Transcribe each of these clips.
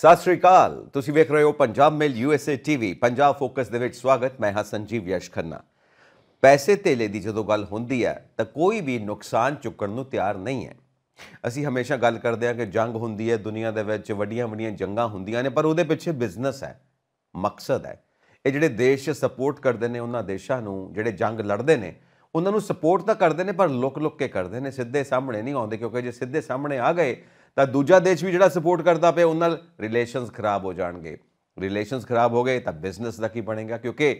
ਸਤਿ ਸ਼੍ਰੀ ਅਕਾਲ ਤੁਸੀਂ ਵੇਖ ਰਹੇ ਹੋ Punjab mail USA TV Punjab focus ਦੇ ਵਿੱਚ ਸਵਾਗਤ ਮੈਂ ਹਾਂ ਸੰਜੀਵ ਯਸ਼ ਖੰਨਾ ਪੈਸੇ ਤੇਲੇ ਦੀ ਜਦੋਂ ਗੱਲ ਹੁੰਦੀ ਹੈ ਤਾਂ ਕੋਈ ਵੀ ਨੁਕਸਾਨ ਚੁੱਕਣ ਨੂੰ ਤਿਆਰ ਨਹੀਂ ਹੈ ਅਸੀਂ ਹਮੇਸ਼ਾ ਗੱਲ ਕਰਦੇ ਹਾਂ ਕਿ ਜੰਗ ਹੁੰਦੀ ਹੈ ਦੁਨੀਆ ਦੇ ਵਿੱਚ ਵੱਡੀਆਂ-ਵੱਡੀਆਂ ਜੰਗਾਂ ਹੁੰਦੀਆਂ ਨੇ ਪਰ ਉਹਦੇ ਪਿੱਛੇ ਬਿਜ਼ਨਸ ਹੈ ਮਕਸਦ ਹੈ ਇਹ ਜਿਹੜੇ ਦੇਸ਼ ਸਪੋਰਟ ਕਰਦੇ ਨੇ ਉਹਨਾਂ ਦੇਸ਼ਾਂ ਨੂੰ ਜਿਹੜੇ ਜੰਗ ਲੜਦੇ ਨੇ ਉਹਨਾਂ ਨੂੰ ਸਪੋਰਟ ਤਾਂ ਕਰਦੇ ਨੇ ਪਰ ਲੁਕ-ਲੁਕ ਕੇ ਕਰਦੇ ਨੇ ਸਿੱਧੇ ਸਾਹਮਣੇ ਨਹੀਂ ਆਉਂਦੇ ਕਿਉਂਕਿ ਜੇ ਸਿੱਧੇ ਸਾਹਮਣੇ ਆ ਗਏ ਤਾਂ ਦੂਜਾ ਦੇਸ਼ ਵੀ ਜਿਹੜਾ ਸਪੋਰਟ ਕਰਦਾ ਪਿਆ ਉਹਨਾਂ ਨਾਲ ਰਿਲੇਸ਼ਨਸ ਖਰਾਬ ਹੋ ਜਾਣਗੇ ਰਿਲੇਸ਼ਨਸ ਖਰਾਬ ਹੋ ਗਏ ਤਾਂ ਬਿਜ਼ਨਸ ਦਾ ਕੀ ਬਣੇਗਾ ਕਿਉਂਕਿ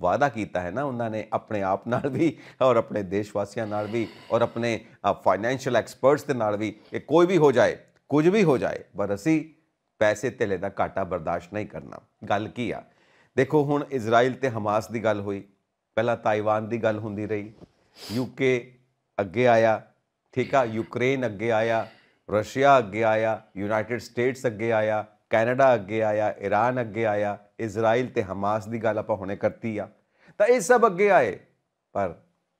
ਵਾਦਾ ਕੀਤਾ ਹੈ ਨਾ ਉਹਨਾਂ ਨੇ ਆਪਣੇ ਆਪ ਨਾਲ ਵੀ ਔਰ ਆਪਣੇ ਦੇਸ਼ ਵਾਸੀਆਂ ਨਾਲ ਵੀ ਔਰ ਆਪਣੇ ਫਾਈਨੈਂਸ਼ੀਅਲ ਐਕਸਪਰਟਸ ਦੇ ਨਾਲ ਵੀ ਕਿ ਕੋਈ ਵੀ ਹੋ ਜਾਏ ਕੁਝ ਵੀ ਹੋ ਜਾਏ ਪਰ ਅਸੀਂ ਪੈਸੇ ਤੇਲੇ ਦਾ ਘਾਟਾ ਬਰਦਾਸ਼ਤ ਨਹੀਂ ਕਰਨਾ ਗੱਲ ਕੀ ਆ ਦੇਖੋ ਹੁਣ ਇਜ਼ਰਾਈਲ ਤੇ ਹਮਾਸ ਦੀ ਗੱਲ ਹੋਈ ਪਹਿਲਾਂ ਤਾਈਵਾਨ ਦੀ ਗੱਲ ਹੁੰਦੀ ਰਹੀ ਯੂਕੇ ਅੱਗੇ ਆਇਆ ਠੀਕ ਆ ਯੂਕਰੇਨ ਅੱਗੇ ਆਇਆ ਰਸ਼ੀਆ ਅੱਗੇ ਆਇਆ ਯੂਨਾਈਟਿਡ ਸਟੇਟਸ ਅੱਗੇ ਆਇਆ ਕੈਨੇਡਾ ਅੱਗੇ ਆਇਆ ਈਰਾਨ ਅੱਗੇ ਆਇਆ ਇਜ਼ਰਾਈਲ ਤੇ ਹਮਾਸ ਦੀ ਗੱਲ ਆਪਾਂ ਹੁਣੇ ਕਰਤੀ ਆ ਤਾਂ ਇਹ ਸਭ ਅੱਗੇ ਆਏ ਪਰ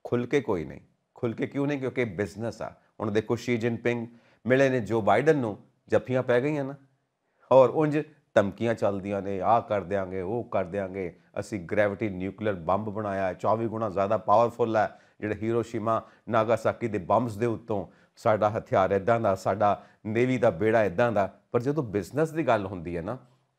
ਖੁੱਲ ਕੇ ਕੋਈ ਨਹੀਂ ਖੁੱਲ ਕੇ ਕਿਉਂ ਨਹੀਂ ਕਿਉਂਕਿ ਬਿਜ਼ਨਸ ਆ ਹੁਣ ਦੇਖੋ ਸ਼ੀ ਜਿਨਪਿੰਗ ਮਿਲੇ ਨੇ ਜੋ ਬਾਈਡਨ ਨੂੰ ਜੱਫੀਆਂ ਪੈ ਗਈਆਂ ਨਾ ਔਰ ਉੰਜ ਧਮਕੀਆਂ ਚੱਲਦੀਆਂ ਨੇ ਆ ਕਰ ਦੇਾਂਗੇ ਉਹ ਕਰ ਦੇਾਂਗੇ ਅਸੀਂ ਗ੍ਰੈਵਿਟੀ ਨਿਊਕਲੀਅਰ ਬੰਬ ਬਣਾਇਆ 24 ਗੁਣਾ ਜ਼ਿਆਦਾ ਪਾਵਰਫੁਲ ਹੈ ਜਿਹੜਾ ਹੀਰੋਸ਼ੀਮਾ ਨਾਗਾਸਾਕੀ ਦੇ ਬੰਬਸ ਦੇ ਉੱਤੋਂ ਸਾਡਾ ਹਥਿਆਰ ਇਦਾਂ ਦਾ ਸਾਡਾ ਨੇਵੀ ਦਾ ਬੇੜਾ ਇਦਾਂ ਦਾ ਪਰ ਜਦੋਂ ਬਿਜ਼ਨਸ ਦੀ ਗੱਲ ਹੁੰਦੀ ਹੈ ਨਾ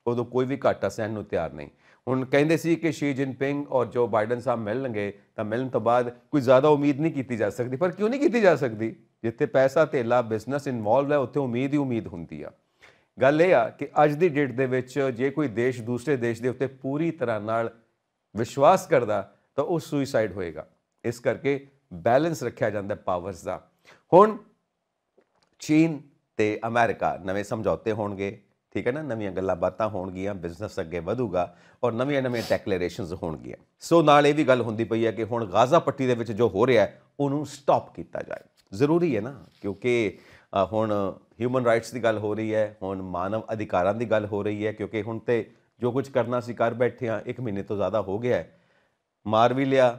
ਉਦੋਂ ਕੋਈ ਵੀ ਘਾਟਾ ਸਹਿਣ ਨੂੰ ਤਿਆਰ ਨਹੀਂ ਹੁਣ ਕਹਿੰਦੇ ਸੀ ਕਿ ਸ਼ੀ ਜਿਨਪਿੰਗ ਔਰ ਜੋ ਬਾਈਡਨ ਸਾਹਿਬ ਮਿਲਣਗੇ ਤਾਂ ਮਿਲਣ ਤੋਂ ਬਾਅਦ ਕੋਈ ਜ਼ਿਆਦਾ ਉਮੀਦ ਨਹੀਂ ਕੀਤੀ ਜਾ ਸਕਦੀ ਪਰ ਕਿਉਂ ਨਹੀਂ ਕੀਤੀ ਜਾ ਸਕਦੀ ਜਿੱਥੇ ਪੈਸਾ ਧੇਲਾ ਬਿਜ਼ਨਸ ਇਨਵੋਲਵ ਹੈ ਉੱਥੇ ਉਮੀਦ ਹੀ ਉਮੀਦ ਹੁੰਦੀ ਆ ਗੱਲ ਇਹ ਆ ਕਿ ਅੱਜ ਦੀ ਡੇਟ ਦੇ ਵਿੱਚ ਜੇ ਕੋਈ ਦੇਸ਼ ਦੂਸਰੇ ਦੇਸ਼ ਦੇ ਉੱਤੇ ਪੂਰੀ ਤਰ੍ਹਾਂ ਨਾਲ ਵਿਸ਼ਵਾਸ ਕਰਦਾ ਤਾਂ ਉਹ ਸੁਸਾਈਡ ਹੋਏਗਾ ਇਸ ਕਰਕੇ ਬੈਲੈਂਸ ਰੱਖਿਆ ਜਾਂਦਾ ਪਾਵਰਸ ਦਾ ਹੁਣ ਚੀਨ ਤੇ ਅਮਰੀਕਾ ਨਵੇਂ ਸਮਝੌਤੇ ਹੋਣਗੇ ਠੀਕ ਹੈ ਨਾ ਨਵੀਆਂ ਗੱਲਾਂ ਬਾਤਾਂ ਹੋਣਗੀਆਂ ਬਿਜ਼ਨਸ ਅੱਗੇ ਵਧੂਗਾ ਔਰ ਨਵੀਆਂ ਨਵੀਆਂ ਡੈਕਲੇਰੇਸ਼ਨਸ ਹੋਣਗੀਆਂ ਸੋ ਨਾਲ ਇਹ ਵੀ ਗੱਲ ਹੁੰਦੀ ਪਈ ਹੈ ਕਿ ਹੁਣ ਗਾਜ਼ਾ ਪੱਟੀ ਦੇ ਵਿੱਚ ਜੋ ਹੋ ਰਿਹਾ ਹੈ ਉਹਨੂੰ ਸਟਾਪ ਕੀਤਾ ਜਾਏ ਜ਼ਰੂਰੀ ਹੈ ਨਾ ਕਿਉਂਕਿ ਹੁਣ ਹਿਊਮਨ ਰਾਈਟਸ ਦੀ ਗੱਲ ਹੋ ਰਹੀ ਹੈ ਹੁਣ ਮਾਨਵ ਅਧਿਕਾਰਾਂ ਦੀ ਗੱਲ ਹੋ ਰਹੀ ਹੈ ਕਿਉਂਕਿ ਹੁਣ ਤੇ ਜੋ ਕੁਝ ਕਰਨਾ ਸੀ ਕਰ ਬੈਠੇ ਆ 1 ਮਹੀਨੇ ਤੋਂ ਜ਼ਿਆਦਾ ਹੋ ਗਿਆ ਹੈ ਮਾਰ ਵੀ ਲਿਆ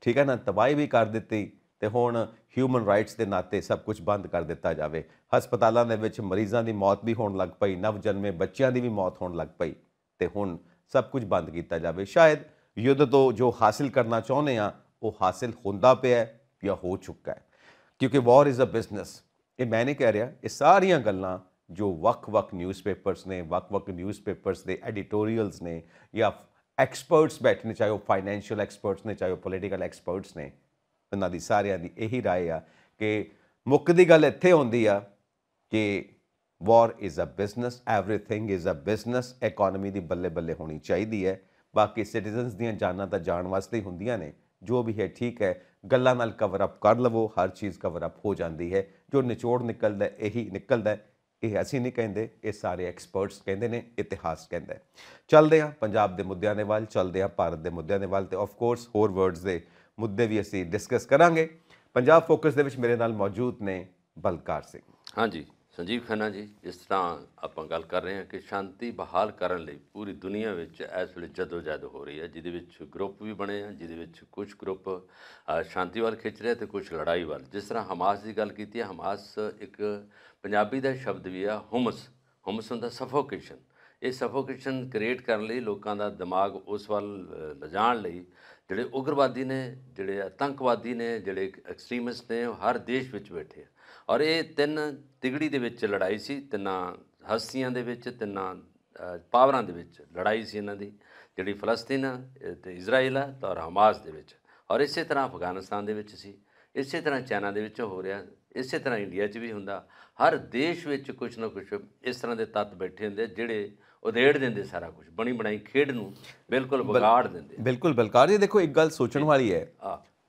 ਠੀਕ ਹੈ ਨਾ ਤਬਾਈ ਵੀ ਕਰ ਦਿੱਤੀ ਤੇ ਹੁਣ ਹਿਊਮਨ ਰਾਈਟਸ ਦੇ ਨਾਤੇ ਸਭ ਕੁਝ ਬੰਦ ਕਰ ਦਿੱਤਾ ਜਾਵੇ ਹਸਪਤਾਲਾਂ ਦੇ ਵਿੱਚ ਮਰੀਜ਼ਾਂ ਦੀ ਮੌਤ ਵੀ ਹੋਣ ਲੱਗ ਪਈ ਜਨਮੇ ਬੱਚਿਆਂ ਦੀ ਵੀ ਮੌਤ ਹੋਣ ਲੱਗ ਪਈ ਤੇ ਹੁਣ ਸਭ ਕੁਝ ਬੰਦ ਕੀਤਾ ਜਾਵੇ ਸ਼ਾਇਦ ਯੁੱਧ ਤੋਂ ਜੋ ਹਾਸਲ ਕਰਨਾ ਚਾਹੁੰਦੇ ਆ ਉਹ ਹਾਸਲ ਹੁੰਦਾ ਪਿਆ ਜਾਂ ਹੋ ਚੁੱਕਾ ਹੈ ਕਿਉਂਕਿ ਵਾਰ ਇਜ਼ ਅ ਬਿਜ਼ਨਸ ਇਹ ਮੈਂ ਨਹੀਂ ਕਹਿ ਰਿਹਾ ਇਹ ਸਾਰੀਆਂ ਗੱਲਾਂ ਜੋ ਵੱਖ-ਵੱਖ ਨਿਊਜ਼ਪੇਪਰਸ ਨੇ ਵੱਖ-ਵੱਖ ਨਿਊਜ਼ਪੇਪਰਸ ਦੇ ਐਡੀਟੋਰੀਅਲਸ ਨੇ ਜਾਂ ਐਕਸਪਰਟਸ ਬੈਠੇ ਨੇ ਚਾਹੇ ਉਹ ਫਾਈਨੈਂਸ਼ੀਅਲ ਐਕਸਪਰਟਸ ਨੇ ਚਾਹੇ ਉਹ ਪੋਲੀਟੀਕਲ ਐਕਸਪਰਟਸ ਨੇ ਉਹਨਾਂ ਦੀ ਸਾਰਿਆਂ ਦੀ ਇਹੀ رائے ਆ ਕਿ ਮੁੱਖ ਦੀ ਗੱਲ ਇੱਥੇ ਹੁੰਦੀ ਆ ਕਿ war is a business everything is a business economy ਦੀ ਬੱਲੇ ਬੱਲੇ ਹੋਣੀ ਚਾਹੀਦੀ ਹੈ ਬਾਕੀ ਸਿਟੀਜ਼ਨਸ ਦੀਆਂ ਜਾਨਾਂ ਤਾਂ ਜਾਣ ਵਾਸਤੇ ਹੁੰਦੀਆਂ ਨੇ ਜੋ ਵੀ ਹੈ ਠੀਕ ਹੈ ਗੱਲਾਂ ਨਾਲ ਕਵਰ ਅਪ ਕਰ ਲਵੋ ਹਰ ਚੀਜ਼ ਕਵਰ ਅਪ ਹੋ ਜਾਂਦੀ ਹੈ ਜੋ ਨਿਚੋੜ ਨਿਕਲਦਾ ਇਹੀ ਨਿਕਲਦਾ ਇਹ ਅਸੀਂ ਨਹੀਂ ਕਹਿੰਦੇ ਇਹ ਸਾਰੇ ਐਕਸਪਰਟਸ ਕਹਿੰਦੇ ਨੇ ਇਤਿਹਾਸ ਕਹਿੰਦਾ ਹੈ ਚੱਲਦੇ ਆ ਪੰਜਾਬ ਦੇ ਮੁੱਦਿਆਂ ਦੇ ਵੱਲ ਚੱਲਦੇ ਆ ਭਾਰਤ ਦੇ ਮੁੱਦਿਆਂ ਦੇ ਵੱਲ ਤੇ ਆਫ ਕੋਰਸ ਹੋਰ ਵਰਡਸ ਦੇ ਮੁੱਦੇ ਵੀ ਅਸੀਂ ਡਿਸਕਸ ਕਰਾਂਗੇ ਪੰਜਾਬ ਫੋਕਸ ਦੇ ਵਿੱਚ ਮੇਰੇ ਨਾਲ ਮੌਜੂਦ ਨੇ ਬਲਕਾਰ ਸਿੰਘ ਹਾਂਜੀ ਸੰਜੀਵ ਖੰਨਾ ਜੀ ਜਿਸ ਤਰ੍ਹਾਂ ਆਪਾਂ ਗੱਲ ਕਰ ਰਹੇ ਹਾਂ ਕਿ ਸ਼ਾਂਤੀ ਬਹਾਲ ਕਰਨ ਲਈ ਪੂਰੀ ਦੁਨੀਆ ਵਿੱਚ ਇਸ ਵੇਲੇ ਜਦੋਜਹਿਦ ਹੋ ਰਹੀ ਹੈ ਜਿਹਦੇ ਵਿੱਚ ਗਰੁੱਪ ਵੀ ਬਣੇ ਆ ਜਿਹਦੇ ਵਿੱਚ ਕੁਝ ਗਰੁੱਪ ਸ਼ਾਂਤੀ ਵੱਲ ਖਿੱਚ ਰਿਹਾ ਤੇ ਕੁਝ ਲੜਾਈ ਵੱਲ ਜਿਸ ਤਰ੍ਹਾਂ ਹਮਾਸ ਦੀ ਗੱਲ ਕੀਤੀ ਹੈ ਹਮਾਸ ਇੱਕ ਪੰਜਾਬੀ ਦਾ ਸ਼ਬਦ ਵੀ ਆ ਹਮਸ ਹਮਸ ਹੁੰਦਾ ਸਫੋਕੇਸ਼ਨ ਇਹ ਸਫੋਕੇਸ਼ਨ ਕ੍ਰੀਏਟ ਕਰਨ ਲਈ ਲੋਕਾਂ ਦਾ ਦਿਮਾਗ ਉਸ ਵੱਲ ਲਜਾਣ ਲਈ ਜਿਹੜੇ ਉਗਰਵਾਦੀ ਨੇ ਜਿਹੜੇ ਆਤੰਕਵਾਦੀ ਨੇ ਜਿਹੜੇ ਐਕਸਟ੍ਰੀਮਿਸਟ ਨੇ ਹਰ ਦੇਸ਼ ਵਿੱਚ ਬੈਠੇ ਆ ਔਰ ਇਹ ਤਿੰਨ ਤਿਗੜੀ ਦੇ ਵਿੱਚ ਲੜਾਈ ਸੀ ਤਿੰਨਾਂ ਹਸਤੀਆਂ ਦੇ ਵਿੱਚ ਤਿੰਨਾਂ ਪਾਵਰਾਂ ਦੇ ਵਿੱਚ ਲੜਾਈ ਸੀ ਇਹਨਾਂ ਦੀ ਜਿਹੜੀ ਫਲਸਤੀਨ ਤੇ ਇਜ਼ਰਾਈਲ ਤੇ ਹਮਾਸ ਦੇ ਵਿੱਚ ਔਰ ਇਸੇ ਤਰ੍ਹਾਂ ਅਫਗਾਨਿਸਤਾਨ ਦੇ ਵਿੱਚ ਸੀ ਇਸੇ ਤਰ੍ਹਾਂ ਚਾਈਨਾ ਦੇ ਵਿੱਚ ਹੋ ਰਿਹਾ ਇਸੇ ਤਰ੍ਹਾਂ ਇੰਡੀਆ 'ਚ ਵੀ ਹੁੰਦਾ ਹਰ ਦੇਸ਼ ਵਿੱਚ ਕੁਝ ਨਾ ਕੁਝ ਇਸ ਤਰ੍ਹਾਂ ਦੇ ਤੱਤ ਬੈਠੇ ਹੁੰਦੇ ਜਿਹੜੇ ਉਦੇੜ ਦਿੰਦੇ ਸਾਰਾ ਕੁਝ ਬਣੀ ਬਣਾਈ ਖੇਡ ਨੂੰ ਬਿਲਕੁਲ ਵਿਗਾੜ ਦਿੰਦੇ ਬਿਲਕੁਲ ਬਲਕਾਰ ਜੀ ਦੇਖੋ ਇੱਕ ਗੱਲ ਸੋਚਣ ਵਾਲੀ ਹੈ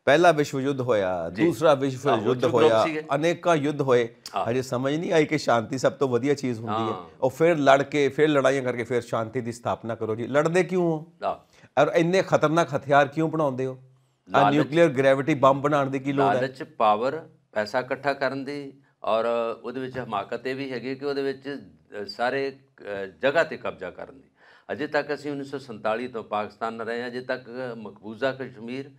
ਪਹਿਲਾ ਵਿਸ਼ਵ ਯੁੱਧ ਹੋਇਆ ਦੂਸਰਾ ਵਿਸ਼ਵ ਯੁੱਧ ਹੋਇਆ ਅਨੇਕਾਂ ਯੁੱਧ ਹੋਏ ਹਜੇ ਸਮਝ ਨਹੀਂ ਆਈ ਕਿ ਸ਼ਾਂਤੀ ਸਭ ਤੋਂ ਵਧੀਆ ਚੀਜ਼ ਹੁੰਦੀ ਹੈ ਉਹ ਫਿਰ ਲੜ ਕੇ ਫਿਰ ਲੜਾਈਆਂ ਕਰਕੇ ਫਿਰ ਸ਼ਾਂਤੀ ਦੀ ਸਥਾਪਨਾ ਕਰੋ ਜੀ ਲੜਦੇ ਕਿਉਂ ਹੋ ਔਰ ਇੰਨੇ ਖਤਰਨਾਕ ਹਥਿਆਰ ਕਿਉਂ ਬਣਾਉਂਦੇ ਹੋ ਆ ਨਿਊਕਲੀਅਰ ਗ੍ਰੈਵਿਟੀ ਬੰਬ ਬਣਾਉਣ ਦੀ ਕੀ ਲੋੜ ਹੈ ਲਾਲਚ ਪਾਵਰ ਪੈਸਾ ਇਕੱਠਾ ਕਰਨ ਦੀ ਔਰ ਉਹਦੇ ਵਿੱਚ ਹਮਾਕਤ ਇਹ ਵੀ ਹੈਗੀ ਕਿ ਉਹਦੇ ਵਿੱਚ ਸਾਰੇ ਜਗ੍ਹਾ ਤੇ ਕਬਜ਼ਾ ਕਰਨ ਦੀ ਅਜੇ ਤੱਕ ਅਸੀਂ 1947 ਤੋਂ ਪਾਕਿਸਤਾਨ ਨਾਲ ਰਹੇ ਹਾਂ ਅਜੇ ਤੱਕ ਮਕਬੂਜ਼ਾ ਕਸ਼ਮੀਰ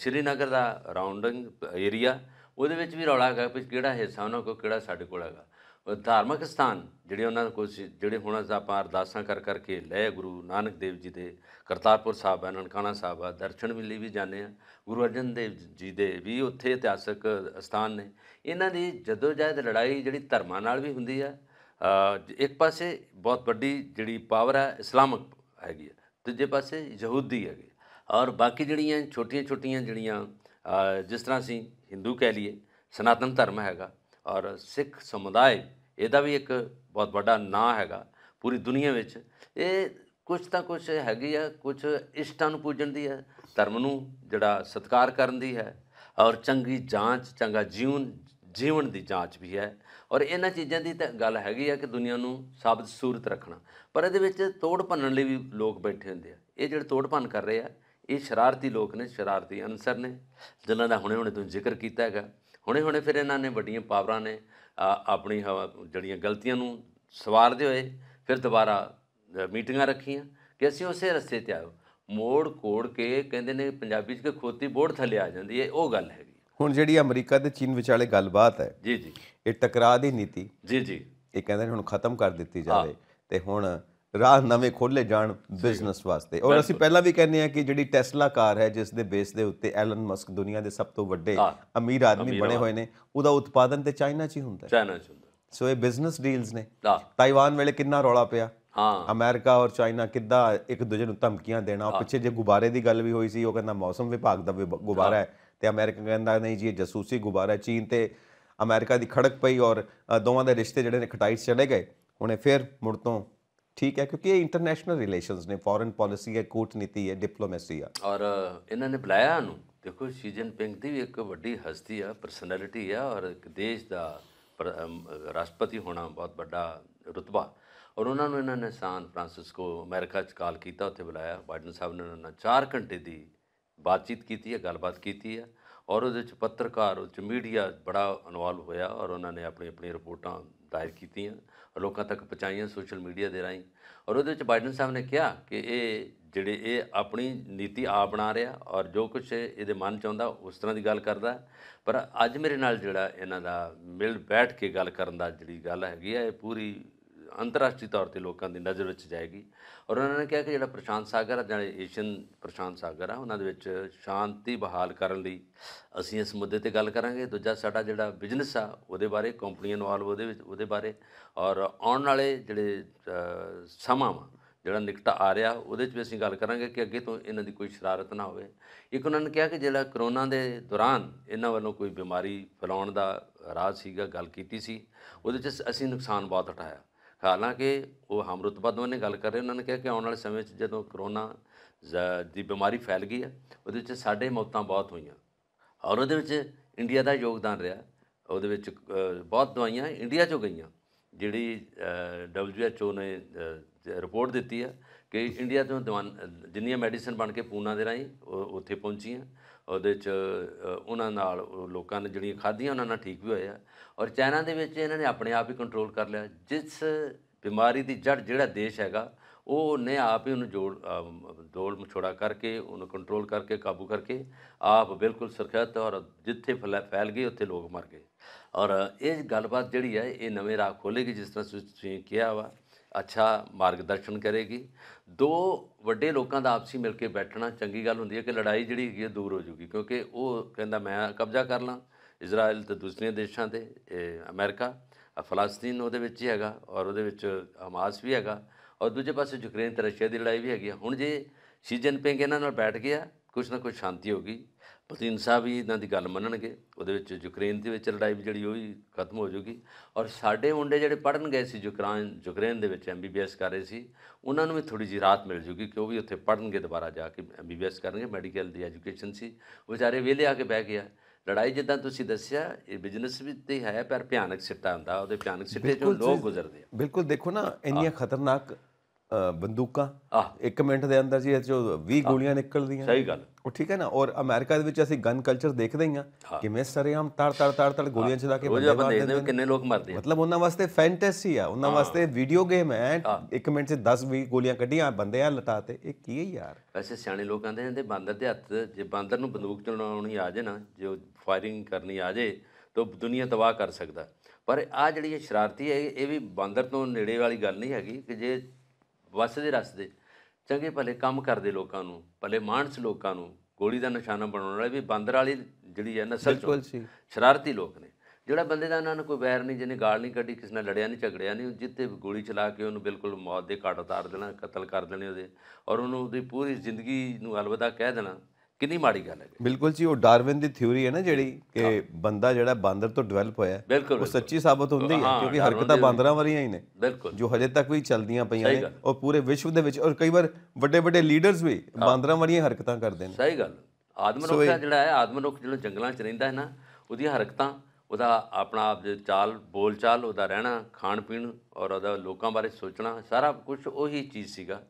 ਸ਼੍ਰੀਨਗਰ ਦਾ ਰਾਉਂਡਿੰਗ ਏਰੀਆ ਉਹਦੇ ਵਿੱਚ ਵੀ ਰੌਲਾ ਹੈਗਾ ਕਿ ਕਿਹੜਾ ਹਿੱਸਾ ਉਹਨਾਂ ਕੋਲ ਕਿਹੜਾ ਸਾਡੇ ਕੋਲ ਹੈਗਾ ਧਾਰਮਿਕ ਸਥਾਨ ਜਿਹੜੇ ਉਹਨਾਂ ਕੋਲ ਜਿਹੜੇ ਹੁਣ ਆਪਾਂ ਅਰਦਾਸਾਂ ਕਰ ਕਰਕੇ ਲੈ ਗੁਰੂ ਨਾਨਕ ਦੇਵ ਜੀ ਦੇ ਕਰਤਾਰਪੁਰ ਸਾਹਿਬ ਆ ਨਨਕਾਣਾ ਸਾਹਿਬ ਆ ਦਰਸ਼ਨ ਵੀ ਲਈ ਵੀ ਜਾਂਦੇ ਆ ਗੁਰੂ ਅਰਜਨ ਦੇਵ ਜੀ ਦੇ ਵੀ ਉੱਥੇ ਇਤਿਹਾਸਕ ਸਥਾਨ ਨੇ ਇਹਨਾਂ ਦੀ ਜਦੋਂ ਜਾਇਦ ਲੜਾਈ ਜਿਹੜੀ ਧਰਮਾਂ ਨਾਲ ਵੀ ਹੁੰਦੀ ਆ ਇੱਕ ਪਾਸੇ ਬਹੁਤ ਵੱਡੀ ਜਿਹੜੀ ਪਾਵਰ ਆ ਇਸਲਾਮਿਕ ਹੈਗੀ ਆ ਦੂਜੇ ਪਾਸੇ ਯਹੂਦੀ ਹੈਗੇ ਔਰ ਬਾਕੀ ਜਿਹੜੀਆਂ ਛੋਟੀਆਂ-ਛੋਟੀਆਂ ਜਿਹੜੀਆਂ ਜਿਸ ਤਰ੍ਹਾਂ ਸੀ ਹਿੰਦੂ ਕਹਿ ਲਈਏ ਸਨਾਤਨ ਧਰਮ ਹੈਗਾ ਔਰ ਸਿੱਖ ਸਮੁਦਾਇ ਇਹਦਾ ਵੀ ਇੱਕ ਬਹੁਤ ਵੱਡਾ ਨਾਂ ਹੈਗਾ ਪੂਰੀ ਦੁਨੀਆ ਵਿੱਚ ਇਹ ਕੁਝ ਤਾਂ ਕੁਝ ਹੈਗੀ ਆ ਕੁਝ ਇਸ਼ਟਾਂ ਨੂੰ ਪੂਜਣ ਦੀ ਹੈ ਧਰਮ ਨੂੰ ਜਿਹੜਾ ਸਤਕਾਰ ਕਰਨ ਦੀ ਹੈ ਔਰ ਚੰਗੀ ਜਾਂਚ ਚੰਗਾ ਜੀਵਨ ਜੀਵਨ ਦੀ ਜਾਂਚ ਵੀ ਹੈ ਔਰ ਇਹਨਾਂ ਚੀਜ਼ਾਂ ਦੀ ਤਾਂ ਗੱਲ ਹੈਗੀ ਆ ਕਿ ਦੁਨੀਆ ਨੂੰ ਸਾਬਤ ਸੂਰਤ ਰੱਖਣਾ ਪਰ ਇਹਦੇ ਵਿੱਚ ਤੋੜ ਭੰਨਣ ਲਈ ਵੀ ਲੋਕ ਬੈਠੇ ਹੁੰਦੇ ਆ ਇਹ ਜਿਹੜੇ ਤੋੜ ਭੰਨ ਕਰ ਰਹੇ ਆ ਇਹ ਸ਼ਰਾਰਤੀ ਲੋਕ ਨੇ ਸ਼ਰਾਰਤੀ ਅਨਸਰ ਨੇ ਜਿਨ੍ਹਾਂ ਦਾ ਹੁਣੇ ਹੁਣੇ ਤੁਸੀਂ ਜ਼ਿਕਰ ਕੀਤਾ ਹੈਗਾ ਹੁਣੇ-ਹੁਣੇ ਫਿਰ ਇਹਨਾਂ ਨੇ ਵੱਡੀਆਂ ਪਾਵਰਾਂ ਨੇ ਆਪਣੀ ਜਿਹੜੀਆਂ ਗਲਤੀਆਂ ਨੂੰ ਸਵਾਰਦੇ ਹੋਏ ਫਿਰ ਦੁਬਾਰਾ ਮੀਟਿੰਗਾਂ ਰੱਖੀਆਂ ਕਿ ਅਸੀਂ ਉਸੇ ਰਸਤੇ ਤੇ ਆਇਓ ਮੋੜ ਕੋੜ ਕੇ ਕਹਿੰਦੇ ਨੇ ਪੰਜਾਬੀ ਚ ਖੋਤੀ ਬੋੜ ਥੱਲੇ ਆ ਜਾਂਦੀ ਹੈ ਉਹ ਗੱਲ ਹੈਗੀ ਹੁਣ ਜਿਹੜੀ ਅਮਰੀਕਾ ਤੇ ਚੀਨ ਵਿਚਾਲੇ ਗੱਲਬਾਤ ਹੈ ਜੀ ਜੀ ਇਹ ਟਕਰਾਅ ਦੀ ਨੀਤੀ ਜੀ ਜੀ ਇਹ ਕਹਿੰਦੇ ਨੇ ਹੁਣ ਖਤਮ ਕਰ ਦਿੱਤੀ ਜਾਵੇ ਤੇ ਹੁਣ ਰਾਹ ਨਵੇਂ ਖੋਲੇ ਜਾਣ ਬਿਜ਼ਨਸ ਵਾਸਤੇ ਔਰ ਅਸੀਂ ਪਹਿਲਾਂ ਵੀ ਕਹਿੰਦੇ ਆ ਕਿ ਜਿਹੜੀ ਟੈਸਲਾ ਕਾਰ ਹੈ ਜਿਸ ਦੇ ਬੇਸ ਦੇ ਉੱਤੇ ਐਲਨ ਮਸਕ ਦੁਨੀਆ ਦੇ ਸਭ ਤੋਂ ਵੱਡੇ ਅਮੀਰ ਆਦਮੀ ਬਣੇ ਹੋਏ ਨੇ ਉਹਦਾ ਉਤਪਾਦਨ ਤੇ ਚਾਈਨਾ 'ਚ ਹੀ ਹੁੰਦਾ ਹੈ ਚਾਈਨਾ 'ਚ ਹੁੰਦਾ ਸੋ ਇਹ ਬਿਜ਼ਨਸ ਡੀਲਸ ਨੇ ਤਾਈਵਾਨ ਵੇਲੇ ਕਿੰਨਾ ਰੌਲਾ ਪਿਆ ਹਾਂ ਅਮਰੀਕਾ ਔਰ ਚਾਈਨਾ ਕਿੱਦਾਂ ਇੱਕ ਦੂਜੇ ਨੂੰ ਧਮਕੀਆਂ ਦੇਣਾ ਪਿੱਛੇ ਜੇ ਗੁਬਾਰੇ ਦੀ ਗੱਲ ਵੀ ਹੋਈ ਸੀ ਉਹ ਕਹਿੰਦਾ ਮੌਸਮ ਵਿਭਾਗ ਦਾ ਗੁਬਾਰਾ ਹੈ ਤੇ ਅਮਰੀਕਾ ਕਹਿੰਦਾ ਨਹੀਂ ਜੀ ਇਹ ਜਸੂਸੀ ਗੁਬਾਰਾ ਚੀਨ ਤੇ ਅਮਰੀਕਾ ਦੀ ਖੜਕ ਪਈ ਔਰ ਦੋਵਾਂ ਦੇ ਰਿਸ਼ਤੇ ਜਿਹੜੇ ਨੇ ਖਟਾਈ ਚਲੇ ਗਏ ਉਹਨੇ ਫਿਰ ਮੁੜ ਤੋਂ ਠੀਕ ਹੈ ਕਿਉਂਕਿ ਇਹ ਇੰਟਰਨੈਸ਼ਨਲ ਰਿਲੇਸ਼ਨਸ ਨੇ ਫੋਰਨ ਪਾਲਿਸੀ ਹੈ ਕੂਟਨੀਤੀ ਹੈ ਡਿਪਲੋਮੇਸੀ ਹੈ ਔਰ ਇਹਨਾਂ ਨੇ ਬੁਲਾਇਆ ਨੂੰ ਦੇਖੋ ਸ਼ੀ ਪਿੰਗ ਦੀ ਵੀ ਇੱਕ ਵੱਡੀ ਹਸਤੀ ਆ ਪਰਸਨੈਲਿਟੀ ਆ ਔਰ ਇੱਕ ਦੇਸ਼ ਦਾ ਰਾਸ਼ਟਰਪਤੀ ਹੋਣਾ ਬਹੁਤ ਵੱਡਾ ਰਤਬਾ ਔਰ ਉਹਨਾਂ ਨੂੰ ਇਹਨਾਂ ਨੇ ਸਾਨ ਫਰਾਂਸਿਸਕੋ ਅਮਰੀਕਾ ਚ ਕਾਲ ਕੀਤਾ ਉੱਥੇ ਬੁਲਾਇਆ ਬਾਈਡਨ ਸਾਹਿਬ ਨੇ ਉਹਨਾਂ ਨਾਲ 4 ਘੰਟੇ ਦੀ ਬਾਤਚੀਤ ਕੀਤੀ ਹੈ ਗੱਲਬਾਤ ਕੀਤੀ ਹੈ ਔਰ ਉਹਦੇ ਚ ਪੱਤਰਕਾਰ ਉਹ ਚ ਮੀਡੀਆ ਬੜਾ ਇਨਵੋਲਵ ਹੋਇਆ ਔਰ ਉਹਨਾਂ ਨੇ ਆਪਣੀ ਆਪਣੀ ਰਿਪੋਰਟਾਂ ਕਾਇਰ ਕੀਤੀਆਂ ਲੋਕਾਂ ਤੱਕ ਪਹੁੰਚਾਈਆਂ ਸੋਸ਼ਲ ਮੀਡੀਆ ਦੇ ਰਾਹੀਂ ਔਰ ਉਹਦੇ ਵਿੱਚ ਬਾਈਡਨ ਸਾਹਿਬ ਨੇ ਕਿਹਾ ਕਿ ਇਹ ਜਿਹੜੇ ਇਹ ਆਪਣੀ ਨੀਤੀ ਆ ਬਣਾ ਰਿਹਾ ਔਰ ਜੋ ਕੁਝ ਇਹਦੇ ਮਨ ਚ ਆਉਂਦਾ ਉਸ ਤਰ੍ਹਾਂ ਦੀ ਗੱਲ ਕਰਦਾ ਪਰ ਅੱਜ ਮੇਰੇ ਨਾਲ ਜਿਹੜਾ ਇਹਨਾਂ ਦਾ ਮਿਲ ਬੈਠ ਕੇ ਗੱਲ ਕਰਨ ਦਾ ਜਿਹੜੀ ਗੱਲ ਹੈਗੀ ਆ ਇਹ ਪੂਰੀ ਅੰਤਰਰਾਸ਼ਟਰੀ ਤੌਰ ਤੇ ਲੋਕਾਂ ਦੀ ਨਜ਼ਰ ਵਿੱਚ ਜਾਏਗੀ ਔਰ ਉਹਨਾਂ ਨੇ ਕਿਹਾ ਕਿ ਜਿਹੜਾ ਪ੍ਰਸ਼ਾਂਤ ਸਾਗਰ ਆ ਜਿਹੜਾ ਏਸ਼ੀਅਨ ਪ੍ਰਸ਼ਾਂਤ ਸਾਗਰ ਆ ਉਹਨਾਂ ਦੇ ਵਿੱਚ ਸ਼ਾਂਤੀ ਬਹਾਲ ਕਰਨ ਲਈ ਅਸੀਂ ਇਸ ਮੁੱਦੇ ਤੇ ਗੱਲ ਕਰਾਂਗੇ ਦੂਜਾ ਸਾਡਾ ਜਿਹੜਾ ਬਿਜ਼ਨਸ ਆ ਉਹਦੇ ਬਾਰੇ ਕੰਪਨੀਆਂ ਨਾਲ ਉਹਦੇ ਵਿੱਚ ਉਹਦੇ ਬਾਰੇ ਔਰ ਆਉਣ ਵਾਲੇ ਜਿਹੜੇ ਸਮਾਂ ਜਿਹੜਾ ਨਿਕਟ ਆ ਰਿਹਾ ਉਹਦੇ 'ਚ ਵੀ ਅਸੀਂ ਗੱਲ ਕਰਾਂਗੇ ਕਿ ਅੱਗੇ ਤੋਂ ਇਹਨਾਂ ਦੀ ਕੋਈ ਸ਼ਰਾਰਤ ਨਾ ਹੋਵੇ ਇੱਕ ਉਹਨਾਂ ਨੇ ਕਿਹਾ ਕਿ ਜਿਹੜਾ ਕਰੋਨਾ ਦੇ ਦੌਰਾਨ ਇਹਨਾਂ ਵੱਲੋਂ ਕੋਈ ਬਿਮਾਰੀ ਫੈਲਾਉਣ ਦਾ ਰਾਜ ਸੀਗਾ ਗੱਲ ਕੀਤੀ ਸੀ ਉਹਦੇ 'ਚ ਅਸੀਂ ਨੁਕਸਾਨ ਬਹੁਤ ਉਠਾਇਆ ਹਾਲਾਂਕਿ ਉਹ ਹਮਰਤਬਾ ਦੋਵਾਂ ਨੇ ਗੱਲ ਕਰ ਰਹੇ ਉਹਨਾਂ ਨੇ ਕਿਹਾ ਕਿ ਆਉਣ ਵਾਲੇ ਸਮੇਂ 'ਚ ਜਦੋਂ ਕਰੋਨਾ ਦੀ ਬਿਮਾਰੀ ਫੈਲ ਗਈ ਹੈ ਉਹਦੇ ਵਿੱਚ ਸਾਡੇ ਮੌਤਾਂ ਬਹੁਤ ਹੋਈਆਂ ਔਰ ਉਹਦੇ ਵਿੱਚ ਇੰਡੀਆ ਦਾ ਯੋਗਦਾਨ ਰਿਹਾ ਉਹਦੇ ਵਿੱਚ ਬਹੁਤ ਦਵਾਈਆਂ ਇੰਡੀਆ 'ਚੋਂ ਗਈਆਂ ਜਿਹੜੀ WHO ਨੇ ਰਿਪੋਰਟ ਦਿੱਤੀ ਹੈ ਕਿ ਇੰਡੀਆ ਤੋਂ ਜਿੰਨੀਆਂ ਮੈਡੀਸਨ ਬਣ ਕੇ ਪੂਨਾ ਦੇ ਰਾਹੀਂ ਉੱਥੇ ਪਹੁੰਚੀਆਂ ਉਹਦੇ 'ਚ ਉਹਨਾਂ ਨਾਲ ਲੋਕਾਂ ਨੇ ਜਿਹੜੀਆਂ ਖਾਧੀਆਂ ਉਹਨਾਂ ਨਾਲ ਠੀਕ ਵੀ ਹੋਏ ਆ ਔਰ ਚਾਈਨਾ ਦੇ ਵਿੱਚ ਇਹਨਾਂ ਨੇ ਆਪਣੇ ਆਪ ਹੀ ਕੰਟਰੋਲ ਕਰ ਲਿਆ ਜਿਸ ਬਿਮਾਰੀ ਦੀ ਜੜ ਜਿਹੜਾ ਦੇਸ਼ ਹੈਗਾ ਉਹ ਨੇ ਆਪ ਹੀ ਉਹਨੂੰ ਜੋੜ ਦੋਲ ਮਛੋੜਾ ਕਰਕੇ ਉਹਨੂੰ ਕੰਟਰੋਲ ਕਰਕੇ ਕਾਬੂ ਕਰਕੇ ਆਪ ਬਿਲਕੁਲ ਸੁਰੱਖਿਅਤ ਔਰ ਜਿੱਥੇ ਫੈਲ ਗਈ ਉੱਥੇ ਲੋਕ ਮਰ ਗਏ ਔਰ ਇਹ ਗੱਲਬਾਤ ਜਿਹੜੀ ਹੈ ਇਹ ਨਵੇਂ ਰਾਹ ਖੋਲੇਗੀ ਜਿਸ ਤਰ੍ਹਾਂ ਤੁਸੀਂ ਕਿਹਾ ਵਾ ਅੱਛਾ ਮਾਰਗਦਰਸ਼ਨ ਕਰੇਗੀ ਦੋ ਵੱਡੇ ਲੋਕਾਂ ਦਾ ਆਪਸੀ ਮਿਲ ਕੇ ਬੈਠਣਾ ਚੰਗੀ ਗੱਲ ਹੁੰਦੀ ਹੈ ਕਿ ਲੜਾਈ ਜਿਹੜੀ ਹੈਗੀ ਦੂਰ ਹੋ ਜੂਗੀ ਕਿਉਂਕਿ ਉਹ ਕਹਿੰਦਾ ਮੈਂ ਕਬਜ਼ਾ ਕਰ ਲਾਂ ਇਜ਼ਰਾਈਲ ਤੇ ਦੂਸਰੇ ਦੇਸ਼ਾਂ ਤੇ ਅਮਰੀਕਾ ਫਲਸਤੀਨ ਉਹਦੇ ਵਿੱਚ ਹੀ ਹੈਗਾ ਔਰ ਉਹਦੇ ਵਿੱਚ ਹਮਾਸ ਵੀ ਹੈਗਾ ਔਰ ਦੂਜੇ ਪਾਸੇ ਯੂਕਰੇਨ ਤੇ ਰਸ਼ੀਆ ਦੀ ਲੜਾਈ ਵੀ ਹੈਗੀ ਹੁਣ ਜੇ ਸ਼ੀਜਨ ਪਿੰਗ ਇਹਨਾਂ ਨਾਲ ਬੈਠ ਗਿਆ ਕੁਝ ਨਾ ਕੁਝ ਸ਼ਾਂਤੀ ਹੋਗੀ ਪੁਤਿਨ ਸਾਹਿਬ ਵੀ ਇਹਨਾਂ ਦੀ ਗੱਲ ਮੰਨਣਗੇ ਉਹਦੇ ਵਿੱਚ ਯੂਕਰੇਨ ਦੇ ਵਿੱਚ ਲੜਾਈ ਵੀ ਜਿਹੜੀ ਉਹ ਹੀ ਖਤਮ ਹੋ ਜਾਊਗੀ ਔਰ ਸਾਡੇ ਮੁੰਡੇ ਜਿਹੜੇ ਪੜਨ ਗਏ ਸੀ ਯੂਕਰੇਨ ਯੂਕਰੇਨ ਦੇ ਵਿੱਚ ਐਮਬੀਬੀਐਸ ਕਰ ਰਹੇ ਸੀ ਉਹਨਾਂ ਨੂੰ ਵੀ ਥੋੜੀ ਜੀ ਰਾਤ ਮਿਲ ਜੂਗੀ ਕਿ ਉਹ ਵੀ ਉੱਥੇ ਪੜਨਗੇ ਦੁਬਾਰਾ ਜਾ ਕੇ ਐਮਬੀਬੀਐਸ ਕਰਨਗੇ ਮੈਡੀਕਲ ਦੀ ਐਜੂਕੇਸ਼ਨ ਸੀ ਵਿਚਾਰੇ ਵਿਹਲੇ ਆ ਕੇ ਬਹਿ ਗਿਆ ਲੜਾਈ ਜਿੱਦਾਂ ਤੁਸੀਂ ਦੱਸਿਆ ਇਹ ਬਿਜ਼ਨਸ ਵੀ ਤੇ ਹੈ ਪਰ ਭਿਆਨਕ ਸਿੱਟਾ ਹੁੰਦਾ ਉਹਦੇ ਭਿਆਨਕ ਸਿੱਟੇ ਚੋਂ ਲੋਕ ਗੁਜ਼ਰਦੇ ਆ ਬਿਲਕੁਲ ਦੇਖੋ ਨਾ ਇੰਨੀਆਂ ਖਤਰਨਾਕ ਬੰਦੂਕਾਂ ਇੱਕ ਮਿੰਟ ਦੇ ਅੰਦਰ ਜੀ ਇਹ ਜੋ 20 ਗੋਲੀਆਂ ਨਿਕਲਦੀਆਂ ਸਹੀ ਗੱਲ ਉਹ ਠੀਕ ਹੈ ਨਾ ਔਰ ਅਮਰੀਕਾ ਦੇ ਵਿੱਚ ਅਸੀਂ ਗਨ ਕਲਚਰ ਦੇਖਦੇ ਕਿ ਮੈਂ ਕਿਵੇਂ ਸਰੇਆਮ ਤੜ ਤੜ ਤੜ ਤੜ ਗੋਲੀਆਂ ਚਲਾ ਕੇ ਬੰਦੇ ਮਾਰਦੇ ਨੇ ਕਿੰਨੇ ਲੋਕ ਮਰਦੇ ਆ ਮਤਲਬ ਉਹਨਾਂ ਵਾਸਤੇ ਫੈਂਟੈਸੀ ਆ ਉਹਨਾਂ ਵਾਸਤੇ ਵੀਡੀਓ ਗੇਮ ਹੈ ਇੱਕ ਮਿੰਟ 'ਚ 10 20 ਗੋਲੀਆਂ ਕੱਢੀਆਂ ਬੰਦੇ ਆ ਲਟਾਤੇ ਇਹ ਕੀ ਹੈ ਯਾਰ ਵੈਸੇ ਸਿਆਣੇ ਲੋਕ ਕਹਿੰਦੇ ਨੇ ਬਾਂਦਰ ਦੇ ਹੱਥ ਜੇ ਬਾਂਦਰ ਨੂੰ ਬੰਦੂਕ ਚਲਾਉਣੀ ਆ ਜੇ ਨਾ ਜੋ ਫਾਇਰਿੰਗ ਕਰਨੀ ਆ ਜੇ ਤਾਂ ਦੁਨੀਆ ਤਬਾਹ ਕਰ ਸਕਦਾ ਪਰ ਆ ਜਿਹੜੀ ਸ਼ਰਾਰਤੀ ਹੈ ਇਹ ਵੀ ਬਾਂਦਰ ਤੋਂ ਨੇੜੇ ਵਾਲੀ ਗੱਲ ਨਹੀਂ ਹੈਗੀ ਕਿ ਜੇ ਵਸਦੇ ਰਸਦੇ ਚੰਗੇ ਭਲੇ ਕੰਮ ਕਰਦੇ ਲੋਕਾਂ ਨੂੰ ਭਲੇ ਮਾਨਸ ਲੋਕਾਂ ਨੂੰ ਗੋਲੀ ਦਾ ਨਿਸ਼ਾਨਾ ਬਣਾਉਣ ਵਾਲੇ ਵੀ ਬਾਂਦਰ ਵਾਲੀ ਜਿਹੜੀ ਹੈ ਨਸਲ ਚੋਂ ਸ਼ਰਾਰਤੀ ਲੋਕ ਨੇ ਜਿਹੜਾ ਬੰਦੇ ਦਾ ਉਹਨਾਂ ਨੂੰ ਕੋਈ ਵੈਰ ਨਹੀਂ ਜਿਹਨੇ ਗਾਲ ਨਹੀਂ ਕੱਢੀ ਕਿਸੇ ਨਾਲ ਲੜਿਆ ਨਹੀਂ ਝਗੜਿਆ ਨਹੀਂ ਜਿੱਤੇ ਗੋਲੀ ਚਲਾ ਕੇ ਉਹਨੂੰ ਬਿਲਕੁਲ ਮੌਤ ਦੇ ਘਾਟ ਉਤਾਰ ਦੇਣਾ ਕਤਲ ਕਰ ਦੇਣੇ ਉਹਦੇ ਔਰ ਉਹਨੂੰ ਉਹਦੀ ਪੂਰੀ ਜ਼ਿੰਦਗੀ ਨੂੰ ਅਲਵਿਦਾ ਕਹਿ ਦੇਣਾ ਕਿੰਨੀ ਮਾੜੀ ਗੱਲ ਹੈ ਬਿਲਕੁਲ ਜੀ ਉਹ ਡਾਰਵਿਨ ਦੀ ਥਿਉਰੀ ਹੈ ਨਾ ਜਿਹੜੀ ਕਿ ਬੰਦਾ ਜਿਹੜਾ ਬਾਂਦਰ ਤੋਂ ਡਿਵੈਲਪ ਹੋਇਆ ਉਹ ਸੱਚੀ ਸਾਬਤ ਹੁੰਦੀ ਹੈ ਕਿਉਂਕਿ ਹਰਕਤਾਂ ਬਾਂਦਰਾਂ ਵਾਲੀਆਂ ਹੀ ਨੇ ਜੋ ਹਜੇ ਤੱਕ ਵੀ ਚੱਲਦੀਆਂ ਪਈਆਂ ਨੇ ਔਰ ਪੂਰੇ ਵਿਸ਼ਵ ਦੇ ਵਿੱਚ ਔਰ ਕਈ ਵਾਰ ਵੱਡੇ ਵੱਡੇ ਲੀਡਰਸ ਵੀ ਬਾਂਦਰਾਂ ਵਾਲੀਆਂ ਹਰਕਤਾਂ ਕਰਦੇ ਨੇ ਸਹੀ ਗੱਲ ਆਦਮ ਦਾ ਜਿਹੜਾ ਹੈ ਆਦਮ ਜਿਹੜਾ ਜੰਗਲਾਂ 'ਚ ਰਹਿੰਦਾ ਹੈ ਨਾ ਉਹਦੀਆਂ ਹਰਕਤਾਂ ਉਹਦਾ ਆਪਣਾ ਆਪ ਦੇ ਚਾਲ ਬੋਲ ਚਾਲ ਉਹਦਾ ਰਹਿਣਾ ਖਾਣ ਪੀਣ ਔਰ ਉਹਦਾ ਲੋਕਾਂ ਬਾਰੇ ਸੋਚਣਾ ਸਾਰਾ ਕੁਝ ਉਹੀ ਚੀਜ਼ ਸੀਗਾ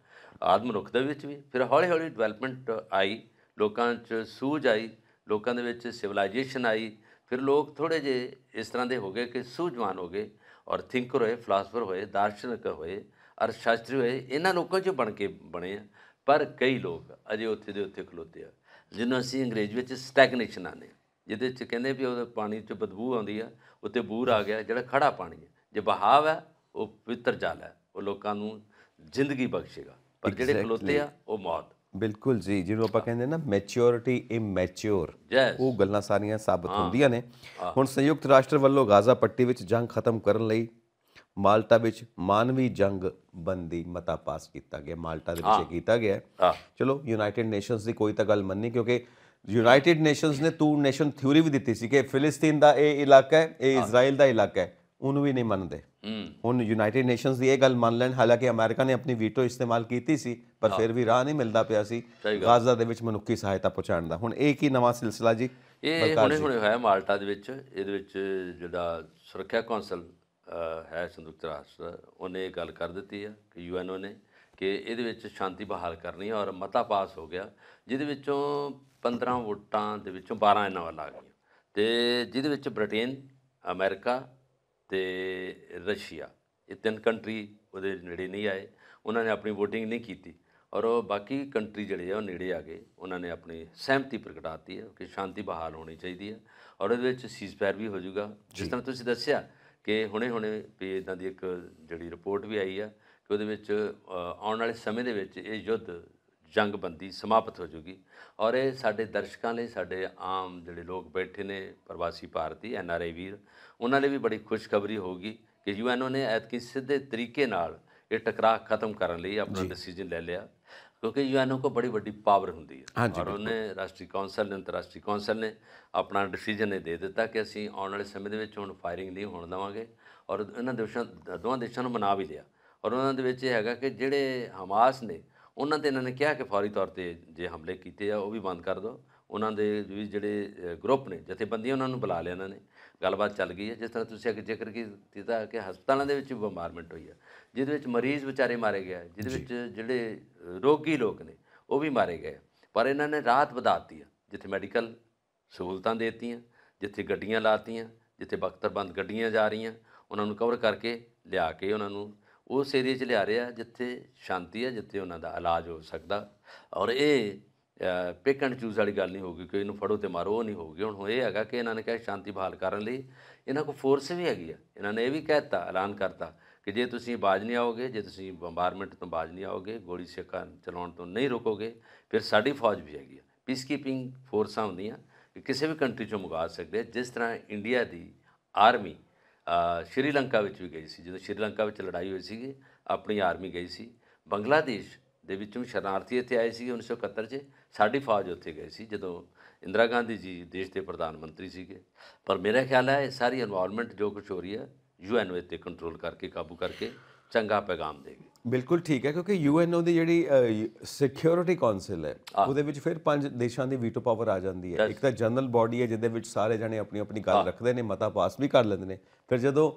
ਆਦਮ ਦੇ ਵਿੱਚ ਵੀ ਫਿਰ ਹੌਲੀ ਹੌਲੀ ਡਿਵੈਲਪਮੈਂਟ ਆਈ ਲੋਕਾਂ 'ਚ ਸੂਝ ਆਈ ਲੋਕਾਂ ਦੇ ਵਿੱਚ ਸਿਵਲਾਈਜੇਸ਼ਨ ਆਈ ਫਿਰ ਲੋਕ ਥੋੜੇ ਜੇ ਇਸ ਤਰ੍ਹਾਂ ਦੇ ਹੋ ਗਏ ਕਿ ਸੂਝਵਾਨ ਹੋ ਗਏ ਔਰ ਥਿੰਕਰ ਹੋਏ ਫਲਸਫਰ ਹੋਏ ਦਾਰਸ਼ਨਿਕ ਹੋਏ ਅਰ ਸ਼ਾਸਤਰੀ ਹੋਏ ਇਹਨਾਂ ਲੋਕਾਂ 'ਚ ਬਣ ਕੇ ਬਣੇ ਆ ਪਰ ਕਈ ਲੋਕ ਅਜੇ ਉੱਥੇ ਦੇ ਉੱਥੇ ਖਲੋਤੇ ਆ ਜਿਨ੍ਹਾਂ ਅਸੀਂ ਅੰਗਰੇਜ਼ੀ ਵਿੱਚ ਸਟੈਗਨੇਸ਼ਨ ਆਨੇ ਜਿਹਦੇ 'ਚ ਕਹਿੰਦੇ ਵੀ ਉਹਦੇ ਪਾਣੀ 'ਚ ਬਦਬੂ ਆਉਂਦੀ ਆ ਉੱਤੇ ਬੂਰ ਆ ਗਿਆ ਜਿਹੜਾ ਖੜਾ ਪਾਣੀ ਹੈ ਜੇ ਬਹਾਵ ਹੈ ਉਹ ਪਵਿੱਤਰ ਜਲ ਹੈ ਉਹ ਲੋਕਾਂ ਨੂੰ ਜ਼ਿੰਦਗੀ ਬਖਸ਼ੇਗਾ ਪਰ ਜਿਹੜੇ ਖਲੋਤੇ ਆ ਉਹ ਮੌਤ ਬਿਲਕੁਲ ਜੀ ਜਿਹਨੂੰ ਆਪਾਂ ਕਹਿੰਦੇ ਨਾ ਮੈਚਿਓਰਿਟੀ ਇਮੈਚਿਓਰ ਉਹ ਗੱਲਾਂ ਸਾਰੀਆਂ ਸਾਬਤ ਹੁੰਦੀਆਂ ਨੇ ਹੁਣ ਸੰਯੁਕਤ ਰਾਸ਼ਟਰ ਵੱਲੋਂ ਗਾਜ਼ਾ ਪੱਟੀ ਵਿੱਚ ਜੰਗ ਖਤਮ ਕਰਨ ਲਈ ਮਾਲਟਾ ਵਿੱਚ ਮਾਨਵੀ ਜੰਗ ਬੰਦੀ ਮਤਾ ਪਾਸ ਕੀਤਾ ਗਿਆ ਮਾਲਟਾ ਦੇ ਵਿੱਚ ਕੀਤਾ ਗਿਆ ਚਲੋ ਯੂਨਾਈਟਿਡ ਨੇਸ਼ਨਸ ਦੀ ਕੋਈ ਤਾਂ ਗੱਲ ਮੰਨੀ ਕਿਉਂਕਿ ਯੂਨਾਈਟਿਡ ਨੇਸ਼ਨਸ ਨੇ ਟੂ ਨੇਸ਼ਨ ਥਿਊਰੀ ਵੀ ਦਿੱਤੀ ਸੀ ਕਿ ਫਿਲਸਤੀਨ ਦਾ ਇਹ ਇਲਾਕਾ ਹੈ ਇਹ ਇਜ਼ਰਾਈਲ ਦਾ ਇਲਾਕਾ ਹੈ ਉਹਨੂੰ ਵੀ ਨਹੀਂ ਮੰਨਦੇ ਹੁਣ ਯੂਨਾਈਟਿਡ ਨੇਸ਼ਨਸ ਦੀ ਇਹ ਗੱਲ ਮੰਨ ਲੈਣ ਹਾਲਾਂਕਿ ਅਮਰੀਕਾ ਨੇ ਆਪਣੀ ਵੀਟੋ ਇਸਤੇਮਾਲ ਕੀਤੀ ਸੀ ਪਰ ਫਿਰ ਵੀ ਰਾਹ ਨਹੀਂ ਮਿਲਦਾ ਪਿਆ ਸੀ ਗਾਜ਼ਾ ਦੇ ਵਿੱਚ ਮਨੁੱਖੀ ਸਹਾਇਤਾ ਪਹੁੰਚਾਉਣ ਦਾ ਹੁਣ ਇਹ ਕੀ ਨਵਾਂ ਸਿਲਸਿਲਾ ਜੀ ਇਹ ਹੁਣੇ ਹੁਣੇ ਹੋਇਆ ਮਾਲਟਾ ਦੇ ਵਿੱਚ ਇਹਦੇ ਵਿੱਚ ਜਿਹੜਾ ਸੁਰੱਖਿਆ ਕੌਂਸਲ ਹੈ ਸੰਯੁਕਤ ਰਾਸ਼ਟਰ ਉਹਨੇ ਗੱਲ ਕਰ ਦਿੱਤੀ ਆ ਕਿ ਯੂਐਨਓ ਨੇ ਕਿ ਇਹਦੇ ਵਿੱਚ ਸ਼ਾਂਤੀ ਬਹਾਲ ਕਰਨੀ ਹੈ ਔਰ ਮਤਾ ਪਾਸ ਹੋ ਗਿਆ ਜਿਹਦੇ ਵਿੱਚੋਂ 15 ਵੋਟਾਂ ਦੇ ਵਿੱਚੋਂ 12 ਇਹਨਾਂ ਵੱਲ ਆ ਗਈਆਂ ਤੇ ਜਿਹਦੇ ਵਿੱਚ ਬ੍ਰਿਟੇਨ ਅਮਰੀਕਾ ਤੇ ਰਸ਼ੀਆ ਇਹ ਤਿੰਨ ਕੰਟਰੀ ਉਹਦੇ ਨੇੜੇ ਨਹੀਂ ਆਏ ਉਹਨਾਂ ਨੇ ਆਪਣੀ VOTING ਨਹੀਂ ਕੀਤੀ ਔਰ ਉਹ ਬਾਕੀ ਕੰਟਰੀ ਜਿਹੜੇ ਆ ਉਹ ਨੇੜੇ ਆ ਗਏ ਉਹਨਾਂ ਨੇ ਆਪਣੀ ਸਹਿਮਤੀ ਪ੍ਰਗਟਾਤੀ ਹੈ ਕਿ ਸ਼ਾਂਤੀ ਬਹਾਲ ਹੋਣੀ ਚਾਹੀਦੀ ਹੈ ਔਰ ਇਹਦੇ ਵਿੱਚ ਸੀਜ਼ਫਾਇਰ ਵੀ ਹੋ ਜਾਊਗਾ ਜਿਸ ਤਰ੍ਹਾਂ ਤੁਸੀਂ ਦੱਸਿਆ ਕਿ ਹੁਣੇ-ਹੁਣੇ ਵੀ ਇਦਾਂ ਦੀ ਇੱਕ ਜਿਹੜੀ ਰਿਪੋਰਟ ਵੀ ਆਈ ਆ ਕਿ ਉਹਦੇ ਵਿੱਚ ਆਉਣ ਵਾਲੇ ਸਮੇਂ ਦੇ ਵਿੱਚ ਇਹ ਯੁੱਧ ਜੰਗਬੰਦੀ ਸਮਾਪਤ ਹੋ ਜੂਗੀ ਔਰ ਇਹ ਸਾਡੇ ਦਰਸ਼ਕਾਂ ਲਈ ਸਾਡੇ ਆਮ ਜਿਹੜੇ ਲੋਕ ਬੈਠੇ ਨੇ ਪ੍ਰਵਾਸੀ ਭਾਰਤੀ ਐਨ ਆਰ ਆਈ ਵੀਰ ਉਹਨਾਂ ਲਈ ਵੀ ਬੜੀ ਖੁਸ਼ਖਬਰੀ ਹੋਊਗੀ ਕਿ ਓ ਨੇ ਐਤਕੀ ਸਿੱਧੇ ਤਰੀਕੇ ਨਾਲ ਇਹ ਟਕਰਾਅ ਖਤਮ ਕਰਨ ਲਈ ਆਪਣਾ ਡਿਸੀਜਨ ਲੈ ਲਿਆ ਕਿਉਂਕਿ ਓ ਕੋ ਬੜੀ ਵੱਡੀ ਪਾਵਰ ਹੁੰਦੀ ਹੈ ਔਰ ਉਹਨੇ ਰਾਸ਼ਟਰੀ ਕੌਂਸਲ ਨੇ ਅੰਤਰਰਾਸ਼ਟਰੀ ਕੌਂਸਲ ਨੇ ਆਪਣਾ ਡਿਸੀਜਨ ਇਹ ਦੇ ਦਿੱਤਾ ਕਿ ਅਸੀਂ ਆਉਣ ਵਾਲੇ ਸਮੇਂ ਦੇ ਵਿੱਚ ਹੁਣ ਫਾਇਰਿੰਗ ਨਹੀਂ ਹੋਣ ਦੇਵਾਂਗੇ ਔਰ ਇਹਨਾਂ ਦੇਸ਼ਾਂ ਦੋਵਾਂ ਦੇਸ਼ਾਂ ਨੂੰ ਮਨਾ ਵੀ ਲਿਆ ਔਰ ਉਹਨਾਂ ਦੇ ਵਿੱਚ ਇਹ ਹੈਗਾ ਕਿ ਜਿਹੜੇ ਹਮਾਸ ਨੇ ਉਹਨਾਂ ਤੇ ਇਹਨਾਂ ਨੇ ਕਿਹਾ ਕਿ ਫੌਰੀ ਤੌਰ ਤੇ ਜੇ ਹਮਲੇ ਕੀਤੇ ਆ ਉਹ ਵੀ ਬੰਦ ਕਰ ਦਿਓ ਉਹਨਾਂ ਦੇ ਵੀ ਜਿਹੜੇ ਗਰੁੱਪ ਨੇ ਜਥੇਬੰਦੀਆਂ ਉਹਨਾਂ ਨੂੰ ਬੁਲਾ ਲਿਆ ਇਹਨਾਂ ਨੇ ਗੱਲਬਾਤ ਚੱਲ ਗਈ ਹੈ ਜਿਸ ਤਰ੍ਹਾਂ ਤੁਸੀਂ ਅੱਗੇ ਜ਼ਿਕਰ ਕੀਤਾ ਕਿ ਹਸਪਤਾਲਾਂ ਦੇ ਵਿੱਚ ਵੀ ਬੰਬਾਰਮੈਂਟ ਹੋਈ ਹੈ ਜਿਹਦੇ ਵਿੱਚ ਮਰੀਜ਼ ਵਿਚਾਰੇ ਮਾਰੇ ਗਏ ਜਿਹਦੇ ਵਿੱਚ ਜਿਹੜੇ ਰੋਗੀ ਲੋਕ ਨੇ ਉਹ ਵੀ ਮਾਰੇ ਗਏ ਪਰ ਇਹਨਾਂ ਨੇ ਰਾਤ ਵਧਾਤੀ ਹੈ ਜਿੱਥੇ ਮੈਡੀਕਲ ਸਹੂਲਤਾਂ ਦਿੱਤੀਆਂ ਜਿੱਥੇ ਗੱਡੀਆਂ ਲਾਤੀਆਂ ਜਿੱਥੇ ਬਖਤਰਬੰਦ ਗੱਡੀਆਂ ਜਾ ਰਹੀਆਂ ਉਹਨਾਂ ਨੂੰ ਕਵਰ ਕਰਕੇ ਲਿਆ ਕੇ ਉਹਨਾਂ ਨੂੰ ਉਸ ਏਰੀਆ 'ਚ ਲਿਆ ਰਿਹਾ ਜਿੱਥੇ ਸ਼ਾਂਤੀ ਹੈ ਜਿੱਥੇ ਉਹਨਾਂ ਦਾ ਇਲਾਜ ਹੋ ਸਕਦਾ ਔਰ ਇਹ ਪਿਕ ਐਂਡ ਚੂਜ਼ ਵਾਲੀ ਗੱਲ ਨਹੀਂ ਹੋਊਗੀ ਕਿ ਇਹਨੂੰ ਫੜੋ ਤੇ ਮਾਰੋ ਉਹ ਨਹੀਂ ਹੋਊਗੀ ਹੁਣ ਇਹ ਹੈਗਾ ਕਿ ਇਹਨਾਂ ਨੇ ਕਿਹਾ ਸ਼ਾਂਤੀ ਬਹਾਲ ਕਰਨ ਲਈ ਇਹਨਾਂ ਕੋ ਫੋਰਸ ਵੀ ਹੈਗੀ ਆ ਇਹਨਾਂ ਨੇ ਇਹ ਵੀ ਕਹਿਤਾ ਐਲਾਨ ਕਰਤਾ ਕਿ ਜੇ ਤੁਸੀਂ ਬਾਜ ਨਹੀਂ ਆਓਗੇ ਜੇ ਤੁਸੀਂ ਬੰਬਾਰਮੈਂਟ ਤੋਂ ਬਾਜ ਨਹੀਂ ਆਓਗੇ ਗੋਲੀ ਸਿੱਕਾ ਚਲਾਉਣ ਤੋਂ ਨਹੀਂ ਰੁਕੋਗੇ ਫਿਰ ਸਾਡੀ ਫੌਜ ਵੀ ਹੈਗੀ ਆ ਪੀਸ ਕੀਪਿੰਗ ਫੋਰਸਾਂ ਹੁੰਦੀਆਂ ਕਿ ਕਿਸੇ ਵੀ ਕੰਟਰੀ ਚੋਂ ਮੁਗਾ ਸਕਦੇ ਜਿਸ ਤਰ੍ਹਾਂ ਇੰਡੀਆ ਦੀ ਆਰਮੀ ਸ਼੍ਰੀਲੰਕਾ ਵਿੱਚ ਵੀ ਗਈ ਸੀ ਜਦੋਂ ਸ਼੍ਰੀਲੰਕਾ ਵਿੱਚ ਲੜਾਈ ਹੋਈ ਸੀਗੀ ਆਪਣੀ ਆਰਮੀ ਗਈ ਸੀ ਬੰਗਲਾਦੇਸ਼ ਦੇ ਵਿੱਚੋਂ ਸ਼ਰਨਾਰਥੀ ਇੱਥੇ ਆਏ ਸੀ 1971 'ਚ ਸਾਡੀ ਫੌਜ ਉੱਥੇ ਗਈ ਸੀ ਜਦੋਂ ਇੰਦਰਾ ਗਾਂਧੀ ਜੀ ਦੇਸ਼ ਦੇ ਪ੍ਰਧਾਨ ਮੰਤਰੀ ਸੀਗੇ ਪਰ ਮੇਰਾ ਖਿਆਲ ਹੈ ਇਹ ਸਾਰੀ এনवायरमेंट ਜੋ ਕੁਝ ਹੋ ਰਹੀ ਹੈ ਯੂਐਨ ਵਿੱਚ ਕੰਟਰੋਲ ਕਰਕੇ ਕਾਬੂ ਕਰਕੇ ਚੰਗਾ ਪੈਗਾਮ ਦੇਗੀ ਬਿਲਕੁਲ ਠੀਕ ਹੈ ਕਿਉਂਕਿ ਯੂਐਨਓ ਦੀ ਜਿਹੜੀ ਸਿਕਿਉਰਿਟੀ ਕਾਉਂਸਲ ਹੈ ਉਹਦੇ ਵਿੱਚ ਫਿਰ ਪੰਜ ਦੇਸ਼ਾਂ ਦੀ ਵੀਟੋ ਪਾਵਰ ਆ ਜਾਂਦੀ ਹੈ ਇੱਕ ਤਾਂ ਜਨਰਲ ਬਾਡੀ ਹੈ ਜਿਹਦੇ ਵਿੱਚ ਸਾਰੇ ਜਣੇ ਆਪਣੀ ਆਪਣੀ ਗੱਲ ਰੱਖਦੇ ਨੇ ਮਤਾ ਪਾਸ ਵੀ ਕਰ ਲੈਂਦੇ ਨੇ ਫਿਰ ਜਦੋਂ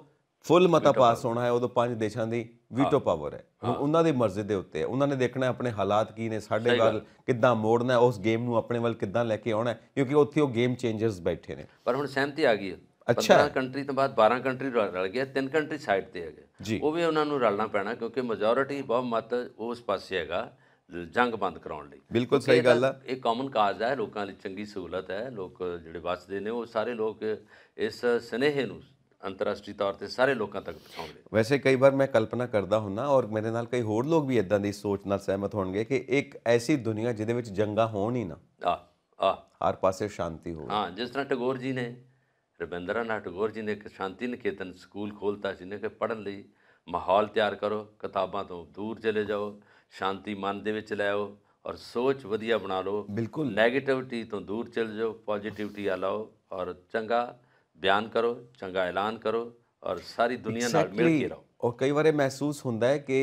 ਫੁੱਲ ਮਤਾ ਪਾਸ ਹੋਣਾ ਹੈ ਉਦੋਂ ਪੰਜ ਦੇਸ਼ਾਂ ਦੀ ਵੀਟੋ ਪਾਵਰ ਹੈ ਉਹਨਾਂ ਦੀ ਮਰਜ਼ੀ ਦੇ ਉੱਤੇ ਹੈ ਉਹਨਾਂ ਨੇ ਦੇਖਣਾ ਆਪਣੇ ਹਾਲਾਤ ਕੀ ਨੇ ਸਾਡੇ ਵੱਲ ਕਿੱਦਾਂ ਮੋੜਨਾ ਹੈ ਉਸ ਗੇਮ ਨੂੰ ਆਪਣੇ ਵੱਲ ਕਿੱਦਾਂ ਲੈ ਕੇ ਆਉਣਾ ਕਿਉਂਕਿ ਉੱਥੇ ਉਹ ਗੇਮ ਚੇਂਜਰਸ ਬੈਠੇ ਨੇ ਪਰ ਹੁਣ ਸਹਿਮਤੀ ਆ ਗਈ ਹੈ 15 ਕੰਟਰੀ ਤੋਂ ਬਾਅਦ 12 ਕੰਟਰੀ ਰਲ ਗਏ ਤਿੰਨ ਕੰਟਰੀ ਸਾਈਡ ਤੇ ਹੈਗੇ ਉਹ ਵੀ ਉਹਨਾਂ ਨੂੰ ਰਲਣਾ ਪੈਣਾ ਕਿਉਂਕਿ ਮੈਜੋਰਿਟੀ ਬਹੁਮਤ ਉਸ ਪਾਸੇ ਹੈਗਾ ਜੰਗ ਬੰਦ ਕਰਾਉਣ ਲਈ ਬਿਲਕੁਲ ਸਹੀ ਗੱਲ ਆ ਇਹ ਕਾਮਨ ਕਾਜ਼ ਹੈ ਲੋਕਾਂ ਲਈ ਚੰਗੀ ਸਹੂਲਤ ਹੈ ਲੋਕ ਜਿਹੜੇ ਵੱਸਦੇ ਨੇ ਉਹ ਸਾਰੇ ਲੋਕ ਇਸ ਸਨੇਹ ਨੂੰ ਅੰਤਰਰਾਸ਼ਟਰੀ ਤੌਰ ਤੇ ਸਾਰੇ ਲੋਕਾਂ ਤੱਕ ਪਹੁੰਚਾਉਂਦੇ ਵੈਸੇ ਕਈ ਵਾਰ ਮੈਂ ਕਲਪਨਾ ਕਰਦਾ ਹੁੰਨਾ ਔਰ ਮੇਰੇ ਨਾਲ ਕਈ ਹੋਰ ਲੋਕ ਵੀ ਇਦਾਂ ਦੀ ਸੋਚ ਨਾਲ ਸਹਿਮਤ ਹੋਣਗੇ ਕਿ ਇੱਕ ਐਸੀ ਦੁਨੀਆ ਜਿਹਦੇ ਵਿੱਚ ਜੰਗਾਂ ਹੋਣ ਹੀ ਨਾ ਆ ਆ ਹਰ ਪਾਸੇ ਸ਼ਾਂਤੀ ਹੋਵੇ ਹਾਂ ਜਿਸ ਤਰ੍ਹਾਂ ਟਗੋਰ ਜੀ ਨੇ ਰਵਿੰਦਰਾ ਨਾਥ ਟੈਗੋਰ ਜੀ ਨੇ ਇੱਕ ਸ਼ਾਂਤੀ ਨਿਕੇਤਨ ਸਕੂਲ ਖੋਲਤਾ ਸੀ ਨੇ ਕਿ ਪੜਨ ਲਈ ਮਾਹੌਲ ਤਿਆਰ ਕਰੋ ਕਿਤਾਬਾਂ ਤੋਂ ਦੂਰ ਚਲੇ ਜਾਓ ਸ਼ਾਂਤੀ ਮਨ ਦੇ ਵਿੱਚ ਲੈ ਆਓ ਔਰ ਸੋਚ ਵਧੀਆ ਬਣਾ ਲਓ ਬਿਲਕੁਲ 네ਗੇਟਿਵਿਟੀ ਤੋਂ ਦੂਰ ਚਲ ਜਾਓ ਪੋਜ਼ਿਟਿਵਿਟੀ ਆ ਲਾਓ ਔਰ ਚੰਗਾ ਬਿਆਨ ਕਰੋ ਚੰਗਾ ਐਲਾਨ ਕਰੋ ਔਰ ਸਾਰੀ ਦੁਨੀਆ ਨਾਲ ਮਿਲ ਕੇ ਰਹੋ ਔਰ ਕਈ ਵਾਰੇ ਮਹਿਸੂਸ ਹੁੰਦਾ ਹੈ ਕਿ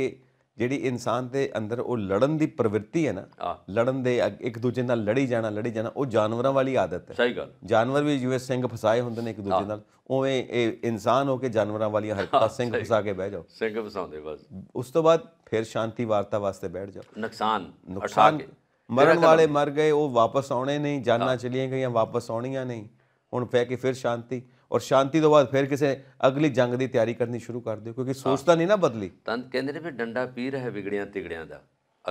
ਜਿਹੜੀ ਇਨਸਾਨ ਦੇ ਅੰਦਰ ਉਹ ਲੜਨ ਦੀ ਪ੍ਰਵਿਰਤੀ ਹੈ ਨਾ ਲੜਨ ਦੇ ਇੱਕ ਦੂਜੇ ਨਾਲ ਲੜੀ ਜਾਣਾ ਲੜੀ ਜਾਣਾ ਉਹ ਜਾਨਵਰਾਂ ਵਾਲੀ ਆਦਤ ਹੈ ਸਹੀ ਗੱਲ ਜਾਨਵਰ ਵੀ ਜਿਵੇਂ ਸਿੰਘ ਫਸਾਏ ਹੁੰਦੇ ਨੇ ਇੱਕ ਦੂਜੇ ਨਾਲ ਉਵੇਂ ਇਹ ਇਨਸਾਨ ਹੋ ਕੇ ਜਾਨਵਰਾਂ ਵਾਲੀਆਂ ਹਰਕਤਾਂ ਸਿੰਘ ਫਸਾ ਕੇ ਬਹਿ ਜਾਓ ਸਿੰਘ ਫਸਾਉਂਦੇ ਬਸ ਉਸ ਤੋਂ ਬਾਅਦ ਫਿਰ ਸ਼ਾਂਤੀ ਵਾਰਤਾ ਵਾਸਤੇ ਬੈਠ ਜਾਓ ਨੁਕਸਾਨ ਨੁਕਸਾਨ ਮਰਨ ਵਾਲੇ ਮਰ ਗਏ ਉਹ ਵਾਪਸ ਆਉਣੇ ਨਹੀਂ ਜਾਨਾਂ ਚਲੀਆਂ ਗਈਆਂ ਵਾਪਸ ਆਉਣੀਆਂ ਨਹੀਂ ਹੁਣ ਫੇਰ ਕਿ ਫਿਰ ਸ਼ਾਂਤੀ ਔਰ ਸ਼ਾਂਤੀ ਤੋਂ ਬਾਅਦ ਫਿਰ ਕਿਸੇ ਅਗਲੀ ਜੰਗ ਦੀ ਤਿਆਰੀ ਕਰਨੀ ਸ਼ੁਰੂ ਕਰ ਦਿਓ ਕਿਉਂਕਿ ਸੋਚ ਤਾਂ ਨਹੀਂ ਨਾ ਬਦਲੀ ਤਾਂ ਕਹਿੰਦੇ ਨੇ ਫਿਰ ਡੰਡਾ ਪੀਰ ਹੈ ਵਿਗੜਿਆਂ ਤਿਗੜਿਆਂ ਦਾ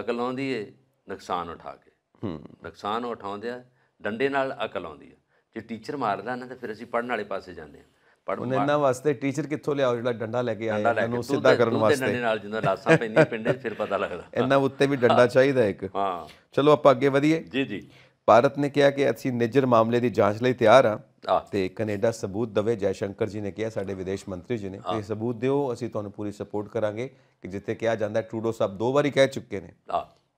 ਅਕਲ ਆਉਂਦੀ ਏ ਨੁਕਸਾਨ ਉਠਾ ਕੇ ਹੂੰ ਨੁਕਸਾਨ ਉਠਾਉਂਦੇ ਆ ਡੰਡੇ ਨਾਲ ਅਕਲ ਆਉਂਦੀ ਆ ਜੇ ਟੀਚਰ ਮਾਰਦਾ ਨਾ ਤਾਂ ਫਿਰ ਅਸੀਂ ਪੜਨ ਵਾਲੇ ਪਾਸੇ ਜਾਂਦੇ ਆ ਪੜਨ ਉਹਨੇ ਇਹਨਾਂ ਵਾਸਤੇ ਟੀਚਰ ਕਿੱਥੋਂ ਲਿਆਓ ਜਿਹੜਾ ਡੰਡਾ ਲੈ ਕੇ ਆਇਆ ਇਹਨੂੰ ਸਿੱਧਾ ਕਰਨ ਵਾਸਤੇ ਡੰਡੇ ਨਾਲ ਜਿੰਦਾ ਲਾਸਾ ਪੈਂਦੀ ਪਿੰਡੇ ਫਿਰ ਪਤਾ ਲੱਗਦਾ ਇਹਨਾਂ ਉੱਤੇ ਵੀ ਡੰਡਾ ਚਾਹੀਦਾ ਇੱਕ ਹਾਂ ਚਲੋ ਆਪਾਂ ਅੱਗੇ ਵਧੀਏ ਜੀ ਜੀ ਭਾਰਤ ਨੇ ਕਿਹਾ ਕਿ ਅਸੀਂ ਨਿਜਰ ਮਾਮਲੇ ਦੀ ਜਾਂਚ ਲਈ ਤਿਆਰ ਆ ਤੇ ਕੈਨੇਡਾ ਸਬੂਤ ਦਵੇ ਜੈ ਸ਼ੰਕਰ ਜੀ ਨੇ ਕਿਹਾ ਸਾਡੇ ਵਿਦੇਸ਼ ਮੰਤਰੀ ਜੀ ਨੇ ਇਹ ਸਬੂਤ ਦਿਓ ਅਸੀਂ ਤੁਹਾਨੂੰ ਪੂਰੀ ਸਪੋਰਟ ਕਰਾਂਗੇ ਕਿ ਜਿੱਥੇ ਕਿਹਾ ਜਾਂਦਾ ਟਰੂਡੋ ਸਾਹਿਬ ਦੋ ਵਾਰੀ ਕਹਿ ਚੁੱਕੇ ਨੇ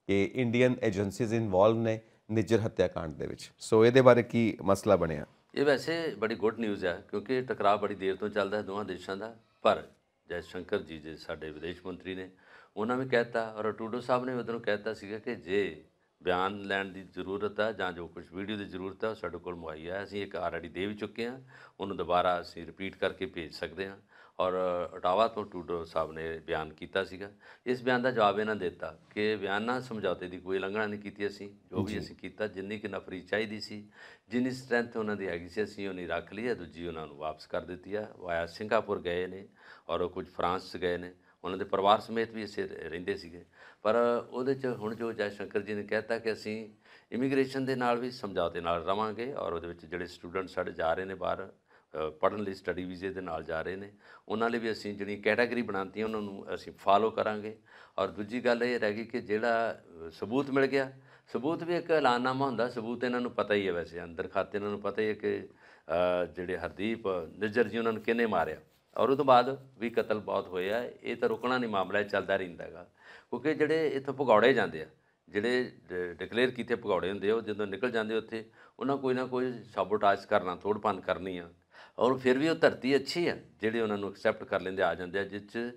ਕਿ ਇੰਡੀਅਨ ਏਜੰਸੀਜ਼ ਇਨਵੋਲਵ ਨੇ ਨਿਜਰ ਹੱਤਿਆਕਾਂਡ ਦੇ ਵਿੱਚ ਸੋ ਇਹਦੇ ਬਾਰੇ ਕੀ ਮਸਲਾ ਬਣਿਆ ਇਹ ਵੈਸੇ ਬੜੀ ਗੁੱਡ ਨਿਊਜ਼ ਹੈ ਕਿਉਂਕਿ ਟਕਰਾਅ ਬੜੀ ਦੇਰ ਤੋਂ ਚੱਲਦਾ ਹੈ ਦੋਹਾਂ ਦੇਸ਼ਾਂ ਦਾ ਪਰ ਜੈ ਸ਼ੰਕਰ ਜੀ ਜੇ ਸਾਡੇ ਵਿਦੇਸ਼ ਮੰਤਰੀ ਨੇ ਉਹਨਾਂ ਵੀ ਕਹਿਤਾ ਔਰ ਟੂਡੋ ਸਾਹਿਬ ਨੇ ਉਧਰੋਂ ਕਹਿਤਾ ਸੀਗਾ ਕਿ ਜੇ ਬਿਆਨ ਲੈਣ ਦੀ ਜ਼ਰੂਰਤ ਹੈ ਜਾਂ ਜੋ ਕੁਝ ਵੀਡੀਓ ਦੀ ਜ਼ਰੂਰਤ ਹੈ ਸਾਡੇ ਕੋਲ ਮੁਹੱਈਆ ਹੈ ਅਸੀਂ ਇੱਕ ਆਲਰੇਡੀ ਦੇ ਵੀ ਚੁੱਕੇ ਹਾਂ ਉਹਨੂੰ ਦੁਬਾਰਾ ਅਸੀਂ ਰਿਪੀਟ ਕਰਕੇ ਭੇਜ ਸਕਦੇ ਹਾਂ ਔਰ ਅਟਾਵਾ ਤੋਂ ਟੂਡੋ ਸਾਹਿਬ ਨੇ ਬਿਆਨ ਕੀਤਾ ਸੀਗਾ ਇਸ ਬਿਆਨ ਦਾ ਜਵਾਬ ਇਹਨਾਂ ਦਿੱਤਾ ਕਿ ਬਿਆਨਾਂ ਸਮਝੌਤੇ ਦੀ ਕੋਈ ਲੰਘਣਾ ਨਹੀਂ ਕੀਤੀ ਅਸੀਂ ਜੋ ਵੀ ਅਸੀਂ ਕੀਤਾ ਜਿੰਨੀ ਕਿ ਨਫਰੀ ਚਾਹੀਦੀ ਸੀ ਜਿੰਨੀ ਸਟਰੈਂਥ ਉਹਨਾਂ ਦੀ ਹੈਗੀ ਸੀ ਅਸੀਂ ਉਹ ਨਹੀਂ ਰੱਖ ਲਈ ਹੈ ਦੂਜੀ ਉਹਨਾਂ ਨੂੰ ਵਾਪਸ ਕਰ ਦਿੱਤੀ ਆ ਵਾਇਆ ਸਿੰਗਾਪੁਰ ਗਏ ਨੇ ਔਰ ਉਹ ਕੁਝ ਫਰਾਂਸ ਗਏ ਨੇ ਉਹਨਾਂ ਦੇ ਪਰਿਵਾਰ ਸਮੇਤ ਵੀ ਇੱਥੇ ਰਹਿੰਦੇ ਸੀਗੇ ਪਰ ਉਹਦੇ 'ਚ ਹੁਣ ਜੋ ਜੈ ਸ਼ੰਕਰ ਜੀ ਨੇ ਕਹਿਤਾ ਕਿ ਅਸੀਂ ਇਮੀਗ੍ਰੇਸ਼ਨ ਦੇ ਨਾਲ ਵੀ ਸਮਝੌਤੇ ਨਾਲ ਰਵਾਂਗੇ ਔਰ ਉਹਦੇ ਵਿੱਚ ਜਿਹੜੇ ਸਟੂਡੈਂਟ ਸਾਡੇ ਜਾ ਰਹੇ ਨੇ ਬਾਹਰ ਪੜਨ ਲਈ ਸਟੱਡੀ ਵੀਜ਼ੇ ਦੇ ਨਾਲ ਜਾ ਰਹੇ ਨੇ ਉਹਨਾਂ ਲਈ ਵੀ ਅਸੀਂ ਜਿਹੜੀ ਕੈਟਾਗਰੀ ਬਣਾਉਂਦੀ ਉਹਨਾਂ ਨੂੰ ਅਸੀਂ ਫਾਲੋ ਕਰਾਂਗੇ ਔਰ ਦੂਜੀ ਗੱਲ ਇਹ ਰਹਿ ਗਈ ਕਿ ਜਿਹੜਾ ਸਬੂਤ ਮਿਲ ਗਿਆ ਸਬੂਤ ਵੀ ਇੱਕ ਐਲਾਨਨਾਮਾ ਹੁੰਦਾ ਸਬੂਤ ਇਹਨਾਂ ਨੂੰ ਪਤਾ ਹੀ ਹੈ ਵੈਸੇ ਅੰਦਰ ਖਾਤੇ ਇਹਨਾਂ ਨੂੰ ਪਤਾ ਹੀ ਹੈ ਕਿ ਜਿਹੜੇ ਹਰਦੀਪ ਨਜਰ ਜੀ ਉਹਨਾਂ ਨੂੰ ਕਿਨੇ ਮਾਰਿਆ ਔਰ ਤੋਂ ਬਾਅਦ ਵੀ ਕਤਲ ਬਹੁਤ ਹੋਇਆ ਇਹ ਤਾਂ ਰੁਕਣਾ ਨਹੀਂ ਮਾਮਲਾ ਚੱਲਦਾ ਰਹਿੰਦਾ ਹੈਗਾ ਕਿਉਂਕਿ ਜਿਹੜੇ ਇੱਥੋਂ ਭਗੌੜੇ ਜਾਂਦੇ ਆ ਜਿਹੜੇ ਡਿਕਲੇਅਰ ਕੀਤੇ ਭਗੌੜੇ ਹੁੰਦੇ ਆ ਉਹ ਜਦੋਂ ਨਿਕਲ ਜਾਂਦੇ ਉੱਥੇ ਉਹਨਾਂ ਕੋਈ ਨਾ ਕੋਈ ਸਾਬੋਟਾਜ ਕਰਨਾ ਤੋੜਪੰਨ ਕਰਨੀ ਆ ਔਰ ਫਿਰ ਵੀ ਉਹ ਧਰਤੀ ਅੱਛੀ ਆ ਜਿਹੜੇ ਉਹਨਾਂ ਨੂੰ ਐਕਸੈਪਟ ਕਰ ਲੈਂਦੇ ਆ ਜਾਂਦੇ ਆ ਜਿਸ 'ਚ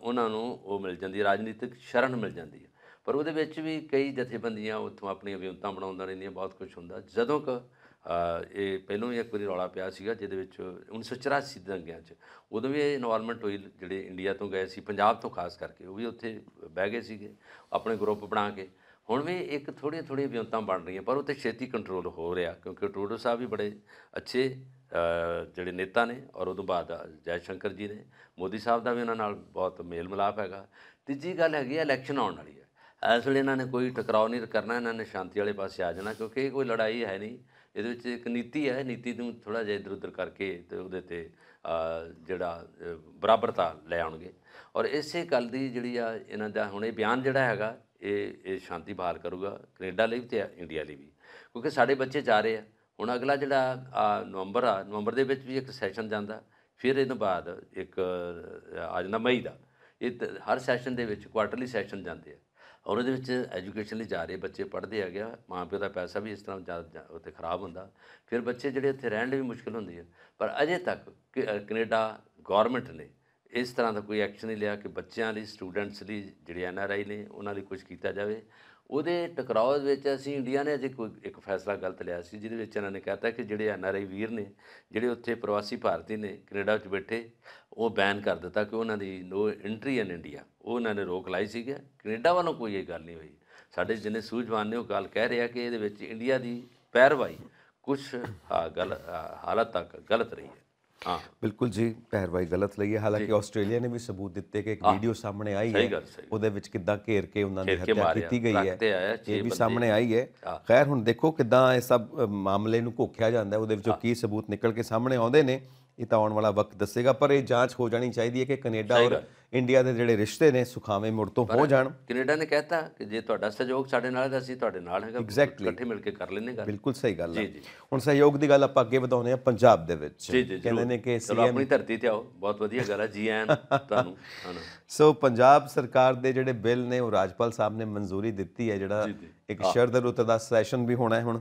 ਉਹਨਾਂ ਨੂੰ ਉਹ ਮਿਲ ਜਾਂਦੀ ਰਾਜਨੀਤਿਕ ਸ਼ਰਨ ਮਿਲ ਜਾਂਦੀ ਹੈ ਪਰ ਉਹਦੇ ਵਿੱਚ ਵੀ ਕਈ ਜਥੇਬੰਦੀਆਂ ਉੱਥੋਂ ਆਪਣੀਆਂ ਵਿਉਂਤਾਂ ਬਣਾਉਂਦਾ ਰਹਿੰਦੀਆਂ ਬਹੁਤ ਕੁਝ ਹੁੰਦਾ ਜਦੋਂ ਕ ਇਹ ਪਹਿਲਾਂ ਹੀ ਇੱਕ ਵਾਰੀ ਰੌਲਾ ਪਿਆ ਸੀਗਾ ਜਿਹਦੇ ਵਿੱਚ 1984 ਦੇ ਦੰਗਿਆਂ 'ਚ ਉਦੋਂ ਵੀ ਇਹ এনवायरमेंट ਹੋਈ ਜਿਹੜੇ ਇੰਡੀਆ ਤੋਂ ਗਏ ਸੀ ਪੰਜਾਬ ਤੋਂ ਖਾਸ ਕਰਕੇ ਉਹ ਵੀ ਉੱਥੇ ਬਹਿ ਗਏ ਸੀਗੇ ਆਪਣੇ ਗਰੁੱਪ ਬਣਾ ਕੇ ਹੁਣ ਵੀ ਇੱਕ ਥੋੜੀਆਂ ਥੋੜੀਆਂ ਵਿਉਂਤਾਂ ਬਣ ਰਹੀਆਂ ਪਰ ਉੱਥੇ ਛੇਤੀ ਕੰਟਰੋਲ ਹੋ ਰਿਹਾ ਕਿਉਂਕਿ ਟਰੂਡੋ ਸਾਹਿਬ ਵੀ ਬੜੇ ਅੱਛੇ ਜਿਹੜੇ ਨੇਤਾ ਨੇ ਔਰ ਉਦੋਂ ਬਾਅਦ ਜੈ ਸ਼ੰਕਰ ਜੀ ਨੇ ਮੋਦੀ ਸਾਹਿਬ ਦਾ ਵੀ ਉਹਨਾਂ ਨਾਲ ਬਹੁਤ ਮੇਲ ਮਿਲਾਪ ਹੈਗਾ ਤੀਜੀ ਗੱਲ ਹੈਗੀ ਹੈ ਇਲੈਕਸ਼ਨ ਆਉਣ ਵਾਲੀ ਹੈ ਇਸ ਲਈ ਇਹਨਾਂ ਨੇ ਕੋਈ ਟਕਰਾਅ ਨਹੀਂ ਕਰਨਾ ਇਹਨਾਂ ਨੇ ਸ਼ਾਂਤੀ ਵਾਲੇ ਪਾਸੇ ਆ ਜਾਣਾ ਕਿਉਂਕਿ ਇਹ ਕੋਈ ਲੜਾਈ ਹੈ ਨਹੀਂ ਇਹਦੇ ਵਿੱਚ ਇੱਕ ਨੀਤੀ ਹੈ ਨੀਤੀ ਨੂੰ ਥੋੜਾ ਜਿਹਾ ਇਧਰ ਉਧਰ ਕਰਕੇ ਤੇ ਉਹਦੇ ਤੇ ਜਿਹੜਾ ਬਰਾਬਰਤਾ ਲੈ ਆਉਣਗੇ ਔਰ ਇਸੇ ਗੱਲ ਦੀ ਜਿਹੜੀ ਆ ਇਹਨਾਂ ਦਾ ਹੁਣ ਇਹ ਬਿਆਨ ਜਿਹੜਾ ਹੈਗਾ ਇਹ ਇਹ ਸ਼ਾਂਤੀ ਬਹਾਲ ਕਰੂਗਾ ਕੈਨੇਡਾ ਲਈ ਤੇ ਇੰਡੀਆ ਲਈ ਵੀ ਕਿਉਂਕਿ ਸਾਡੇ ਬੱਚੇ ਜਾ ਰਹੇ ਆ ਹੁਣ ਅਗਲਾ ਜਿਹੜਾ ਨਵੰਬਰ ਆ ਨਵੰਬਰ ਦੇ ਵਿੱਚ ਵੀ ਇੱਕ ਸੈਸ਼ਨ ਜਾਂਦਾ ਫਿਰ ਇਹਨਾਂ ਬਾਅਦ ਇੱਕ ਆ ਜਾਂਦਾ ਮਈ ਦਾ ਇਹ ਹਰ ਸੈਸ਼ਨ ਦੇ ਵਿੱਚ ਕੁਆਰਟਰਲੀ ਸੈਸ਼ਨ ਜਾਂਦੇ ਆ ਔਰ ਉਹਦੇ ਵਿੱਚ ਐਜੂਕੇਸ਼ਨ ਲਈ ਜਾ ਰਹੇ ਬੱਚੇ ਪੜ੍ਹਦੇ ਆ ਗਿਆ ਮਾਂ ਪਿਓ ਦਾ ਪੈਸਾ ਵੀ ਇਸ ਤਰ੍ਹਾਂ ਉੱਥੇ ਖਰਾਬ ਹੁੰਦਾ ਫਿਰ ਬੱਚੇ ਜਿਹੜੇ ਉੱਥੇ ਰਹਿਣ ਲਈ ਵੀ ਮੁਸ਼ਕਲ ਹੁੰਦੀ ਹੈ ਪਰ ਅਜੇ ਤੱਕ ਕੈਨੇਡਾ ਗਵਰਨਮੈਂਟ ਨੇ ਇਸ ਤਰ੍ਹਾਂ ਦਾ ਕੋਈ ਐਕਸ਼ਨ ਨਹੀਂ ਲਿਆ ਕਿ ਬੱਚਿਆਂ ਲਈ ਸਟੂਡੈਂਟਸ ਲਈ ਜਿਹੜੇ ਐਨਆਰਆਈ ਨੇ ਉਹਨਾਂ ਲਈ ਕੁਝ ਕੀਤਾ ਜਾਵੇ ਉਹਦੇ ਟਕਰਾਅ ਵਿੱਚ ਅਸੀਂ ਇੰਡੀਆ ਨੇ ਅਜੇ ਕੋਈ ਇੱਕ ਫੈਸਲਾ ਗਲਤ ਲਿਆ ਸੀ ਜਿਹਦੇ ਵਿੱਚ ਇਹਨਾਂ ਨੇ ਕਹਤਾ ਕਿ ਜਿਹੜੇ ਐਨਆਰਆਈ ਵੀਰ ਨੇ ਜਿਹੜੇ ਉੱਥੇ ਪ੍ਰਵਾਸੀ ਭਾਰਤੀ ਨੇ ਕੈਨੇਡਾ ਵਿੱਚ ਬੈਠੇ ਉਹ ਬੈਨ ਕਰ ਦਿੱਤਾ ਕਿ ਉਹਨਾਂ ਦੀ ਨੋ ਐਂਟਰੀ ਇਨ ਇੰਡੀਆ ਉਹ ਉਹਨਾਂ ਨੇ ਰੋਕ ਲਾਈ ਸੀਗਾ ਕੈਨੇਡਾ ਵੱਲੋਂ ਕੋਈ ਇਹ ਗੱਲ ਨਹੀਂ ਹੋਈ ਸਾਡੇ ਜਿੰਨੇ ਸੂਝਵਾਨ ਨੇ ਉਹ ਗੱਲ ਕਹਿ ਰਿਹਾ ਕਿ ਇਹਦੇ ਵਿੱਚ ਇੰਡੀਆ ਦੀ ਪੈਰਵਾਈ ਕੁਝ ਹਾਲਤ ਤੱਕ ਗਲਤ ਰਹੀ ਹੈ ਬਿਲਕੁਲ ਜੀ ਪਹਿਰਵਾਈ ਗਲਤ ਲਈ ਹੈ ਹਾਲਾਂਕਿ ਆਸਟ੍ਰੇਲੀਆ ਨੇ ਵੀ ਸਬੂਤ ਦਿੱਤੇ ਕਿ ਇੱਕ ਵੀਡੀਓ ਸਾਹਮਣੇ ਆਈ ਹੈ ਉਹਦੇ ਵਿੱਚ ਕਿੱਦਾਂ ਘੇਰ ਕੇ ਉਹਨਾਂ ਨੇ ਹੱਤਿਆ ਕੀਤੀ ਗਈ ਹੈ ਇਹ ਵੀ ਸਾਹਮਣੇ ਆਈ ਹੈ ਖੈਰ ਹੁਣ ਦੇਖੋ ਕਿੱਦਾਂ ਇਹ ਸਭ ਮਾਮਲੇ ਨੂੰ ਘੋਖਿਆ ਜਾਂਦਾ ਉਹਦੇ ਵਿੱਚੋਂ ਕੀ ਸਬੂਤ ਨਿਕਲ ਕੇ ਸਾਹਮਣੇ ਆਉਂਦੇ ਨੇ ਇਹ ਤਾਂ ਆਉਣ ਵਾਲਾ ਵਕਤ ਦੱਸੇਗਾ ਪਰ ਇਹ ਜਾਂਚ ਹੋ ਜਾਣੀ ਚਾਹੀਦੀ ਹੈ ਕਿ ਕੈਨੇਡਾ ਔਰ ਇੰਡੀਆ ਦੇ ਜਿਹੜੇ ਰਿਸ਼ਤੇ ਨੇ ਸੁਖਾਵੇਂ ਮੁੜ ਤੋਂ ਹੋ ਜਾਣ ਕੈਨੇਡਾ ਨੇ ਕਹਿਤਾ ਕਿ ਜੇ ਤੁਹਾਡਾ ਸਹਿਯੋਗ ਸਾਡੇ ਨਾਲ ਹੈ ਤਾਂ ਅਸੀਂ ਤੁਹਾਡੇ ਨਾਲ ਹੈਗਾ ਇਕੱਠੇ ਮਿਲ ਕੇ ਕਰ ਲੈਣੇ ਗੱਲ ਬਿਲਕੁਲ ਸਹੀ ਗੱਲ ਹੈ ਜੀ ਜੀ ਹੁਣ ਸਹਿਯੋਗ ਦੀ ਗੱਲ ਆਪਾਂ ਅੱਗੇ ਵਧਾਉਨੇ ਆ ਪੰਜਾਬ ਦੇ ਵਿੱਚ ਕਹਿੰਦੇ ਨੇ ਕਿ ਸੀਐਮ ਆਪਣੀ ਧਰਤੀ ਤੇ ਆਓ ਬਹੁਤ ਵਧੀਆ ਗੱਲ ਹੈ ਜੀ ਐਨ ਤੁਹਾਨੂੰ ਸੋ ਪੰਜਾਬ ਸਰਕਾਰ ਦੇ ਜਿਹੜੇ ਬਿੱਲ ਨੇ ਉਹ ਰਾਜਪਾਲ ਸਾਹਿਬ ਨੇ ਮਨਜ਼ੂਰੀ ਦਿੱਤੀ ਹੈ ਜਿਹੜਾ ਇੱਕ ਸ਼ਰਦ ਰੁੱਤ ਦਾ ਸੈਸ਼ਨ ਵੀ ਹੋਣਾ ਹੈ ਹੁਣ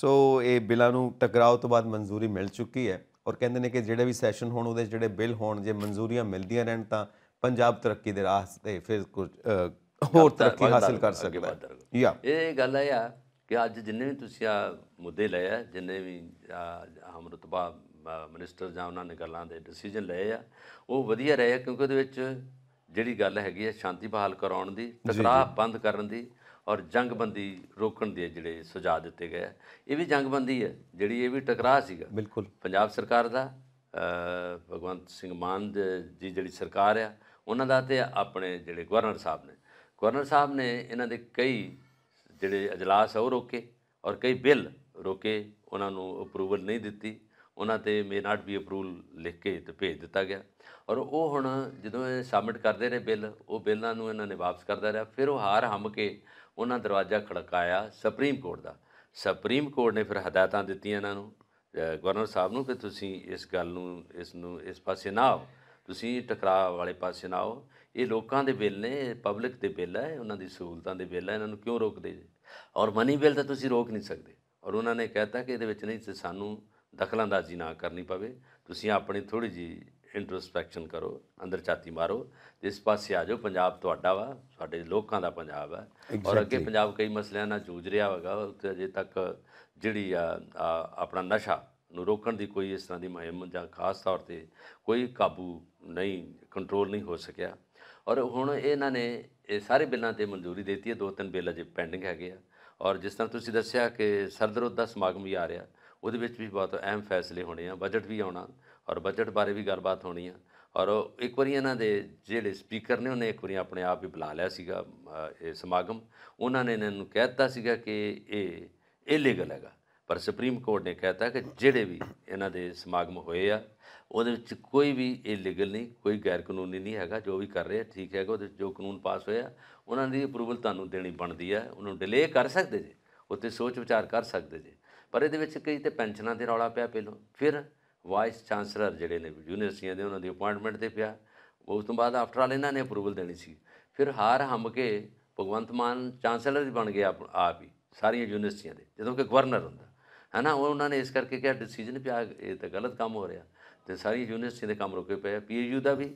ਸੋ ਇਹ ਬਿੱਲਾਂ ਨੂੰ ਟਕਰਾਓ ਤੋਂ ਬਾਅਦ ਮਨਜ਼ੂਰੀ ਮਿਲ ਚੁੱਕੀ ਹੈ ਔਰ ਕਹਿੰਦੇ ਨੇ ਕਿ ਜਿਹੜੇ ਵੀ ਸੈਸ਼ਨ ਹੋਣ ਉਹਦੇ ਜਿਹੜੇ ਬਿੱਲ ਹੋਣ ਜੇ ਮਨਜ਼ੂਰੀਆਂ ਮਿਲਦੀਆਂ ਰਹਿਣ ਤਾਂ ਪੰਜਾਬ ਤਰੱਕੀ ਦੇ ਰਾਹ ਤੇ ਫਿਰ ਕੁਝ ਹੋਰ ਤਰੱਕੀ ਹਾਸਲ ਕਰ ਸਕਦਾ ਯਾ ਇਹ ਗੱਲ ਹੈ ਆ ਕਿ ਅੱਜ ਜਿੰਨੇ ਵੀ ਤੁਸੀਂ ਆ ਮੁੱਦੇ ਲਏ ਆ ਜਿੰਨੇ ਵੀ ਆਮ ਰਤਬਾ ਮਿਨਿਸਟਰ ਜਾਂ ਉਹਨਾਂ ਨੇ ਗੱਲਾਂ ਦੇ ਡਿਸੀਜਨ ਲਏ ਆ ਉਹ ਵਧੀਆ ਰਹੇ ਕਿਉਂਕਿ ਉਹਦੇ ਵਿੱਚ ਜਿਹੜੀ ਗੱਲ ਹੈਗੀ ਹੈ ਸ਼ਾਂਤੀ ਬਹਾਲ ਕਰਾਉਣ ਦੀ ਟਕਰਾਅ ਬੰਦ ਕਰਨ ਦੀ ਔਰ ਜੰਗਬੰਦੀ ਰੋਕਣ ਦੇ ਜਿਹੜੇ ਸੁਝਾਅ ਦਿੱਤੇ ਗਏ ਇਹ ਵੀ ਜੰਗਬੰਦੀ ਹੈ ਜਿਹੜੀ ਇਹ ਵੀ ਟਕਰਾਅ ਸੀਗਾ ਬਿਲਕੁਲ ਪੰਜਾਬ ਸਰਕਾਰ ਦਾ ਭਗਵੰਤ ਸਿੰਘ ਮਾਨ ਜੀ ਜਿਹੜੀ ਸਰਕਾਰ ਆ ਉਹਨਾਂ ਦਾ ਤੇ ਆਪਣੇ ਜਿਹੜੇ ਗਵਰਨਰ ਸਾਹਿਬ ਨੇ ਗਵਰਨਰ ਸਾਹਿਬ ਨੇ ਇਹਨਾਂ ਦੇ ਕਈ ਜਿਹੜੇ اجلاس ਉਹ ਰੋਕੇ ਔਰ ਕਈ ਬਿੱਲ ਰੋਕੇ ਉਹਨਾਂ ਨੂੰ ਅਪਰੂਵਲ ਨਹੀਂ ਦਿੱਤੀ ਉਹਨਾਂ ਤੇ ਮੇ ਨਾਟ ਬੀ ਅਪਰੂਵਲ ਲਿਖ ਕੇ ਤੇ ਭੇਜ ਦਿੱਤਾ ਗਿਆ ਔਰ ਉਹ ਹੁਣ ਜਦੋਂ ਇਹ ਸਬਮਿਟ ਕਰਦੇ ਨੇ ਬਿੱਲ ਉਹ ਬਿੱਲਾਂ ਨੂੰ ਇਹਨਾਂ ਨੇ ਵਾਪਸ ਕਰਦਾ ਰਿਹਾ ਫਿਰ ਉਹ ਹਾਰ ਹਮ ਕੇ ਉਹਨਾਂ ਦਰਵਾਜ਼ਾ ਖੜਕਾਇਆ ਸੁਪਰੀਮ ਕੋਰਟ ਦਾ ਸੁਪਰੀਮ ਕੋਰਟ ਨੇ ਫਿਰ ਹਦਾਇਤਾਂ ਦਿੱਤੀਆਂ ਇਹਨਾਂ ਨੂੰ ਗਵਰਨਰ ਸਾਹਿਬ ਨੂੰ ਕਿ ਤੁਸੀਂ ਇਸ ਗੱਲ ਨੂੰ ਇਸ ਨੂੰ ਇਸ ਪਾਸੇ ਨਾ ਆਓ ਤੁਸੀਂ ਟਕਰਾਅ ਵਾਲੇ ਪਾਸੇ ਨਾ ਆਓ ਇਹ ਲੋਕਾਂ ਦੇ ਬਿੱਲ ਨੇ ਪਬਲਿਕ ਦੇ ਬਿੱਲ ਹੈ ਉਹਨਾਂ ਦੀ ਸਹੂਲਤਾਂ ਦੇ ਬਿੱਲ ਹੈ ਇਹਨਾਂ ਨੂੰ ਕਿਉਂ ਰੋਕਦੇ ਜੀ ਔਰ ਮਨੀ ਬਿੱਲ ਤਾਂ ਤੁਸੀਂ ਰੋਕ ਨਹੀਂ ਸਕਦੇ ਔਰ ਉਹਨਾਂ ਨੇ ਕਹਿਤਾ ਕਿ ਇਹਦੇ ਵਿੱਚ ਨਹੀਂ ਸਾਨੂੰ ਦਖਲਅੰਦਾਜ਼ੀ ਨਾ ਕਰਨੀ ਪਵੇ ਤੁਸੀਂ ਆਪਣੀ ਥੋੜੀ ਜੀ ਇੰਟਰਸਪੈਕਸ਼ਨ ਕਰੋ ਅੰਦਰ ਛਾਤੀ ਮਾਰੋ ਤੇ ਇਸ ਪਾਸੇ ਆ ਜਾਓ ਪੰਜਾਬ ਤੁਹਾਡਾ ਵਾ ਸਾਡੇ ਲੋਕਾਂ ਦਾ ਪੰਜਾਬ ਹੈ ਔਰ ਅੱਗੇ ਪੰਜਾਬ ਕਈ ਮਸਲਿਆਂ ਨਾਲ ਜੂਝ ਰਿਹਾ ਹੋਗਾ ਤੇ ਅਜੇ ਤੱਕ ਜਿਹੜੀ ਆ ਆਪਣਾ ਨਸ਼ਾ ਨੂੰ ਰੋਕਣ ਦੀ ਕੋਈ ਇਸ ਤਰ੍ਹਾਂ ਦੀ ਮਹਿੰਮ ਜਾਂ ਖਾਸ ਤੌਰ ਤੇ ਕੋਈ ਕਾਬੂ ਨਹੀਂ ਕੰਟਰੋਲ ਨਹੀਂ ਹੋ ਸਕਿਆ ਔਰ ਹੁਣ ਇਹਨਾਂ ਨੇ ਇਹ ਸਾਰੇ ਬਿੱਲਾਂ ਤੇ ਮਨਜ਼ੂਰੀ ਦਿੱਤੀ ਹੈ ਦੋ ਤਿੰਨ ਬਿੱਲ ਅਜੇ ਪੈਂਡਿੰਗ ਹੈਗੇ ਆ ਔਰ ਜਿਸ ਤਰ੍ਹਾਂ ਤੁਸੀਂ ਦੱਸਿਆ ਕਿ ਸਰਦਰੋਦ ਦਾ ਸਮਾਗਮ ਵੀ ਆ ਰਿਹਾ ਉਹਦੇ ਵਿੱਚ ਵੀ ਬਹੁਤ ਅਹਿਮ ਫੈਸਲੇ ਹੋਣੇ ਆ ਬਜਟ ਵੀ ਆਉਣਾ ਔਰ ਬਜਟ ਬਾਰੇ ਵੀ ਗੱਲਬਾਤ ਹੋਣੀ ਆ ਔਰ ਇੱਕ ਵਾਰੀ ਇਹਨਾਂ ਦੇ ਜਿਹੜੇ ਸਪੀਕਰ ਨੇ ਉਹਨੇ ਇੱਕ ਵਾਰੀ ਆਪਣੇ ਆਪ ਹੀ ਬੁਲਾ ਲਿਆ ਸੀਗਾ ਇਹ ਸਮਾਗਮ ਉਹਨਾਂ ਨੇ ਇਹਨਾਂ ਨੂੰ ਕਹਿ ਦਿੱਤਾ ਸੀਗਾ ਕਿ ਇਹ ਇਲੀਗਲ ਹੈਗਾ ਪਰ ਸੁਪਰੀਮ ਕੋਰਟ ਨੇ ਕਹਿਤਾ ਕਿ ਜਿਹੜੇ ਵੀ ਇਹਨਾਂ ਦੇ ਸਮਾਗਮ ਹੋਏ ਆ ਉਹਦੇ ਵਿੱਚ ਕੋਈ ਵੀ ਇਲੀਗਲ ਨਹੀਂ ਕੋਈ ਗੈਰ ਕਾਨੂੰਨੀ ਨਹੀਂ ਹੈਗਾ ਜੋ ਵੀ ਕਰ ਰਹੇ ਆ ਠੀਕ ਹੈਗਾ ਉਹਦੇ ਜੋ ਕਾਨੂੰਨ ਪਾਸ ਹੋਇਆ ਉਹਨਾਂ ਦੀ ਅਪਰੂਵਲ ਤੁਹਾਨੂੰ ਦੇਣੀ ਬਣਦੀ ਆ ਉਹਨੂੰ ਡਿਲੇ ਕਰ ਸਕਦੇ ਜੇ ਉੱਤੇ ਸੋਚ ਵਿਚਾਰ ਕਰ ਸਕਦੇ ਜੇ ਪਰ ਇਹਦੇ ਵਿੱਚ ਕਈ ਤੇ ਪੈਨਸ਼ਨਾਂ ਦੇ ਰੌਲਾ ਪਿਆ ਪਹਿਲੋਂ ਫਿਰ ਵਾਈਸ ਚਾਂਸਲਰ ਜਿਹੜੇ ਨੇ ਯੂਨੀਵਰਸਿਟੀਆਂ ਦੇ ਉਹਨਾਂ ਦੀ ਅਪਾਇੰਟਮੈਂਟ ਤੇ ਪਿਆ ਉਸ ਤੋਂ ਬਾਅਦ ਆਫਟਰ ਆਲ ਇਹਨਾਂ ਨੇ ਅਪਰੂਵਲ ਦੇਣੀ ਸੀ ਫਿਰ ਹਾਰ ਹੰਮ ਕੇ ਭਗਵੰਤ ਮਾਨ ਚਾਂਸਲਰ ਹੀ ਬਣ ਗਿਆ ਆਪ ਹੀ ਸਾਰੀਆਂ ਯੂਨੀਵਰਸਿਟੀਆਂ ਦੇ ਜਦੋਂ ਕਿ ਗਵਰਨਰ ਹੁੰਦਾ ਹੈ ਨਾ ਉਹਨਾਂ ਨੇ ਇਸ ਕਰਕੇ ਕਿਹਾ ਡਿਸੀਜਨ ਪਿਆ ਇਹ ਤਾਂ ਗਲਤ ਕੰਮ ਹੋ ਰਿਹਾ ਤੇ ਸਾਰੀ ਯੂਨੀਵਰਸਿਟੀ ਦੇ ਕੰਮ ਰੁਕੇ ਪਏ ਪੀਯੂ ਦਾ ਵੀ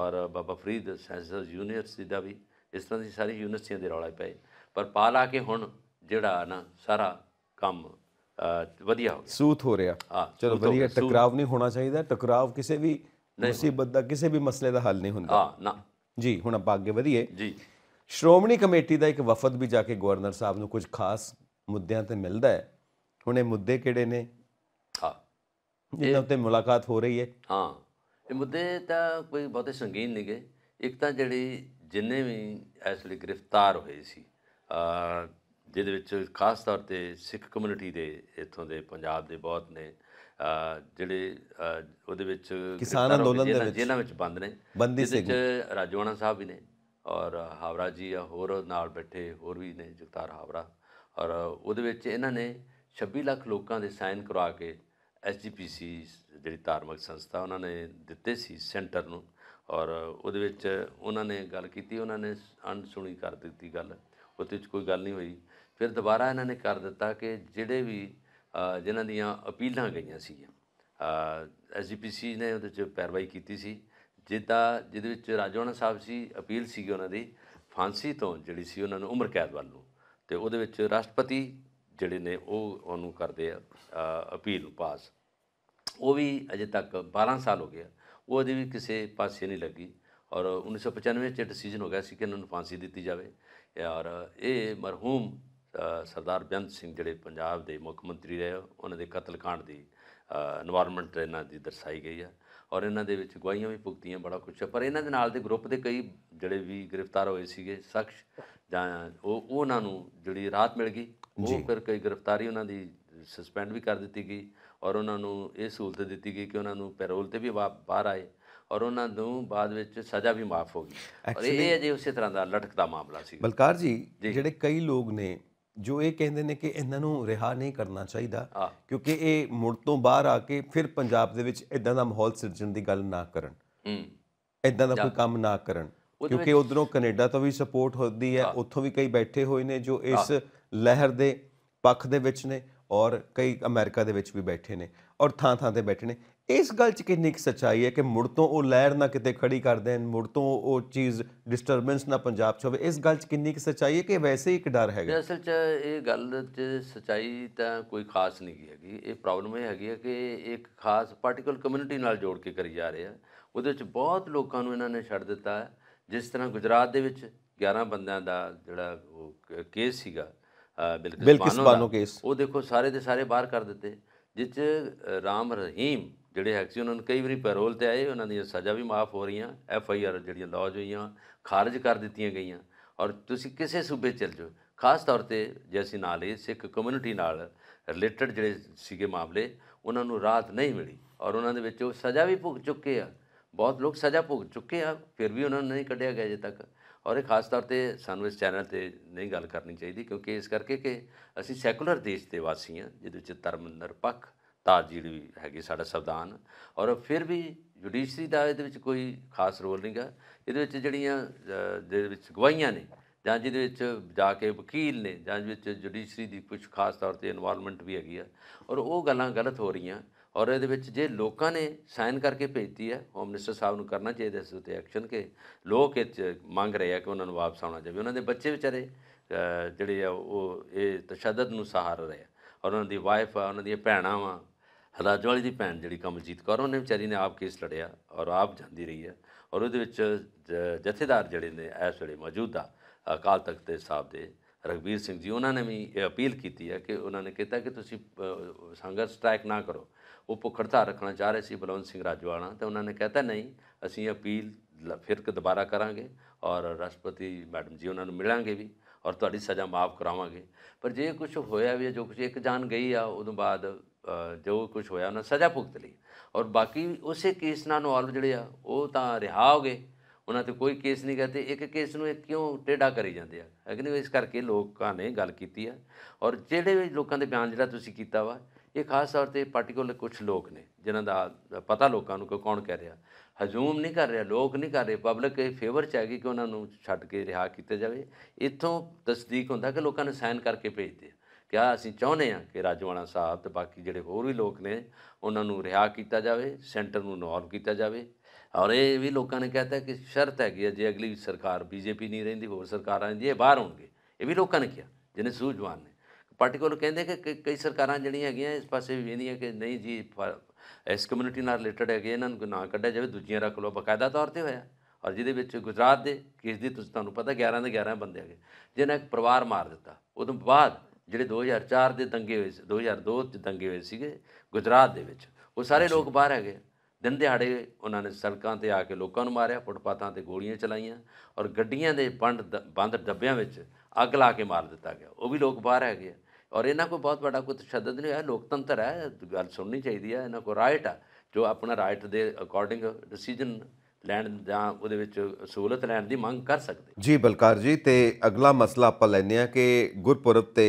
ਔਰ ਬਾਬਾ ਫਰੀਦ ਸੈਂਸਸ ਯੂਨੀਵਰਸਿਟੀ ਦਾ ਵੀ ਇਸ ਤਰ੍ਹਾਂ ਦੀ ਸਾਰੀ ਯੂਨੀਵਰਸਿਟੀਆਂ ਦੇ ਰੌਲਾ ਪਏ ਪਰ ਪਾਲਾ ਕੇ ਹੁਣ ਜਿਹੜਾ ਨਾ ਸਾਰਾ ਕੰਮ ਵਧੀਆ ਹੋ ਗਿਆ ਸੂਤ ਹੋ ਰਿਹਾ ਚਲੋ ਵਧੀਆ ਟਕਰਾਵ ਨਹੀਂ ਹੋਣਾ ਚਾਹੀਦਾ ਟਕਰਾਵ ਕਿਸੇ ਵੀ ਮੁਸੀਬਤ ਦਾ ਕਿਸੇ ਵੀ ਮਸਲੇ ਦਾ ਹੱਲ ਨਹੀਂ ਹੁੰਦਾ ਹਾਂ ਨਾ ਜੀ ਹੁਣ ਆਪਾਂ ਅੱਗੇ ਵਧੀਏ ਜੀ ਸ਼੍ਰੋਮਣੀ ਕਮੇਟੀ ਦਾ ਇੱਕ ਵਫਦ ਵੀ ਜਾ ਕੇ ਗਵਰਨਰ ਸਾਹਿਬ ਨੂੰ ਕੁਝ ਖਾਸ ਮੁੱਦਿਆਂ ਤੇ ਮਿਲਦਾ ਹੈ ਹੁਣ ਇਹ ਮੁੱਦੇ ਕਿਹੜੇ ਨੇ ਹਾਂ ਜਿਨ੍ਹਾਂ ਉੱਤੇ ਮੁਲਾਕਾਤ ਹੋ ਰਹੀ ਹੈ ਹਾਂ ਇਹ ਮੁੱਦੇ ਤਾਂ ਕੋਈ ਬਹੁਤੇ ਸੰਗੀਨ ਗਏ ਇੱਕ ਤਾਂ ਜਿਹੜੀ ਜਿੰਨੇ ਵੀ ਐਸਲੀ ਗ੍ਰਿਫਤਾਰ ਹੋਏ ਸੀ ਆ ਜਿਹਦੇ ਵਿੱਚ ਖਾਸ ਤੌਰ ਤੇ ਸਿੱਖ ਕਮਿਊਨਿਟੀ ਦੇ ਇੱਥੋਂ ਦੇ ਪੰਜਾਬ ਦੇ ਬਹੁਤ ਨੇ ਜਿਹੜੇ ਉਹਦੇ ਵਿੱਚ ਕਿਸਾਨ ਅੰਦੋਲਨ ਦੇ ਵਿੱਚ ਜਿਹਨਾਂ ਵਿੱਚ ਬੰਦ ਨੇ ਬੰਦੀ ਸਿੰਘ ਰਾਜਵਾਨਾ ਸਾਹਿਬ ਵੀ ਨੇ ਔਰ ਹਾਵਰਾ ਜੀ ਆ ਹੋਰ ਨਾਲ ਬੈਠੇ ਹੋਰ ਵੀ ਨੇ ਜਗਤਾਰ ਹਾਵਰਾ ਔਰ ਉਹਦੇ ਵਿੱਚ ਇਹਨਾਂ ਨੇ 26 ਲੱਖ ਲੋਕਾਂ ਦੇ ਸਾਈਨ ਕਰਵਾ ਕੇ ਐਸਜੀਪੀਸੀ ਜਿਹੜੀ ਧਾਰਮਿਕ ਸੰਸਥਾ ਉਹਨਾਂ ਨੇ ਦਿੱਤੇ ਸੀ ਸੈਂਟਰ ਨੂੰ ਔਰ ਉਹਦੇ ਵਿੱਚ ਉਹਨਾਂ ਨੇ ਗੱਲ ਕੀਤੀ ਉਹਨਾਂ ਨੇ ਅਣਸੁਣੀ ਕਰ ਦਿੱਤੀ ਗੱਲ ਉਹਦੇ ਵਿੱਚ ਕੋਈ ਗੱਲ ਨਹੀਂ ਹੋਈ ਫਿਰ ਦੁਬਾਰਾ ਇਹਨਾਂ ਨੇ ਕਰ ਦਿੱਤਾ ਕਿ ਜਿਹੜੇ ਵੀ ਜਿਨ੍ਹਾਂ ਦੀਆਂ ਅਪੀਲਾਂ ਗਈਆਂ ਸੀ ਐਸਜੀਪੀਸੀ ਨੇ ਉਹਦੇ 'ਚ ਪੈਰਵਾਈ ਕੀਤੀ ਸੀ ਜਿੱਦਾਂ ਜਿਹਦੇ ਵਿੱਚ ਰਾਜੋਣਾ ਸਾਹਿਬ ਸੀ ਅਪੀਲ ਸੀਗੀ ਉਹਨਾਂ ਦੀ ਫਾਂਸੀ ਤੋਂ ਜਿਹੜੀ ਸੀ ਉਹਨਾਂ ਨੂੰ ਉਮਰ ਕੈਦ ਵੱਲ ਨੂੰ ਤੇ ਉਹਦੇ ਵਿੱਚ ਰਾਸ਼ਟਰਪਤੀ ਜਿਹੜੇ ਨੇ ਉਹ ਉਹਨੂੰ ਕਰਦੇ ਆ ਅਪੀਲ ਪਾਸ ਉਹ ਵੀ ਅਜੇ ਤੱਕ 12 ਸਾਲ ਹੋ ਗਿਆ ਉਹ ਅਜੇ ਵੀ ਕਿਸੇ ਪਾਸੇ ਨਹੀਂ ਲੱਗੀ ਔਰ 1995 ਚ ਡਿਸੀਜਨ ਹੋ ਗਿਆ ਸੀ ਕਿ ਇਹਨਾਂ ਨੂੰ ਫਾਂਸੀ ਦਿੱਤੀ ਜਾਵੇ ਔਰ ਇਹ ਮਰਹੂਮ ਸਰਦਾਰ ਬੇਅੰਤ ਸਿੰਘ ਜਿਹੜੇ ਪੰਜਾਬ ਦੇ ਮੁੱਖ ਮੰਤਰੀ ਰਹੇ ਉਹਨਾਂ ਦੇ ਕਤਲकांड ਦੀ এনवायरमेंट ਇਹਨਾਂ ਦੀ ਦਰਸਾਈ ਗਈ ਹੈ ਔਰ ਇਹਨਾਂ ਦੇ ਵਿੱਚ ਗਵਾਹੀਆਂ ਵੀ ਪੁਗਤੀਆਂ ਬੜਾ ਕੁਝ ਪਰ ਇਹਨਾਂ ਦੇ ਨਾਲ ਦੇ ਗਰੁੱਪ ਦੇ ਕਈ ਜਿਹੜੇ ਵੀ ਗ੍ਰਿਫਤਾਰ ਹੋਏ ਸੀਗੇ ਸ਼ਖਸ ਜਾਂ ਉਹ ਉਹਨਾਂ ਨੂੰ ਜਿਹੜੀ ਰਾਤ ਮਿਲ ਗਈ ਉਹ ਫਿਰ ਕਈ ਗ੍ਰਿਫਤਾਰੀ ਉਹਨਾਂ ਦੀ ਸਸਪੈਂਡ ਵੀ ਕਰ ਦਿੱਤੀ ਗਈ ਔਰ ਉਹਨਾਂ ਨੂੰ ਇਹ ਸਹੂਲਤ ਦਿੱਤੀ ਗਈ ਕਿ ਉਹਨਾਂ ਨੂੰ ਪੈਰੋਲ ਤੇ ਵੀ ਬਾਹਰ ਆਏ ਔਰ ਉਹਨਾਂ ਨੂੰ ਬਾਅਦ ਵਿੱਚ ਸਜ਼ਾ ਵੀ ਮਾਫ ਹੋ ਗਈ ਔਰ ਇਹ ਅਜੇ ਉਸੇ ਤਰ੍ਹਾਂ ਦਾ ਲਟਕਦਾ ਮਾਮਲਾ ਸੀ ਬਲਕਾਰ ਜੀ ਜਿਹੜੇ ਕਈ ਲੋਕ ਨੇ ਜੋ ਇਹ ਕਹਿੰਦੇ ਨੇ ਕਿ ਇਹਨਾਂ ਨੂੰ ਰਿਹਾ ਨਹੀਂ ਕਰਨਾ ਚਾਹੀਦਾ ਕਿਉਂਕਿ ਇਹ ਮੁੜ ਤੋਂ ਬਾਹਰ ਆ ਕੇ ਫਿਰ ਪੰਜਾਬ ਦੇ ਵਿੱਚ ਇਦਾਂ ਦਾ ਮਾਹੌਲ ਸਿਰਜਣ ਦੀ ਗੱਲ ਨਾ ਕਰਨ ਹੂੰ ਇਦਾਂ ਦਾ ਕੋਈ ਕੰਮ ਨਾ ਕਰਨ ਕਿਉਂਕਿ ਉਧਰੋਂ ਕੈਨੇਡਾ ਤੋਂ ਵੀ ਸਪੋਰਟ ਹੁੰਦੀ ਹੈ ਉੱਥੋਂ ਵੀ ਕਈ ਬੈਠੇ ਹੋਏ ਨੇ ਜੋ ਇਸ ਲਹਿਰ ਦੇ ਪੱਖ ਦੇ ਵਿੱਚ ਨੇ ਔਰ ਕਈ ਅਮਰੀਕਾ ਦੇ ਵਿੱਚ ਵੀ ਬੈਠੇ ਨੇ ਔਰ ਥਾਂ ਥਾਂ ਤੇ ਬੈਠੇ ਨੇ ਇਸ ਗੱਲ 'ਚ ਕਿੰਨੀ ਕਿ ਸੱਚਾਈ ਹੈ ਕਿ ਮੁੜ ਤੋਂ ਉਹ ਲਹਿਰ ਨਾ ਕਿਤੇ ਖੜੀ ਕਰ ਦੇਣ ਮੁੜ ਤੋਂ ਉਹ ਚੀਜ਼ ਡਿਸਟਰਬੈਂਸ ਨਾ ਪੰਜਾਬ 'ਚ ਹੋਵੇ ਇਸ ਗੱਲ 'ਚ ਕਿੰਨੀ ਕਿ ਸੱਚਾਈ ਹੈ ਕਿ ਵੈਸੇ ਹੀ ਇੱਕ ਡਰ ਹੈਗਾ ਅਸਲ 'ਚ ਇਹ ਗੱਲ 'ਚ ਸੱਚਾਈ ਤਾਂ ਕੋਈ ਖਾਸ ਨਹੀਂ ਹੈਗੀ ਇਹ ਪ੍ਰੋਬਲਮ ਇਹ ਹੈਗੀ ਹੈ ਕਿ ਇੱਕ ਖਾਸ ਪਾਰਟੀਕਲ ਕਮਿਊਨਿਟੀ ਨਾਲ ਜੋੜ ਕੇ ਕਰੀ ਜਾ ਰਹੇ ਆ ਉਹਦੇ 'ਚ ਬਹੁਤ ਲੋਕਾਂ ਨੂੰ ਇਹਨਾਂ ਨੇ ਛੱਡ ਦਿੱਤਾ ਜਿਸ ਤਰ੍ਹਾਂ ਗੁਜਰਾਤ ਦੇ ਵਿੱਚ 11 ਬੰਦਿਆਂ ਦਾ ਜਿਹੜਾ ਉਹ ਕੇਸ ਸੀਗਾ ਬਿਲਕਿਸ ਬਾਨੋ ਕੇਸ ਉਹ ਦੇਖੋ ਸਾਰੇ ਦੇ ਸਾਰੇ ਬਾਹਰ ਕਰ ਦਿੱਤੇ ਜਿੱਚ ਰਾਮ ਰਹੀਮ ਜਿਹੜੇ ਹੈਕ ਸੀ ਉਹਨਾਂ ਨੂੰ ਕਈ ਵਾਰੀ ਪੈਰੋਲ ਤੇ ਆਏ ਉਹਨਾਂ ਦੀ ਸਜ਼ਾ ਵੀ ਮਾਫ ਹੋ ਰਹੀਆਂ ਐਫ ਆਈ ਆਰ ਜਿਹੜੀਆਂ ਲੌਜ ਹੋਈਆਂ ਖਾਰਜ ਕਰ ਦਿੱਤੀਆਂ ਗਈਆਂ ਔਰ ਤੁਸੀਂ ਕਿਸੇ ਸੂਬੇ ਚਲ ਜਾਓ ਖਾਸ ਤੌਰ ਤੇ ਜੈਸੀ ਨਾਲ ਇਹ ਸਿੱਖ ਕਮਿਊਨਿਟੀ ਨਾਲ ਰਿਲੇਟਡ ਜਿਹੜੇ ਸੀਗੇ ਮਾਮਲੇ ਉਹਨਾਂ ਨੂੰ ਰਾਤ ਨਹੀਂ ਮਿਲੀ ਔਰ ਉਹਨਾਂ ਦੇ ਵਿੱਚ ਉਹ ਸਜ਼ਾ ਵੀ ਭੁਗਤ ਚੁੱਕੇ ਆ ਬਹੁਤ ਲੋਕ ਸਜ਼ਾ ਭੁਗਤ ਚੁੱਕੇ ਆ ਫਿਰ ਵੀ ਉਹਨਾਂ ਨੂੰ ਨਹੀਂ ਕੱਢਿਆ ਗਿਆ ਜੇ ਤੱਕ ਔਰ ਇਹ ਖਾਸ ਤੌਰ ਤੇ ਸਾਨੂੰ ਇਸ ਚੈਨਲ ਤੇ ਨਹੀਂ ਗੱਲ ਕਰਨੀ ਚਾਹੀਦੀ ਕਿਉਂਕਿ ਇਸ ਕਰਕੇ ਕਿ ਅਸੀਂ ਸੈਕੂਲਰ ਦੇਸ਼ ਦੇ ਵਾਸੀ ਆ ਜਿਹਦੇ ਵਿੱਚ ਧਰਮ ਨਿਰਪੱਖ ਤਾਂ ਜਿਹੜੀ ਹੈਗੀ ਸਾਡਾ ਸੰਵਿਧਾਨ ਔਰ ਫਿਰ ਵੀ ਜੁਡੀਸ਼ਰੀ ਦਾ ਇਹਦੇ ਵਿੱਚ ਕੋਈ ਖਾਸ ਰੋਲ ਨਹੀਂਗਾ ਇਹਦੇ ਵਿੱਚ ਜਿਹੜੀਆਂ ਦੇ ਵਿੱਚ ਗਵਾਹੀਆਂ ਨੇ ਜਾਂ ਜਿਹਦੇ ਵਿੱਚ ਜਾ ਕੇ ਵਕੀਲ ਨੇ ਜਾਂ ਵਿੱਚ ਜੁਡੀਸ਼ਰੀ ਦੀ ਕੁਝ ਖਾਸ ਤੌਰ ਤੇ ਇਨਵੋਲਵਮੈਂਟ ਵੀ ਹੈਗੀ ਆ ਔਰ ਉਹ ਗੱਲਾਂ ਗਲਤ ਹੋ ਰਹੀਆਂ ਔਰ ਇਹਦੇ ਵਿੱਚ ਜੇ ਲੋਕਾਂ ਨੇ ਸਾਈਨ ਕਰਕੇ ਭੇਜਤੀ ਹੈ ਹੋਮ ਮਿਨਿਸਟਰ ਸਾਹਿਬ ਨੂੰ ਕਰਨਾ ਚਾਹੀਦਾ ਇਸ ਉੱਤੇ ਐਕਸ਼ਨ ਕਿ ਲੋਕ ਇਹ ਮੰਗ ਰਹੇ ਆ ਕਿ ਉਹਨਾਂ ਨੂੰ ਵਾਪਸ ਆਉਣਾ ਚਾਹੀਦਾ ਉਹਨਾਂ ਦੇ ਬੱਚੇ ਵਿਚਾਰੇ ਜਿਹੜੇ ਆ ਉਹ ਇਹ ਤਸ਼ੱਦਦ ਨੂੰ ਸਹਾਰ ਰਹੇ ਆ ਔਰ ਉਹਨਾਂ ਦੀ ਵਾਈਫ ਆ ਉਹਨਾਂ ਦੀਆਂ ਭੈਣਾਂ ਆ ਰਾਜਵਾਲੀ ਦੀ ਭੈਣ ਜਿਹੜੀ ਕਮਲਜੀਤ ਕੌਰ ਉਹਨੇ ਵਿਚਾਰੀ ਨੇ ਆਪ ਕੇਸ ਲੜਿਆ ਔਰ ਆਪ ਜਾਂਦੀ ਰਹੀ ਹੈ ਔਰ ਉਹਦੇ ਵਿੱਚ ਜਥੇਦਾਰ ਜਿਹੜੇ ਨੇ ਇਸ ਵੇਲੇ ਮੌਜੂਦਾ ਅਕਾਲ ਤਖਤ ਦੇ ਸਾਹਿਬ ਦੇ ਰਗਵੀਰ ਸਿੰਘ ਜੀ ਉਹਨਾਂ ਨੇ ਵੀ ਅਪੀਲ ਕੀਤੀ ਹੈ ਕਿ ਉਹਨਾਂ ਨੇ ਕਿਹਾ ਕਿ ਤੁਸੀਂ ਸੰਘਰਸ਼ ਸਟ੍ਰਾਈਕ ਨਾ ਕਰੋ ਉਹ ਪੁਖੜਤਾ ਰੱਖਣਾ ਚਾਹ ਰਹੇ ਸੀ ਬਲਵੰਤ ਸਿੰਘ ਰਾਜਵਾਲਾ ਤੇ ਉਹਨਾਂ ਨੇ ਕਹਿਤਾ ਨਹੀਂ ਅਸੀਂ ਅਪੀਲ ਫਿਰ ਕਿ ਦੁਬਾਰਾ ਕਰਾਂਗੇ ਔਰ ਰਾਸ਼ਟਰਪਤੀ ਮੈਡਮ ਜੀ ਉਹਨਾਂ ਨੂੰ ਮਿਲਾਂਗੇ ਵੀ ਔਰ ਤੁਹਾਡੀ ਸਜ਼ਾ ਮਾਫ ਕਰਾਵਾਂਗੇ ਪਰ ਜੇ ਕੁਝ ਹੋਇਆ ਵੀ ਜੋ ਕੁਝ ਇੱਕ ਜਾਨ ਗਈ ਆ ਉਦੋਂ ਬਾਅਦ ਜੋ ਕੁਝ ਹੋਇਆ ਉਹਨਾਂ ਸਜ਼ਾ ਭੁਗਤ ਲਈ ਔਰ ਬਾਕੀ ਉਸੇ ਕੇਸ ਨਾਲ ਇਨਵੋਲਵ ਜਿਹੜੇ ਆ ਉਹ ਤਾਂ ਰਿਹਾ ਹੋ ਗਏ ਉਹਨਾਂ ਤੇ ਕੋਈ ਕੇਸ ਨਹੀਂ ਕਰਦੇ ਇੱਕ ਕੇਸ ਨੂੰ ਇਹ ਕਿਉਂ ਟੇਡਾ ਕਰੀ ਜਾਂਦੇ ਆ ਅਗਨੀ ਇਸ ਕਰਕੇ ਲੋਕਾਂ ਨੇ ਗੱਲ ਕੀਤੀ ਆ ਔਰ ਜਿਹੜੇ ਲੋਕਾਂ ਦੇ ਬਿਆਨ ਜਿਹੜਾ ਤੁਸੀਂ ਕੀਤਾ ਵਾ ਇਹ ਖਾਸ ਤੌਰ ਤੇ ਪਾਰਟਿਕੂਲਰ ਕੁਝ ਲੋਕ ਨੇ ਜਿਨ੍ਹਾਂ ਦਾ ਪਤਾ ਲੋਕਾਂ ਨੂੰ ਕਿ ਕੌਣ ਕਹਿ ਰਿਹਾ ਹਜ਼ੂਮ ਨਹੀਂ ਕਰ ਰਿਹਾ ਲੋਕ ਨਹੀਂ ਕਰ ਰਹੇ ਪਬਲਿਕ ਇਹ ਫੇਵਰ ਚ ਹੈਗੀ ਕਿ ਉਹਨਾਂ ਨੂੰ ਛੱਡ ਕੇ ਰਿਹਾ ਕੀਤਾ ਜਾਵੇ ਇੱਥੋਂ ਤਸਦੀਕ ਹੁੰਦਾ ਕਿ ਲੋਕਾਂ ਨੇ ਸਾਈਨ ਕਰਕੇ ਭੇਜਦੇ ਆ ਕਿਹਾ ਅਸੀਂ ਚਾਹੁੰਦੇ ਹਾਂ ਕਿ ਰਾਜਵਾਲਾ ਸਾਹਿਬ ਤੇ ਬਾਕੀ ਜਿਹੜੇ ਹੋਰ ਵੀ ਲੋਕ ਨੇ ਉਹਨਾਂ ਨੂੰ ਰਿਹਾ ਕੀਤਾ ਜਾਵੇ ਸੈਂਟਰ ਨੂੰ ਨੋਰਮ ਕੀਤਾ ਜਾਵੇ ਔਰ ਇਹ ਵੀ ਲੋਕਾਂ ਨੇ ਕਹਿਤਾ ਕਿ ਸ਼ਰਤ ਹੈਗੀ ਹੈ ਜੇ ਅਗਲੀ ਸਰਕਾਰ ਬੀਜੇਪੀ ਨਹੀਂ ਰਹਿੰਦੀ ਹੋਰ ਸਰਕਾਰਾਂ ਆਂਦੀ ਇਹ ਬਾਹਰ ਹੋਣਗੇ ਇਹ ਵੀ ਲੋਕਾਂ ਨੇ ਕਿਹਾ ਜਿਹਨੇ ਸੂਝਵਾਨ ਨੇ ਪਾਰਟੀਕੂਲਰ ਕਹਿੰਦੇ ਕਿ ਕਈ ਸਰਕਾਰਾਂ ਜਿਹੜੀਆਂ ਹੈਗੀਆਂ ਇਸ ਪਾਸੇ ਵੀ ਵੇਂਦੀਆਂ ਕਿ ਨਹੀਂ ਜੀ ਇਸ ਕਮਿਊਨਿਟੀ ਨਾਲ ਰਿਲੇਟਡ ਹੈਗੇ ਇਹਨਾਂ ਨੂੰ ਨਾ ਕੱਢਿਆ ਜਾਵੇ ਦੂਜੀਆਂ ਰੱਖ ਲਓ ਬਕਾਇਦਾ ਤੌਰ ਤੇ ਹੋਇਆ ਔਰ ਜਿਹਦੇ ਵਿੱਚ ਗੁਜਰਾਤ ਦੇ ਕੇਸ ਦੀ ਤੁਹਾਨੂੰ ਪਤਾ 11 ਦੇ 11 ਬੰਦੇ ਹੈਗੇ ਜਿਹਨਾਂ ਇੱਕ ਪਰਿਵਾਰ ਮਾਰ ਦਿੱਤਾ ਉਦੋਂ ਬਾਅਦ ਜਿਹੜੇ 2004 ਦੇ ਦੰਗੇ ਹੋਏ ਸੀ 2002 ਚ ਦੰਗੇ ਹੋਏ ਸੀਗੇ ਗੁਜਰਾਤ ਦੇ ਵਿੱਚ ਉਹ ਸਾਰੇ ਲੋਕ ਬਾਹਰ ਹੈਗੇ ਦਿਨ ਦਿਹਾੜੇ ਉਹਨਾਂ ਨੇ ਸੜਕਾਂ ਤੇ ਆ ਕੇ ਲੋਕਾਂ ਨੂੰ ਮਾਰਿਆ ਫੁੱਟਪਾਥਾਂ ਤੇ ਗੋਲੀਆਂ ਚਲਾਈਆਂ ਔਰ ਗੱਡੀਆਂ ਦੇ ਬੰਦ ਬੰਦ ਡੱਬਿਆਂ ਵਿੱਚ ਅੱਗ ਲਾ ਕੇ ਮਾਰ ਦਿੱਤਾ ਗਿਆ ਉਹ ਵੀ ਲੋਕ ਬਾਹਰ ਹੈਗੇ ਔਰ ਇਹਨਾਂ ਕੋਲ ਬਹੁਤ ਵੱਡਾ ਕੋਈ ਤਸ਼ੱਦਦ ਨਹੀਂ ਹੈ ਲੋਕਤੰਤਰ ਹੈ ਗੱਲ ਸੁਣਨੀ ਚਾਹੀਦੀ ਹੈ ਇਹਨਾਂ ਕੋਲ ਰਾਈਟ ਆ ਜੋ ਆਪਣਾ ਰਾਈਟ ਦੇ ਅਕੋਰਡਿੰਗ ਡਿਸੀਜਨ ਲੈਣ ਜਾਂ ਉਹਦੇ ਵਿੱਚ ਸਹੂਲਤ ਲੈਣ ਦੀ ਮੰਗ ਕਰ ਸਕਦੇ ਜੀ ਬਲਕਾਰ ਜੀ ਤੇ ਅਗਲਾ ਮਸਲਾ ਆਪਾਂ ਲੈਨੇ ਆ ਕਿ ਗੁਰਪੁਰਬ ਤੇ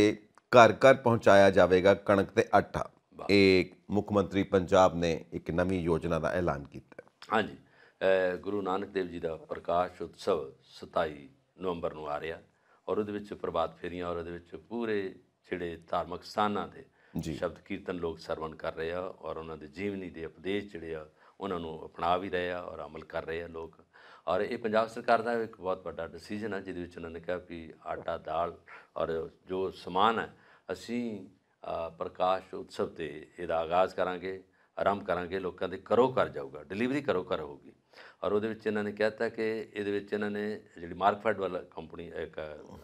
ਘਰ ਘਰ ਪਹੁੰਚਾਇਆ ਜਾਵੇਗਾ ਕਣਕ ਤੇ ਆਟਾ ਇਹ ਮੁੱਖ ਮੰਤਰੀ ਪੰਜਾਬ ਨੇ ਇੱਕ ਨਵੀਂ ਯੋਜਨਾ ਦਾ ਐਲਾਨ ਕੀਤਾ ਹਾਂਜੀ ਗੁਰੂ ਨਾਨਕ ਦੇਵ ਜੀ ਦਾ ਪ੍ਰਕਾਸ਼ ਉਤਸਵ 27 ਨਵੰਬਰ ਨੂੰ ਆ ਰਿਹਾ ਔਰ ਉਹਦੇ ਵਿੱਚ ਪ੍ਰਭਾਤ ਫੇਰੀਆਂ ਔਰ ਉਹਦੇ ਵਿੱਚ ਪੂਰੇ ਜਿਹੜੇ ਧਾਰਮਿਕ ਸਥਾਨਾਂ ਦੇ ਸ਼ਬਦ ਕੀਰਤਨ ਲੋਕ ਸਰਵਣ ਕਰ ਰਹੇ ਆ ਔਰ ਉਹਨਾਂ ਦੇ ਜੀਵਨੀ ਦੇ ਉਪਦੇਸ਼ ਜਿਹੜੇ ਆ ਉਹਨਾਂ ਨੂੰ ਅਪਣਾ ਵੀ ਰਹੇ ਆ ਔਰ ਅਮਲ ਕਰ ਰਹੇ ਆ ਲੋਕ ਔਰ ਇਹ ਪੰਜਾਬ ਸਰਕਾਰ ਦਾ ਇੱਕ ਬਹੁਤ ਵੱਡਾ ਡਿਸੀਜਨ ਹੈ ਜਿਹਦੇ ਵਿੱਚ ਉਹਨਾਂ ਨੇ ਕਿਹਾ ਕਿ ਆਟਾ ਦਾਲ ਔਰ ਜੋ ਸਮਾਨ ਹੈ ਅਸੀਂ ਪ੍ਰਕਾਸ਼ ਉਤਸਵ ਤੇ ਇਹਦਾ ਆਗਾਜ਼ ਕਰਾਂਗੇ ਆਰੰਭ ਕਰਾਂਗੇ ਲੋਕਾਂ ਦੇ ਕਰੋ ਕਰ ਜਾਊਗਾ ਡਿਲੀਵਰੀ ਕਰੋ ਕਰ ਹੋਗੀ ਔਰ ਉਹਦੇ ਵਿੱਚ ਇਹਨਾਂ ਨੇ ਕਹਿਤਾ ਕਿ ਇਹਦੇ ਵਿੱਚ ਇਹਨਾਂ ਨੇ ਜਿਹੜੀ ਮਾਰਕਫੈਡ ਵਾਲਾ ਕੰਪਨੀ ਇੱਕ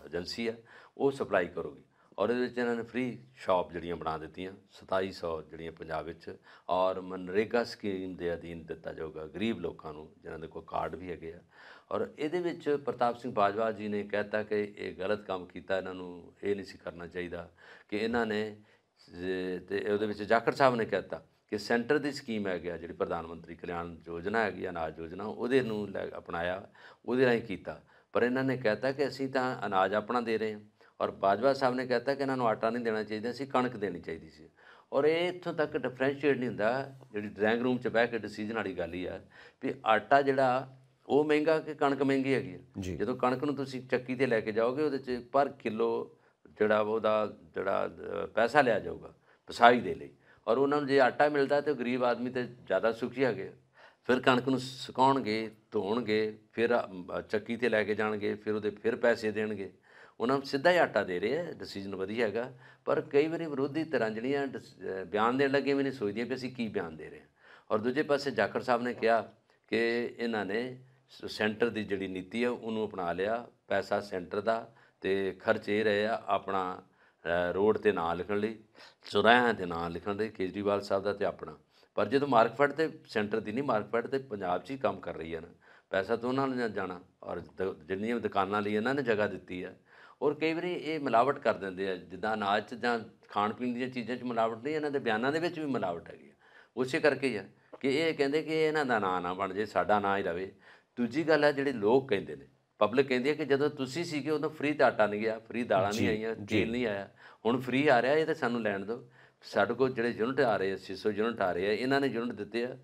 ਏਜੰਸੀ ਆ ਉਹ ਸਪਲਾਈ ਕਰੋਗੀ ਔਰ ਇਹਦੇ ਵਿੱਚ ਇਹਨਾਂ ਨੇ ਫ੍ਰੀ ਸ਼ਾਪ ਜਿਹੜੀਆਂ ਬਣਾ ਦਿੱਤੀਆਂ 2700 ਜਿਹੜੀਆਂ ਪੰਜਾਬ ਵਿੱਚ ਔਰ ਮਨਰੇਗਾ ਸਕੀਮ ਦੇ ਅਧੀਨ ਦਿੱਤਾ ਜਾਊਗਾ ਗਰੀਬ ਲੋਕਾਂ ਨੂੰ ਜਿਨ੍ਹਾਂ ਦੇ ਕੋਲ ਕਾਰਡ ਵੀ ਹੈਗੇ ਆ ਔਰ ਇਹਦੇ ਵਿੱਚ ਪ੍ਰਤਾਪ ਸਿੰਘ ਬਾਜਵਾ ਜੀ ਨੇ ਕਹਿਤਾ ਕਿ ਇਹ ਗਲਤ ਕੰਮ ਕੀਤਾ ਇਹਨਾਂ ਨੂੰ ਇਹ ਨਹੀਂ ਸੀ ਕਰਨਾ ਚਾਹੀਦਾ ਕਿ ਇਹਨਾਂ ਨੇ ਤੇ ਉਹਦੇ ਵਿੱਚ ਜਾਖੜ ਸਾਹਿਬ ਨੇ ਕਹਿਤਾ ਕਿ ਸੈਂਟਰ ਦੀ ਸਕੀਮ ਹੈ ਗਿਆ ਜਿਹੜੀ ਪ੍ਰਧਾਨ ਮੰਤਰੀ ਕਲਿਆਣ ਯੋਜਨਾ ਹੈਗੀ ਅਨਾਜ ਯੋਜਨਾ ਉਹਦੇ ਨੂੰ ਅਪਣਾਇਆ ਉਹਦੇ ਰਾਹੀਂ ਕੀਤਾ ਪਰ ਇਹਨਾਂ ਨੇ ਕਹਿਤਾ ਕਿ ਅਸੀਂ ਤਾਂ ਅਨਾਜ ਆਪਣਾ ਦੇ ਰਹੇ ਹਾਂ ਔਰ ਬਾਜਵਾ ਸਾਹਿਬ ਨੇ ਕਹਤਾ ਕਿ ਇਹਨਾਂ ਨੂੰ ਆਟਾ ਨਹੀਂ ਦੇਣਾ ਚਾਹੀਦਾ ਸੀ ਕਣਕ ਦੇਣੀ ਚਾਹੀਦੀ ਸੀ ਔਰ ਇਹ ਇੱਥੋਂ ਤੱਕ ਡਿਫਰੈਂਸ਼ੀਏਟ ਨਹੀਂ ਹੁੰਦਾ ਜਿਹੜੀ ਡਰਾਇੰਗ ਰੂਮ 'ਚ ਬਹਿ ਕੇ ਡਿਸੀਜਨ ਵਾਲੀ ਗੱਲ ਹੀ ਆ ਵੀ ਆਟਾ ਜਿਹੜਾ ਉਹ ਮਹਿੰਗਾ ਕਿ ਕਣਕ ਮਹਿੰਗੀ ਹੈਗੀ ਜਦੋਂ ਕਣਕ ਨੂੰ ਤੁਸੀਂ ਚੱਕੀ ਤੇ ਲੈ ਕੇ ਜਾਓਗੇ ਉਹਦੇ 'ਚ ਪਰ ਕਿਲੋ ਜਿਹੜਾ ਉਹਦਾ ਜਿਹੜਾ ਪੈਸਾ ਲਿਆ ਜਾਊਗਾ ਪਸਾਈ ਦੇ ਲਈ ਔਰ ਉਹਨਾਂ ਨੂੰ ਜੇ ਆਟਾ ਮਿਲਦਾ ਤੇ ਗਰੀਬ ਆਦਮੀ ਤੇ ਜ਼ਿਆਦਾ ਸੁਖੀ ਹੈਗੇ ਫਿਰ ਕਣਕ ਨੂੰ ਸੁਕਾਉਣਗੇ ਧੋਣਗੇ ਫਿਰ ਚੱਕੀ ਤੇ ਲੈ ਕੇ ਜਾਣਗੇ ਫਿਰ ਉਹਦੇ ਫਿਰ ਪੈਸੇ ਦੇਣਗੇ ਉਹਨਾਂ ਨੂੰ ਸਿੱਧਾ ਹੀ ਆਟਾ ਦੇ ਰਹੇ ਆ ਡਿਸੀਜਨ ਵਧੀਆ ਹੈਗਾ ਪਰ ਕਈ ਵਾਰੀ ਵਿਰੋਧੀ ਧਿਰਾਂ ਜਿਹੜੀਆਂ ਬਿਆਨ ਦੇਣ ਲੱਗੇ ਵੀ ਨਹੀਂ ਸੋਚਦੀਆਂ ਕਿ ਅਸੀਂ ਕੀ ਬਿਆਨ ਦੇ ਰਹੇ ਹਾਂ ਔਰ ਦੂਜੇ ਪਾਸੇ ਜਾਖੜ ਸਾਹਿਬ ਨੇ ਕਿਹਾ ਕਿ ਇਹਨਾਂ ਨੇ ਸੈਂਟਰ ਦੀ ਜਿਹੜੀ ਨੀਤੀ ਹੈ ਉਹਨੂੰ ਅਪਣਾ ਲਿਆ ਪੈਸਾ ਸੈਂਟਰ ਦਾ ਤੇ ਖਰਚ ਇਹ ਰਿਹਾ ਆਪਣਾ ਰੋਡ ਤੇ ਨਾਂ ਲਿਖਣ ਲਈ ਚੁਰਾਹਿਆਂ ਦੇ ਨਾਂ ਲਿਖਣ ਲਈ ਕੇਜਰੀਵਾਲ ਸਾਹਿਬ ਦਾ ਤੇ ਆਪਣਾ ਪਰ ਜਦੋਂ ਮਾਰਕਫੈਟ ਤੇ ਸੈਂਟਰ ਦੀ ਨਹੀਂ ਮਾਰਕਫੈਟ ਤੇ ਪੰਜਾਬ 'ਚ ਹੀ ਕੰਮ ਕਰ ਰਹੀ ਹੈ ਨਾ ਪੈਸਾ ਤਾਂ ਉਹਨਾਂ ਨੇ ਜਾਣਾ ਔਰ ਜਿੰਨੀਆਂ ਦੁਕਾਨਾਂ ਲਈ ਇਹਨਾਂ ਨੇ ਜਗ੍ਹਾ ਦਿੱਤੀ ਹੈ ਔਰ ਕਈ ਵਾਰੀ ਇਹ ਮਿਲਾਵਟ ਕਰ ਦਿੰਦੇ ਆ ਜਿੱਦਾਂ ਅਨਾਜ 'ਚ ਜਾਂ ਖਾਣ ਪੀਣ ਦੀਆਂ ਚੀਜ਼ਾਂ 'ਚ ਮਿਲਾਵਟ ਨਹੀਂ ਇਹਨਾਂ ਦੇ ਬਿਆਨਾਂ ਦੇ ਵਿੱਚ ਵੀ ਮਿਲਾਵਟ ਹੈਗੀ ਆ ਉਸੇ ਕਰਕੇ ਹੀ ਆ ਕਿ ਇਹ ਕਹਿੰਦੇ ਕਿ ਇਹਨਾਂ ਦਾ ਨਾਂ ਨਾ ਬਣ ਜੇ ਸਾਡਾ ਨਾਂ ਹੀ ਰਵੇ ਦੂਜੀ ਗੱਲ ਹੈ ਜਿਹੜੇ ਲੋਕ ਕਹਿੰਦੇ ਨੇ ਪਬਲਿਕ ਕਹਿੰਦੀ ਹੈ ਕਿ ਜਦੋਂ ਤੁਸੀਂ ਸੀਗੇ ਉਦੋਂ ਫ੍ਰੀ ਦਾ ਆਟਾ ਨਹੀਂ ਗਿਆ ਫ੍ਰੀ ਦਾਲਾਂ ਨਹੀਂ ਆਈਆਂ ਤੇਲ ਨਹੀਂ ਆਇਆ ਹੁਣ ਫ੍ਰੀ ਆ ਰਿਹਾ ਇਹ ਤਾਂ ਸਾਨੂੰ ਲੈਣ ਦਿਓ ਸਾਡੇ ਕੋਲ ਜਿਹੜੇ ਯੂਨਿਟ ਆ ਰਹੇ ਆ 600 ਯੂਨਿਟ ਆ ਰਹੇ ਆ ਇਹਨਾਂ ਨੇ ਯੂਨਿਟ ਦਿੱਤੇ ਆ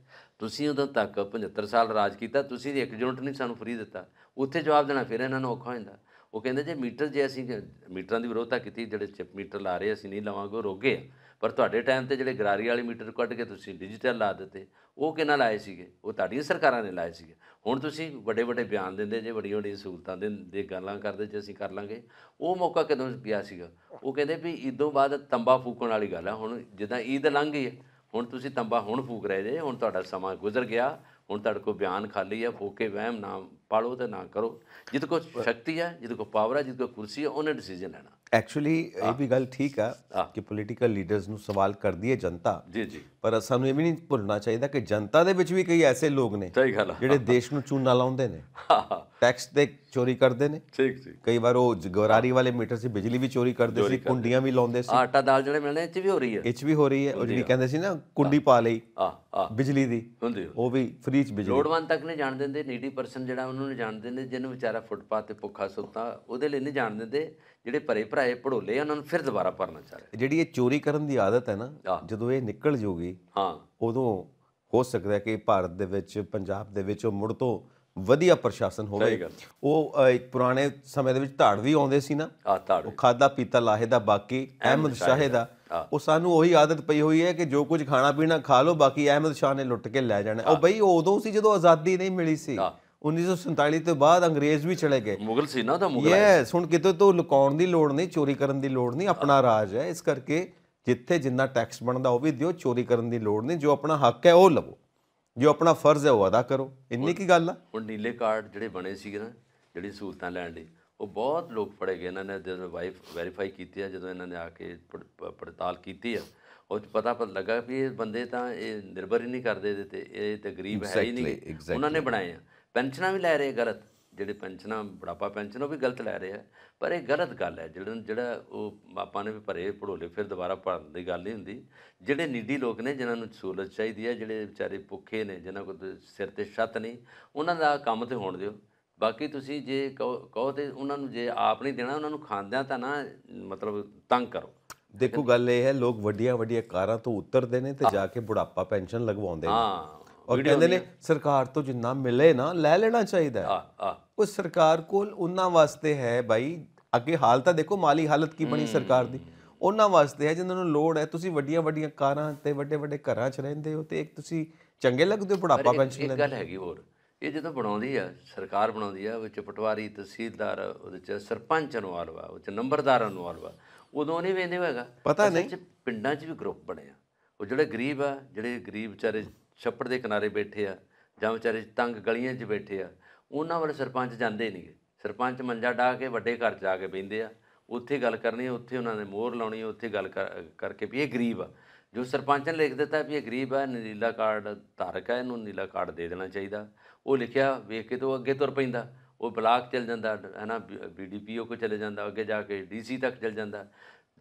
ਤੁਸੀਂ ਉਦੋਂ ਤੱਕ 75 ਸਾਲ ਰਾਜ ਕੀਤਾ ਤੁਸੀਂ ਇੱਕ ਯੂਨਿਟ ਨਹੀਂ ਸਾਨੂੰ ਫ੍ਰੀ ਦਿੱਤਾ ਉੱਥੇ ਜਵਾਬ ਦੇਣਾ ਫਿਰ ਇਹਨਾਂ ਨੂੰ ਔਖਾ ਹੁੰਦਾ ਉਹ ਕਹਿੰਦੇ ਜੇ ਮੀਟਰ ਜੇ ਅਸੀਂ ਮੀਟਰਾਂ ਦੀ ਵਿਰੋਧਤਾ ਕੀਤੀ ਜਿਹੜੇ ਚਿਪ ਮੀਟਰ ਲਾ ਰਹੇ ਅਸੀਂ ਨਹੀਂ ਲਾਵਾਂਗੇ ਉਹ ਰੋਗੇ ਆ ਪਰ ਤੁਹਾਡੇ ਟਾਈਮ ਤੇ ਜਿਹੜੇ ਗਰਾਰੀ ਵਾਲੇ ਮੀਟਰ ਕੱਢ ਕੇ ਤੁਸੀਂ ਡਿਜੀਟਲ ਲਾ ਦਿੱਤੇ ਉਹ ਕਿਹਨਾਂ ਲਾਏ ਸੀਗੇ ਉਹ ਤੁਹਾਡੀਆਂ ਸਰਕਾਰਾਂ ਨੇ ਲਾਏ ਸੀਗੇ ਹੁਣ ਤੁਸੀਂ ਵੱਡੇ ਵੱਡੇ ਬਿਆਨ ਦਿੰਦੇ ਜੇ ਵੱਡੀਆਂ ਵੱਡੀਆਂ ਸਹੂਲਤਾਂ ਦੇ ਦੇ ਗੱਲਾਂ ਕਰਦੇ ਜੇ ਅਸੀਂ ਕਰ ਲਾਂਗੇ ਉਹ ਮੌਕਾ ਕਦੋਂ ਪਿਆ ਸੀਗਾ ਉਹ ਕਹਿੰਦੇ ਵੀ ਇਦੋਂ ਬਾਅਦ ਤੰਬਾ ਫੂਕਣ ਵਾਲੀ ਗੱਲ ਆ ਹੁਣ ਜਿੱਦਾਂ ਈਦ ਲੰਘ ਗਈ ਹੁਣ ਤੁਸੀਂ ਤੰਬਾ ਹੁਣ ਫੂਕ ਰਹੇ ਜੇ ਹੁਣ ਤੁਹਾਡਾ ਸਮਾਂ ਗੁਜ਼ਰ ਗਿਆ ਹੁਣ ਤੁਹਾਡੇ ਕੋਲ ਬਿਆਨ ਖਾਲੀ ਹੈ ਫੋਕੇ ਵਹਿਮ ਨਾ ਪਾਲੋ ਤੇ ਨਾ ਕਰੋ ਜਿਹਦੇ ਕੋ ਸ਼ਕਤੀ ਹੈ ਜਿਹਦੇ ਕੋ ਪਾਵਰ ਹੈ ਜਿੱਦ ਕੋ ਕੁਰਸੀ ਹੈ ਉਹਨੇ ਡਿਸੀਜਨ ਲੈਣਾ ਐਕਚੁਅਲੀ ਇਹ ਵੀ ਗੱਲ ਠੀਕ ਆ ਕਿ ਪੋਲੀਟੀਕਲ ਲੀਡਰਸ ਨੂੰ ਸਵਾਲ ਕਰਦੀ ਹੈ ਜਨਤਾ ਜੀ ਜੀ ਪਰ ਸਾਨੂੰ ਇਹ ਵੀ ਨਹੀਂ ਭੁੱਲਣਾ ਚਾਹੀਦਾ ਕਿ ਜਨਤਾ ਦੇ ਵਿੱਚ ਵੀ ਕਈ ਐਸੇ ਲੋਕ ਨੇ ਜਿਹੜੇ ਦੇਸ਼ ਨੂੰ ਚੂਨਾ ਲਾਉਂਦੇ ਨੇ ਟੈਕਸ ਤੇ ਚੋਰੀ ਕਰਦੇ ਨੇ ਠੀਕ ਠੀਕ ਕਈ ਵਾਰ ਉਹ ਜਗਵਾਰੀ ਵਾਲੇ ਮੀਟਰ ਸੀ ਬਿਜਲੀ ਵੀ ਚੋਰੀ ਕਰਦੇ ਸੀ ਕੁੰਡੀਆਂ ਵੀ ਲਾਉਂਦੇ ਸੀ ਆਟਾ ਦਾਲ ਜਿਹੜੇ ਮਿਲਣੇ ਇੱਥੇ ਵੀ ਹੋ ਰਹੀ ਹੈ ਇੱਥੇ ਵੀ ਹੋ ਰਹੀ ਹੈ ਉਹ ਜਿਹੜੀ ਕਹਿੰਦੇ ਸੀ ਨਾ ਕੁੰਡੀ ਪਾ ਲਈ ਆ ਆ ਬਿਜਲੀ ਦੀ ਹੁੰਦੀ ਉਹ ਵੀ ਫ੍ਰੀ ਚ ਬਿਜਲੀ ਲੋੜਵੰਦ ਤੱਕ ਨਹੀਂ ਜਾਣ ਦਿੰਦੇ ਨੀਡੀ ਪਰਸਨ ਜਿਹੜਾ ਉਹਨਾਂ ਨੂੰ ਜਾਣ ਦਿੰਦੇ ਜਿਹਨੂੰ ਵਿਚਾਰਾ ਫੁੱਟਪਾਥ ਤੇ ਭੁੱਖਾ ਸੁੱਤਾ ਉਹਦੇ ਲਈ ਨਹੀਂ ਜਾਣ ਦਿੰਦੇ ਜਿਹੜੇ ਭਰੇ ਭਰਾਏ ਪੜੋਲੇ ਉਹਨਾਂ ਨੂੰ ਫਿਰ ਦੁਬਾਰਾ ਭਰਨਾ ਚਾਹੀਦਾ ਜਿਹੜੀ ਇਹ ਚੋਰੀ ਕਰਨ ਦੀ ਆਦਤ ਹੈ ਨਾ ਜਦੋਂ ਇਹ ਨਿਕਲ ਜੂਗੀ ਹਾਂ ਉਦੋਂ ਹੋ ਸਕਦਾ ਕਿ ਭਾਰਤ ਦੇ ਵਿੱਚ ਪੰਜਾਬ ਦੇ ਵਿੱਚ ਉਹ ਮੁੜ ਤੋਂ ਵਧੀਆ ਪ੍ਰਸ਼ਾਸਨ ਹੋਵੇ ਉਹ ਇੱਕ ਪੁਰਾਣੇ ਸਮੇਂ ਦੇ ਵਿੱਚ ਧਾੜ ਵੀ ਆਉਂਦੇ ਸੀ ਨਾ ਉਹ ਖਾਦਾ ਪੀਤਾ ਲਾਹੇ ਦਾ ਬਾਕੀ ਅਹਿਮਦ ਸ਼ਾਹ ਦਾ ਉਹ ਸਾਨੂੰ ਉਹੀ ਆਦਤ ਪਈ ਹੋਈ ਹੈ ਕਿ ਜੋ ਕੁਝ ਖਾਣਾ ਪੀਣਾ ਖਾ ਲਓ ਬਾਕੀ ਅਹਿਮਦ ਸ਼ਾਹ ਨੇ ਲੁੱਟ ਕੇ ਲੈ ਜਾਣਾ ਉਹ ਬਈ ਉਦੋਂ ਸੀ ਜਦੋਂ ਆਜ਼ਾਦੀ ਨਹੀਂ ਮਿਲੀ ਸੀ 1947 ਤੋਂ ਬਾਅਦ ਅੰਗਰੇਜ਼ ਵੀ ਚਲੇ ਗਏ ਮੁਗਲ ਸੀ ਨਾ ਤਾਂ ਮੁਗਲ ਯੈਸ ਹੁਣ ਕਿਤੇ ਤੋਂ ਲੁਕਾਉਣ ਦੀ ਲੋੜ ਨਹੀਂ ਚੋਰੀ ਕਰਨ ਦੀ ਲੋੜ ਨਹੀਂ ਆਪਣਾ ਰਾਜ ਹੈ ਇਸ ਕਰਕੇ ਜਿੱਥੇ ਜਿੰਨਾ ਟੈਕਸ ਬਣਦਾ ਉਹ ਵੀ ਦਿਓ ਚੋਰੀ ਕਰਨ ਦੀ ਲੋੜ ਨਹੀਂ ਜੋ ਆਪਣਾ ਹੱਕ ਹੈ ਉਹ ਲਵੋ ਜੋ ਆਪਣਾ ਫਰਜ਼ ਹੈ ਉਹ ਅਦਾ ਕਰੋ ਇੰਨੀ ਕੀ ਗੱਲ ਆ ਹੁਣ ਨੀਲੇ ਕਾਰਡ ਜਿਹੜੇ ਬਣੇ ਸੀਗੇ ਨਾ ਜਿਹੜੀ ਸਹੂਲਤਾਂ ਲੈਣ ਲਈ ਉਹ ਬਹੁਤ ਲੋਕ ਫੜੇ ਗਏ ਇਹਨਾਂ ਨੇ ਜਦੋਂ ਵਾਈਫ ਵੈਰੀਫਾਈ ਕੀਤੀ ਆ ਜਦੋਂ ਇਹਨਾਂ ਨੇ ਆ ਕੇ ਪੜਤਾਲ ਕੀਤੀ ਆ ਉਹ ਚ ਪਤਾ ਪਤ ਲੱਗਾ ਵੀ ਇਹ ਬੰਦੇ ਤਾਂ ਇਹ ਨਿਰਭਰ ਹੀ ਨਹੀਂ ਕਰਦੇ ਤੇ ਇਹ ਤੇ ਗਰੀਬ ਹੈ ਹੀ ਨਹੀਂ ਉਹਨਾਂ ਨੇ ਬਣਾਏ ਆ ਪੈਨਸ਼ਨਾਂ ਵੀ ਲੈ ਰਹੇ ਗਲਤ ਜਿਹੜੇ ਪੈਨਸ਼ਨਾਂ ਬੁਢਾਪਾ ਪੈਨਸ਼ਨ ਉਹ ਵੀ ਗਲਤ ਲੈ ਰਹੇ ਆ ਪਰ ਇਹ ਗਲਤ ਗੱਲ ਹੈ ਜਿਹੜਾ ਜਿਹੜਾ ਉਹ ਆਪਾਂ ਨੇ ਵੀ ਭਰੇ ਭੜੋਲੇ ਫਿਰ ਦੁਬਾਰਾ ਭਰਨ ਦੀ ਗੱਲ ਨਹੀਂ ਹੁੰਦੀ ਜਿਹੜੇ ਨੀਡੀ ਲੋਕ ਨੇ ਜਿਨ੍ਹਾਂ ਨੂੰ ਸਹੂਲਤ ਚਾਹੀਦੀ ਹੈ ਜਿਹੜੇ ਵਿਚਾਰੇ ਭੁੱਖੇ ਨੇ ਜਿਨ੍ਹਾਂ ਕੋਲ ਸਿਰ ਤੇ ਛੱਤ ਨਹੀਂ ਉਹਨਾਂ ਦਾ ਕੰਮ ਤੇ ਹੋਣ ਦਿਓ ਬਾਕੀ ਤੁਸੀਂ ਜੇ ਕਹੋ ਤੇ ਉਹਨਾਂ ਨੂੰ ਜੇ ਆਪ ਨਹੀਂ ਦੇਣਾ ਉਹਨਾਂ ਨੂੰ ਖਾਂਦਿਆਂ ਤਾਂ ਨਾ ਮਤਲਬ ਤੰਗ ਕਰੋ ਦੇਖੋ ਗੱਲ ਇਹ ਹੈ ਲੋਕ ਵੱਡੀਆਂ ਵੱਡੀਆਂ ਕਾਰਾਂ ਤੋਂ ਉਤਰਦੇ ਨੇ ਤੇ ਜਾ ਕੇ ਬੁਢਾਪਾ ਪੈਨਸ਼ਨ ਲਗਵਾਉਂਦੇ ਨੇ ਹਾਂ ਔਰ ਕਹਿੰਦੇ ਨੇ ਸਰਕਾਰ ਤੋਂ ਜਿੰਨਾ ਮਿਲੇ ਨਾ ਲੈ ਲੈਣਾ ਚਾਹੀਦਾ ਆ ਉਹ ਸਰਕਾਰ ਕੋਲ ਉਹਨਾਂ ਵਾਸਤੇ ਹੈ ਭਾਈ ਅੱਗੇ ਹਾਲ ਤਾਂ ਦੇਖੋ ਮਾਲੀ ਹਾਲਤ ਕੀ ਬਣੀ ਸਰਕਾਰ ਦੀ ਉਹਨਾਂ ਵਾਸਤੇ ਹੈ ਜਿਨ੍ਹਾਂ ਨੂੰ ਲੋੜ ਹੈ ਤੁਸੀਂ ਵੱਡੀਆਂ ਵੱਡੀਆਂ ਕਾਰਾਂ ਤੇ ਵੱਡੇ ਵੱਡੇ ਘਰਾਂ 'ਚ ਰਹਿੰਦੇ ਹੋ ਤੇ ਇੱਕ ਤੁਸੀਂ ਚੰਗੇ ਲੱਗਦੇ ਹੋ ਬੁਢਾਪਾ ਪੈਨਸ਼ਨ ਲੈਂਦੇ ਇੱਕ ਗੱਲ ਹੈਗੀ ਹੋਰ ਇਹ ਜਦੋਂ ਬਣਾਉਂਦੀ ਆ ਸਰਕਾਰ ਬਣਾਉਂਦੀ ਆ ਵਿੱਚ ਪਟਵਾਰੀ ਤਹਿਸੀਲਦਾਰ ਉਹਦੇ ਚ ਸਰਪੰਚ ਇਨਵੋਲਵ ਵਾ ਉਹ ਚ ਨੰਬਰਦਾਰ ਇਨਵੋਲਵ ਵਾ ਉਦੋਂ ਨਹੀਂ ਵੇਂਦੇ ਹੋਏਗਾ ਪਤਾ ਨਹੀਂ ਪਿੰਡਾਂ 'ਚ ਵੀ ਗਰੁੱਪ ਬਣੇ ਆ ਉਹ ਜਿਹੜੇ ਗਰੀਬ ਆ ਜਿਹੜੇ ਗਰੀਬ ਵਿਚਾਰੇ ਛੱਪੜ ਦੇ ਕਿਨਾਰੇ ਬੈਠੇ ਆ ਜਾਂ ਵਿਚਾਰੇ ਤੰਗ ਗਲੀਆਂ 'ਚ ਬੈਠੇ ਆ ਉਹਨਾਂ ਵੱਲ ਸਰਪੰਚ ਜਾਂਦੇ ਨਹੀਂ ਸਰਪੰਚ ਮੰਜਾ ਢਾ ਕੇ ਵੱਡੇ ਘਰ ਜਾ ਕੇ ਬੈਂਦੇ ਆ ਉੱਥੇ ਗੱਲ ਕਰਨੀ ਹੈ ਉੱਥੇ ਉਹਨਾਂ ਨੇ ਮੋਹਰ ਲਾਉਣੀ ਹੈ ਉੱਥੇ ਗੱਲ ਕਰਕੇ ਵੀ ਇਹ ਗਰੀਬ ਆ ਜੋ ਸਰਪੰਚ ਨੇ ਲਿਖ ਦਿੱਤਾ ਵੀ ਇਹ ਗਰੀਬ ਆ ਨੀਲਾ ਕਾਰਡ ਧਾਰਕ ਹੈ ਇਹਨੂੰ ਨੀਲਾ ਕਾਰਡ ਦੇ ਦੇਣਾ ਚਾਹੀਦਾ ਉਹ ਲਿਖਿਆ ਵੇਖ ਕੇ ਤੋਂ ਅੱਗੇ ਤੁਰ ਪੈਂਦਾ ਉਹ ਬਲਾਕ ਚਲ ਜਾਂਦਾ ਹੈ ਨਾ ਬੀਡੀਪੀਓ ਕੋ ਚਲੇ ਜਾਂਦਾ ਅੱਗੇ ਜਾ ਕੇ ਡੀਸੀ ਤੱਕ ਚਲ ਜਾਂਦਾ